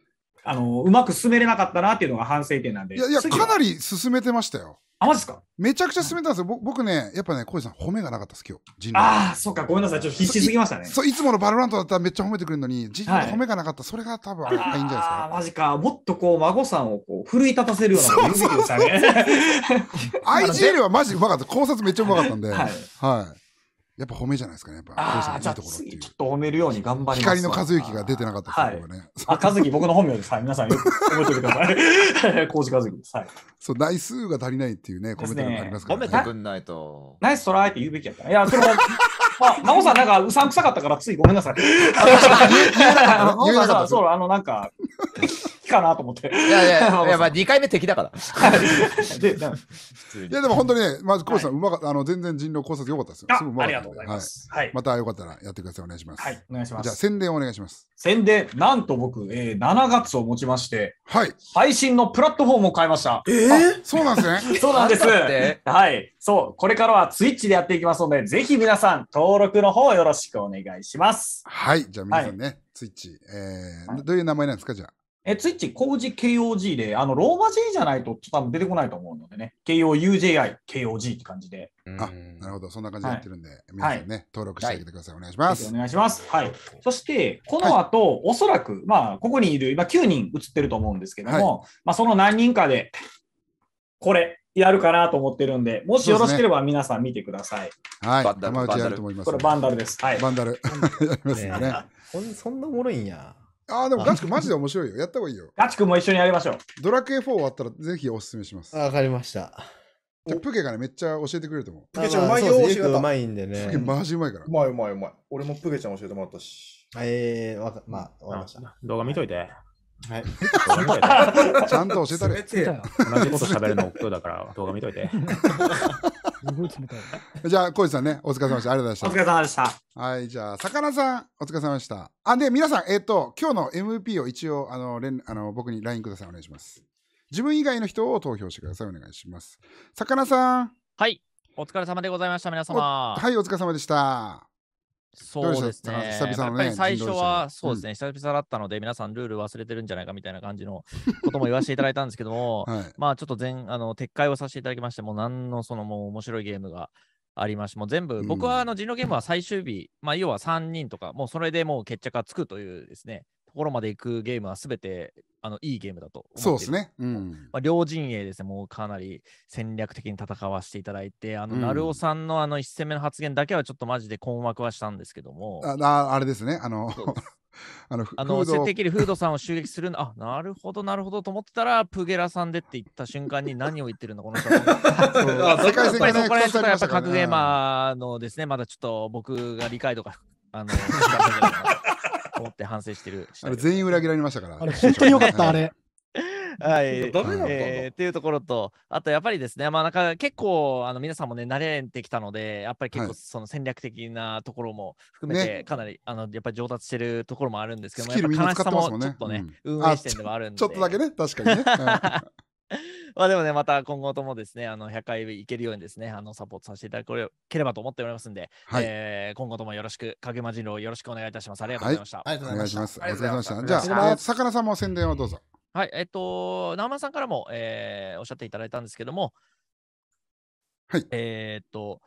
あの、うまく進めれなかったなっていうのが反省点なんで。いやいや、かなり進めてましたよ。あ、まじですかめちゃくちゃ進めたんですよ。僕ね、やっぱね、コウさん褒めがなかったです、今日。人ああ、そっか、ごめんなさい。ちょっと必死すぎましたね。[LAUGHS] そう、いつものバルラントだったらめっちゃ褒めてくれるのに、人類褒めがなかった、それが多分あいいんじゃないですか。ああ、マジか。もっとこう、孫さんをこう、奮い立たせるようなこと言うでしたね。[LAUGHS] IGL はマジうまかった。考察めっちゃうまかったんで。はい。はいやっぱ褒めじゃないですかね。やっぱああ、じゃあ次ちょっと褒めるように頑張ります。光の和之が出てなかったですね。はい、あ、和之、僕の本名です。はい、皆さんよく覚えておいてください。浩 [LAUGHS] 二和之です。はい。そう、台数が足りないっていうね、コメントがありますから、ね、褒めてくんないと。ナイストライて言うべきやった。いや、それも、[LAUGHS] まあ、ナオさんなんかうさんくさかったからついごめんなさい。言えなか [LAUGHS] そう、あの、なんか、かなと思って。いやいや、いや [LAUGHS] まあ2回目敵だから。[LAUGHS] で、いやでも本当にね、まずコウさん、うまかった、あの、全然人狼考察良かったですよ。すかった。ありがとうございます。はい。またよかったらやってください。お願いします。はい、お願いします。じゃあ宣伝お願いします。宣伝、なんと僕、えー、7月をもちまして、はい。配信のプラットフォームを変えました。ええそうなんですね。[LAUGHS] そうなんです。はい。そう、これからはツイッチでやっていきますので、ぜひ皆さん、登録の方よろしくお願いします。はい。じゃあ皆さんね、ツイッチ、えー、どういう名前なんですか、じゃあ。えツイッチ、工事 KOG で、あの、ローマ字じゃないと多分出てこないと思うのでね、KOUJI、KOG って感じで。あ、なるほど、そんな感じでやってるんで、はい、皆さんね、はい、登録してあげてください。お願いします。お願いします。はい。そして、この後、はい、おそらく、まあ、ここにいる、今9人映ってると思うんですけども、はい、まあ、その何人かで、これ、やるかなと思ってるんで、もしよろしければ皆さん見てください。ね、はい、バンダル。これバンダルです。はい。バンダル。[LAUGHS] やりますね。そんなおもろいんや。ああ、でもガチ君マジで面白いよ。やった方がいいよ。ガチ君も一緒にやりましょう。ドラクエ4終わったらぜひおすすめします。わかりました。でプケがね、めっちゃ教えてくれると思う。プケちゃんうまいよ、教えうまいんでプケね。マジうまいからう。まいうまいうまい。俺もプケちゃん教えてもらったし。えー、わか、まあ、わかりました。動画見といて。はい。[LAUGHS] ちゃんと教えたれ。同じこと喋るの億劫だから動画見といて。[LAUGHS] すごい冷たい。じゃあ、小路さんね、お疲れ様でした。ありがとうございました。お疲れ様でした。はい、じゃあ、さかなさん、お疲れ様でした。あ、で、皆さん、えっ、ー、と、今日の MVP を一応、あの、連あの僕に LINE ください。お願いします。自分以外の人を投票してください。お願いします。さかなさん。はい、お疲れ様でございました。皆様。はい、お疲れ様でした。そうですね。久々のね、最初はそうですね、久々だったので、皆さんルール忘れてるんじゃないかみたいな感じのことも言わせていただいたんですけども、[LAUGHS] はい、まあちょっと全あの撤回をさせていただきまして、もう何のそのもう面白いゲームがありまして、もう全部、僕はあの人狼ゲームは最終日、まあ要は3人とか、もうそれでもう決着がつくというですね、ころまで行くゲームは全てあのいいゲームだとそうですね、うんまあ、両陣営ですね、もうかなり戦略的に戦わせていただいて、あの、成尾さんのあの1戦目の発言だけはちょっとマジで困惑はしたんですけども。ああれですね、あの [LAUGHS] あのあの設定キフードさんを襲撃するあなるほどなるほどと思ってたらプゲラさんでって言った瞬間に何を言ってるのこの人やっぱりそこら辺ちょっやっぱ格ゲーマーのですねまだちょっと僕が理解とかあの [LAUGHS] 思って反省してる。[LAUGHS] 全員裏切られましたから。あれ、本当によかった、あれ。はい、ダメなえー、っていうところと、あとやっぱりですね、まあ、なんか結構あの皆さんもね、慣れてきたので、やっぱり結構その戦略的なところも含めて、かなり、ね、あのやっぱり上達してるところもあるんですけども、悲しさもちょっとね、うん、運営視点ではあるんで。ちょっとだけね、確かにね。[LAUGHS] まあでもね、また今後ともですね、あの100回行けるようにですね、あのサポートさせていただければと思っておりますんで、はい、えー、今後ともよろしく、影間人狼よろしくお願いいたします。ありがとうございました。はい、ありがとうございます。ありがとうございました。じゃあ、あさかなさんも宣伝をどうぞ。はい、えっ、ー、と、ナーマンさんからも、えー、おっしゃっていただいたんですけども、はい。えっと、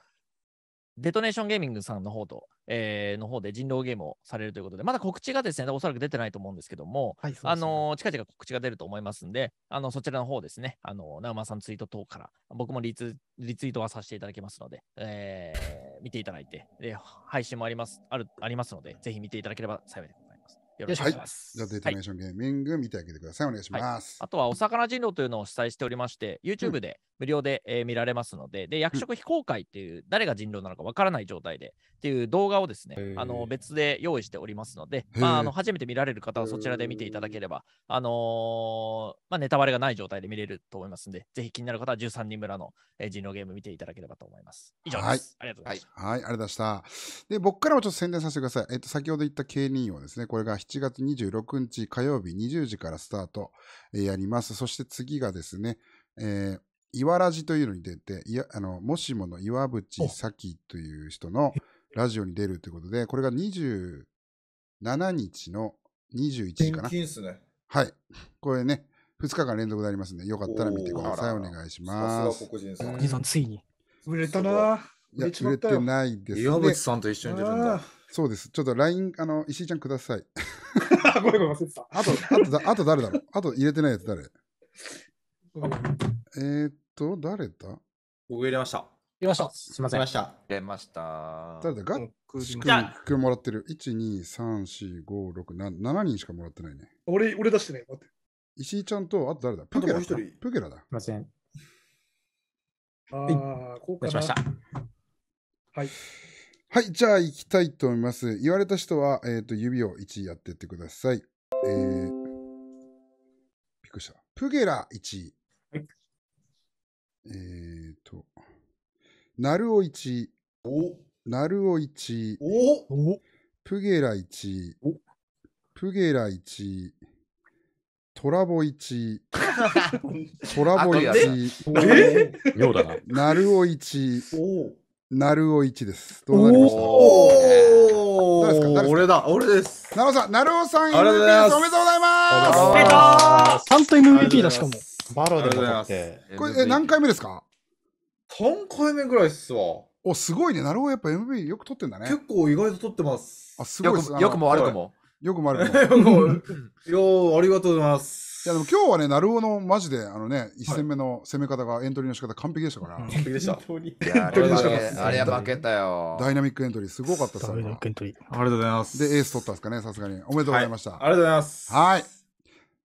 デトネーションゲーミングさんの方と、えー、の方で人狼ゲームをされるということで、まだ告知がですね、おそらく出てないと思うんですけども、はいね、あの近々告知が出ると思いますんで、あのそちらの方ですね、あのナウマさんツイート等から、僕もリツリツイートはさせていただきますので、えー、見ていただいて、で配信もありますあるありますので、ぜひ見ていただければ幸いです。よろしくお願いします。はい、じゃあ、データネーションゲーミング見てあげてください。お願いします。はい、あとは、お魚人狼というのを主催しておりまして、YouTube で無料で、えー、見られますので、で、役職非公開っていう、誰が人狼なのかわからない状態でっていう動画をですね、あの別で用意しておりますので、まあ、あの初めて見られる方はそちらで見ていただければ、あのー、まあ、ネタバレがない状態で見れると思いますので、ぜひ気になる方は13人村の、えー、人狼ゲーム見ていただければと思います。以上です。はい、ありがとうございました。はい、ありがとうございました。で、僕からもちょっと宣伝させてください。えっ、と、先ほど言った K2 をですね、これが7月26日火曜日20時からスタート、えやります。そして次がですね、えー、いわらじというのに出て、いやあのもしもの岩渕咲という人のラジオに出るということで、これが27日の21時かな。ね、はい。これね、2日間連続でありますので、よかったら見てください。お願いします。黒人さん。黒人さん、ついに。売れたな。いや、売れてないですね。岩渕さんと一緒に出るんだ。そうです。ちょっと LINE、あの、石井ちゃんください。[LAUGHS] ごめんごめん、忘れてた。あと、あとだ、あと誰だろうあと入れてないやつ誰えーっと、誰だ僕入れました。入れました。すいません。入れました。入れました。誰だガックしくもらってる。1、2、3、4、5、6、7、人しかもらってないね。俺、俺出してない。待って。石井ちゃんと、あと誰だプケラ人。プケラだ。すいません。ああ、こうかな。しました。はい。はい、じゃあ行きたいと思います。言われた人は、えっ、ー、と、指を1やってってください。えー、びっくりした。プゲラ1位。はい、えっ、ー、と、ナルオ1位。おナルオ1位。おプゲラ1位。プゲラ1位。トラボ1 [LAUGHS] トラボ1妙だな。ナルオ1なるお一です。どうなりました誰ですか誰俺だ、俺です。なるおさん、なるおさん、MVP おめでとうございますおめでとうございます。ちゃんと MVP だ、しかも。バロでございます。これ、え、何回目ですか ?3 回目ぐらいっすわ。お、すごいね。なるおやっぱ MVP よく取ってんだね。結構意外と取ってます。あ、すごいよくも悪くも。よくも悪くも。[LAUGHS] よくも。よ、ありがとうございます。やでも今日はね、なるおのマジで、あのね、一戦目の攻め方が、エントリーの仕方完璧でしたから。完璧でした。あれはあれは負けたよ。ダイナミックエントリー、すごかったっす。ダイナミックエントリー。ありがとうございます。で、エース取ったんですかね、さすがに。おめでとうございました。ありがとうございます。はい。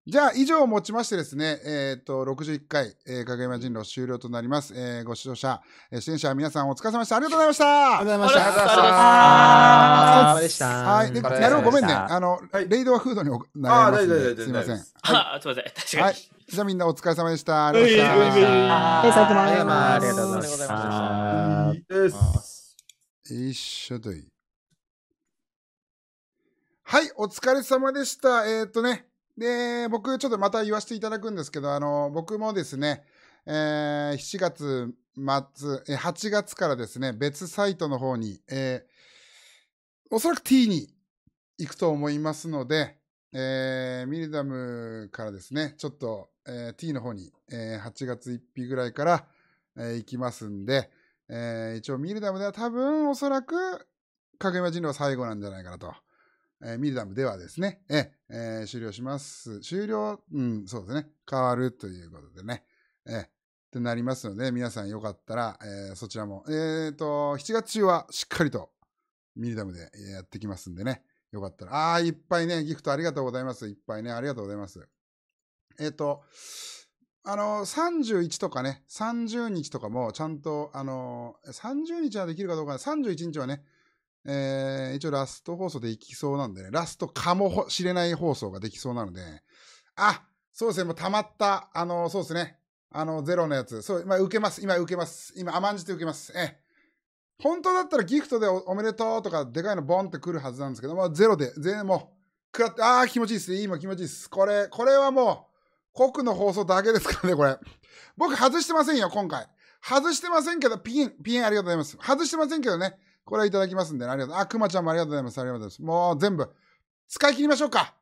じゃあ、以上をもちましてですね、えっ、ー、と、61回、えー、影山人狼終了となります。えー、ご視聴者、えー、出演者、皆さんお疲れ様でした。ありがとうございましたありがとうございました。ありがとうございました。ありがとうございました。はい。なやろうごめんね。あの、はい、レイドはフードにお流ます、で。すいません。はい、すいません。確かに。はい。じゃあみんなお疲れ様でした。ありがとうございました。ありがとうございました。ありがとうございました。一緒とい。はい、お疲れ様でした。えっ、ー、とね。で、僕、ちょっとまた言わせていただくんですけど、あの、僕もですね、えー、7月末、8月からですね、別サイトの方に、えー、おそらく T に行くと思いますので、えー、ミルダムからですね、ちょっと、えー、T の方に、えー、8月1日ぐらいから、えー、行きますんで、えー、一応ミルダムでは多分おそらく、影山人狼最後なんじゃないかなと。えー、ミリダムではですね、えー、終了します。終了、うん、そうですね。変わるということでね。えー、ってなりますので、皆さんよかったら、えー、そちらも、えーと、7月中はしっかりとミリダムでやってきますんでね。よかったら、あー、いっぱいね、ギフトありがとうございます。いっぱいね、ありがとうございます。えっ、ー、と、あの、31とかね、30日とかもちゃんと、あの、30日はできるかどうか、31日はね、えー、一応ラスト放送でいきそうなんでね、ラストかもしれない放送ができそうなので、あ、そうですね、もう溜まった、あの、そうですね、あの、ゼロのやつ、そう、今受けます、今受けます、今甘んじて受けます、ええ。本当だったらギフトでおめでとうとか、でかいのボンってくるはずなんですけども、ゼロで、全然もう、食らって、ああ、気持ちいいっすね、今気持ちいいっす。これ、これはもう、国の放送だけですからね、これ。僕外してませんよ、今回。外してませんけど、ピン、ピンありがとうございます。外してませんけどね。これはいただきますんで、ね、ありがとう。あ、くまちゃんもありがとうございます。ありがとうございます。もう全部、使い切りましょうか。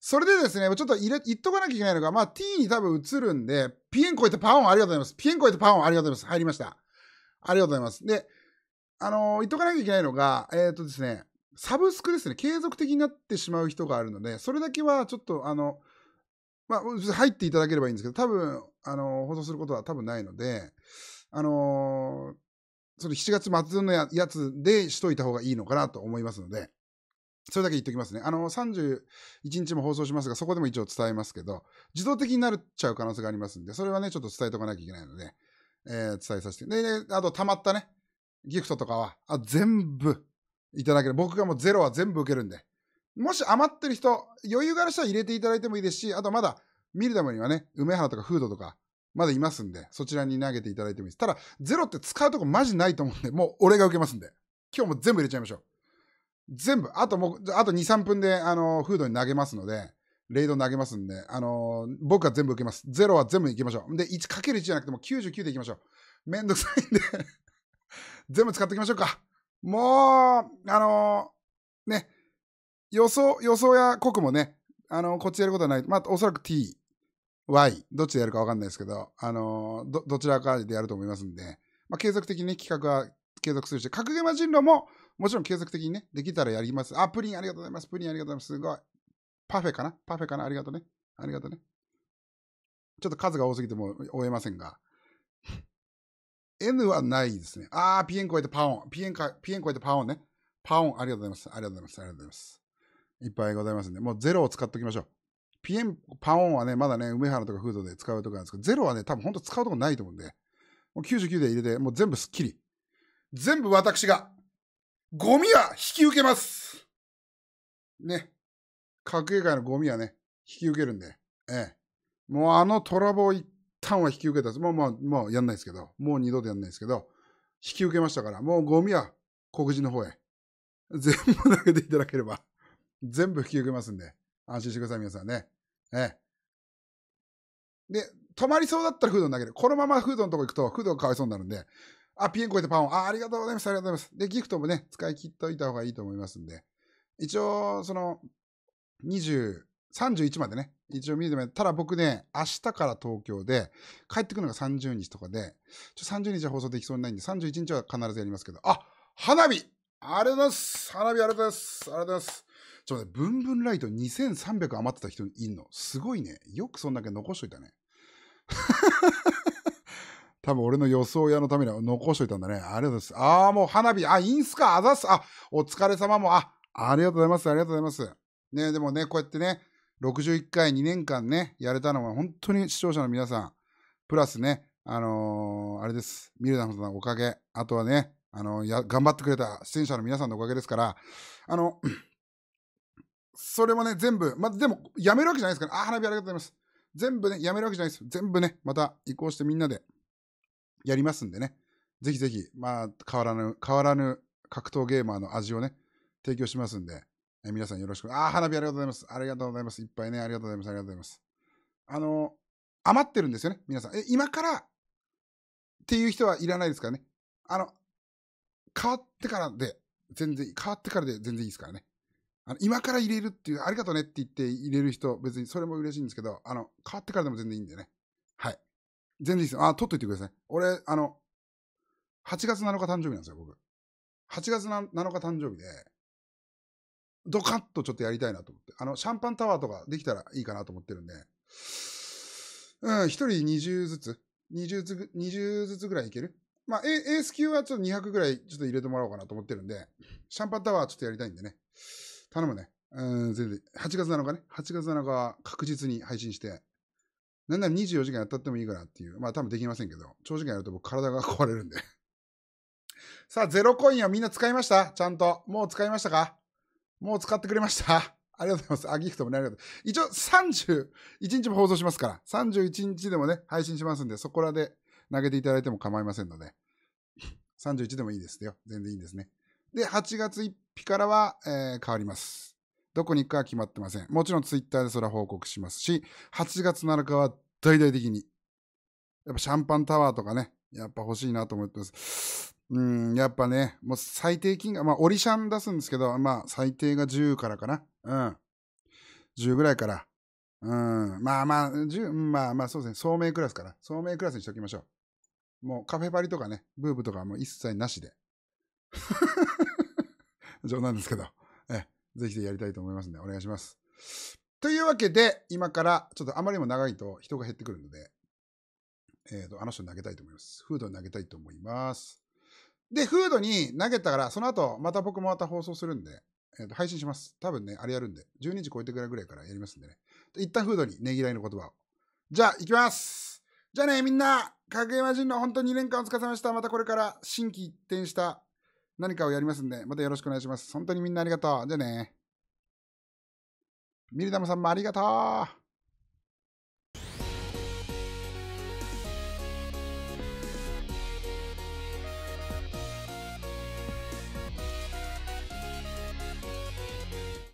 それでですね、ちょっと入れ、言っとかなきゃいけないのが、まあ t に多分移るんで、ピエン超えてパオンありがとうございます。ピエン超えてパオンありがとうございます。入りました。ありがとうございます。で、あのー、言っとかなきゃいけないのが、えっ、ー、とですね、サブスクですね、継続的になってしまう人があるので、それだけはちょっと、あの、まあ、入っていただければいいんですけど、多分、あのー、放送することは多分ないので、あのーその7月末のやつでしといた方がいいのかなと思いますので、それだけ言っておきますね。あの、31日も放送しますが、そこでも一応伝えますけど、自動的になっちゃう可能性がありますんで、それはね、ちょっと伝えとかなきゃいけないので、えー、伝えさせて。で、ね、あと、溜まったね、ギフトとかは、あ、全部いただける。僕がもうゼロは全部受けるんで。もし余ってる人、余裕がある人は入れていただいてもいいですし、あとまだ、見るためにはね、梅原とかフードとか、まだいますんで、そちらに投げていただいてもいいです。ただ、ゼロって使うとこマジないと思うんで、もう俺が受けますんで。今日も全部入れちゃいましょう。全部、あともう、あと2、3分で、あの、フードに投げますので、レイド投げますんで、あの僕は全部受けます。ゼロは全部いきましょう。で、1×1 じゃなくても99でいきましょう。めんどくさいんで [LAUGHS] 全部使っていきましょうか。もう、あのね、予想、予想や国もね、あのこっちやることはない。まあ、おそらく T Y、どっちでやるか分かんないですけど、あのー、ど、どちらかでやると思いますんで、まあ、継続的に、ね、企画は継続するし、格ゲマ人狼も、もちろん継続的にね、できたらやります。あ、プリンありがとうございます。プリンありがとうございます。すごい。パフェかなパフェかなありがとうね。ありがとうね。ちょっと数が多すぎても追えませんが。N はないですね。あー、ピエン超えてパオン。ピエンか、ピエン超えてパオンね。パオン、ありがとうございます。ありがとうございます。ありがとうございます。いっぱいございますんで、もうゼロを使っておきましょう。エン、パオンはね、まだね、梅原とかフードで使うとこなんですけど、ゼロはね、多分本当使うとこないと思うんで、もう99で入れて、もう全部スッキリ。全部私が、ゴミは引き受けますね。格ゲー界のゴミはね、引き受けるんで、ええ。もうあのトラボを一旦は引き受けたです。もう、もう、もうやんないですけど、もう二度とやんないですけど、引き受けましたから、もうゴミは黒人の方へ。全部投げていただければ、全部引き受けますんで。安心してください、皆さんね。ええ。で、止まりそうだったらフードに投げる。このままフードのとこ行くと、フードがかわいそうになるんで、あ、ピエン超えてパンを、あ、ありがとうございます、ありがとうございます。で、ギフトもね、使い切っておいた方がいいと思いますんで、一応、その、20、31までね、一応見てもただ僕ね、明日から東京で、帰ってくるのが30日とかで、ちょ30日は放送できそうにないんで、31日は必ずやりますけど、あ、花火ありがとうございます花火ありがとうございますありがとうございますちょっとね、ブンブンライト2300余ってた人いんの。すごいね。よくそんだけ残しといたね。[LAUGHS] 多分俺の予想屋のためには残しといたんだね。ありがとうございます。ああ、もう花火。あ、いいんすかあざす。あ、お疲れ様も。あ、ありがとうございます。ありがとうございます。ね、でもね、こうやってね、61回2年間ね、やれたのは本当に視聴者の皆さん、プラスね、あのー、あれです。ミルダムさんのおかげ。あとはね、あのー、や、頑張ってくれた出演者の皆さんのおかげですから、あの、それもね、全部、まあ、でも、やめるわけじゃないですから、あ、花火ありがとうございます。全部ね、やめるわけじゃないです。全部ね、また移行してみんなでやりますんでね。ぜひぜひ、まあ、変わらぬ、変わらぬ格闘ゲーマーの味をね、提供しますんで、え皆さんよろしく。あ、花火ありがとうございます。ありがとうございます。いっぱいね、ありがとうございます。ありがとうございます。あの、余ってるんですよね、皆さん。え、今からっていう人はいらないですからね。あの、変わってからで、全然、変わってからで全然いいですからね。あの、今から入れるっていう、ありがとうねって言って入れる人、別にそれも嬉しいんですけど、あの、変わってからでも全然いいんでね。はい。全然いいです。あ、取っといてください。俺、あの、8月7日誕生日なんですよ、僕。8月7日誕生日で、ドカッとちょっとやりたいなと思って。あの、シャンパンタワーとかできたらいいかなと思ってるんで、うん、1人20ずつ、20ずつ、20ずつぐらいいけるまあ、エース級はちょっと200ぐらいちょっと入れてもらおうかなと思ってるんで、シャンパンタワーちょっとやりたいんでね。頼むね。うん、全然。8月7日ね。8月7日は確実に配信して、なんなら24時間やったってもいいからっていう。まあ多分できませんけど、長時間やると僕体が壊れるんで [LAUGHS] さあ、ゼロコインはみんな使いましたちゃんと。もう使いましたかもう使ってくれました [LAUGHS] ありがとうございます。あ、ギフトもね、ありがとう。一応31日も放送しますから、31日でもね、配信しますんで、そこらで投げていただいても構いませんので、31 [LAUGHS] でもいいですよ。全然いいんですね。で、8月いっピからは、えー、変わります。どこに行くかは決まってません。もちろんツイッターでそれは報告しますし、8月7日は大々的に。やっぱシャンパンタワーとかね、やっぱ欲しいなと思ってます。うん、やっぱね、もう最低金額、まあ、オリシャン出すんですけど、まあ、最低が10からかな。うん。10ぐらいから。うん。まあまあ、10、まあまあ、そうですね。聡明クラスから。聡明クラスにしときましょう。もうカフェバリとかね、ブーブとかはもう一切なしで。冗談ですけど、えぜひぜひやりたいと思いますんで、お願いします。というわけで、今からちょっとあまりにも長いと人が減ってくるので、えっ、ー、と、あの人に投げたいと思います。フードに投げたいと思います。で、フードに投げたから、その後、また僕もまた放送するんで、えっ、ー、と、配信します。多分ね、あれやるんで、12時超えてくらいぐらいからやりますんでね。一旦フードにねぎらいの言葉を。じゃあ、行きますじゃあね、みんな、か山やまじんの本当に2年間お疲れ様でした。またこれから、心機一転した何かをやりますんで、またよろしくお願いします。本当にみんなありがとう。じゃあね。ミルダムさんもありがとう。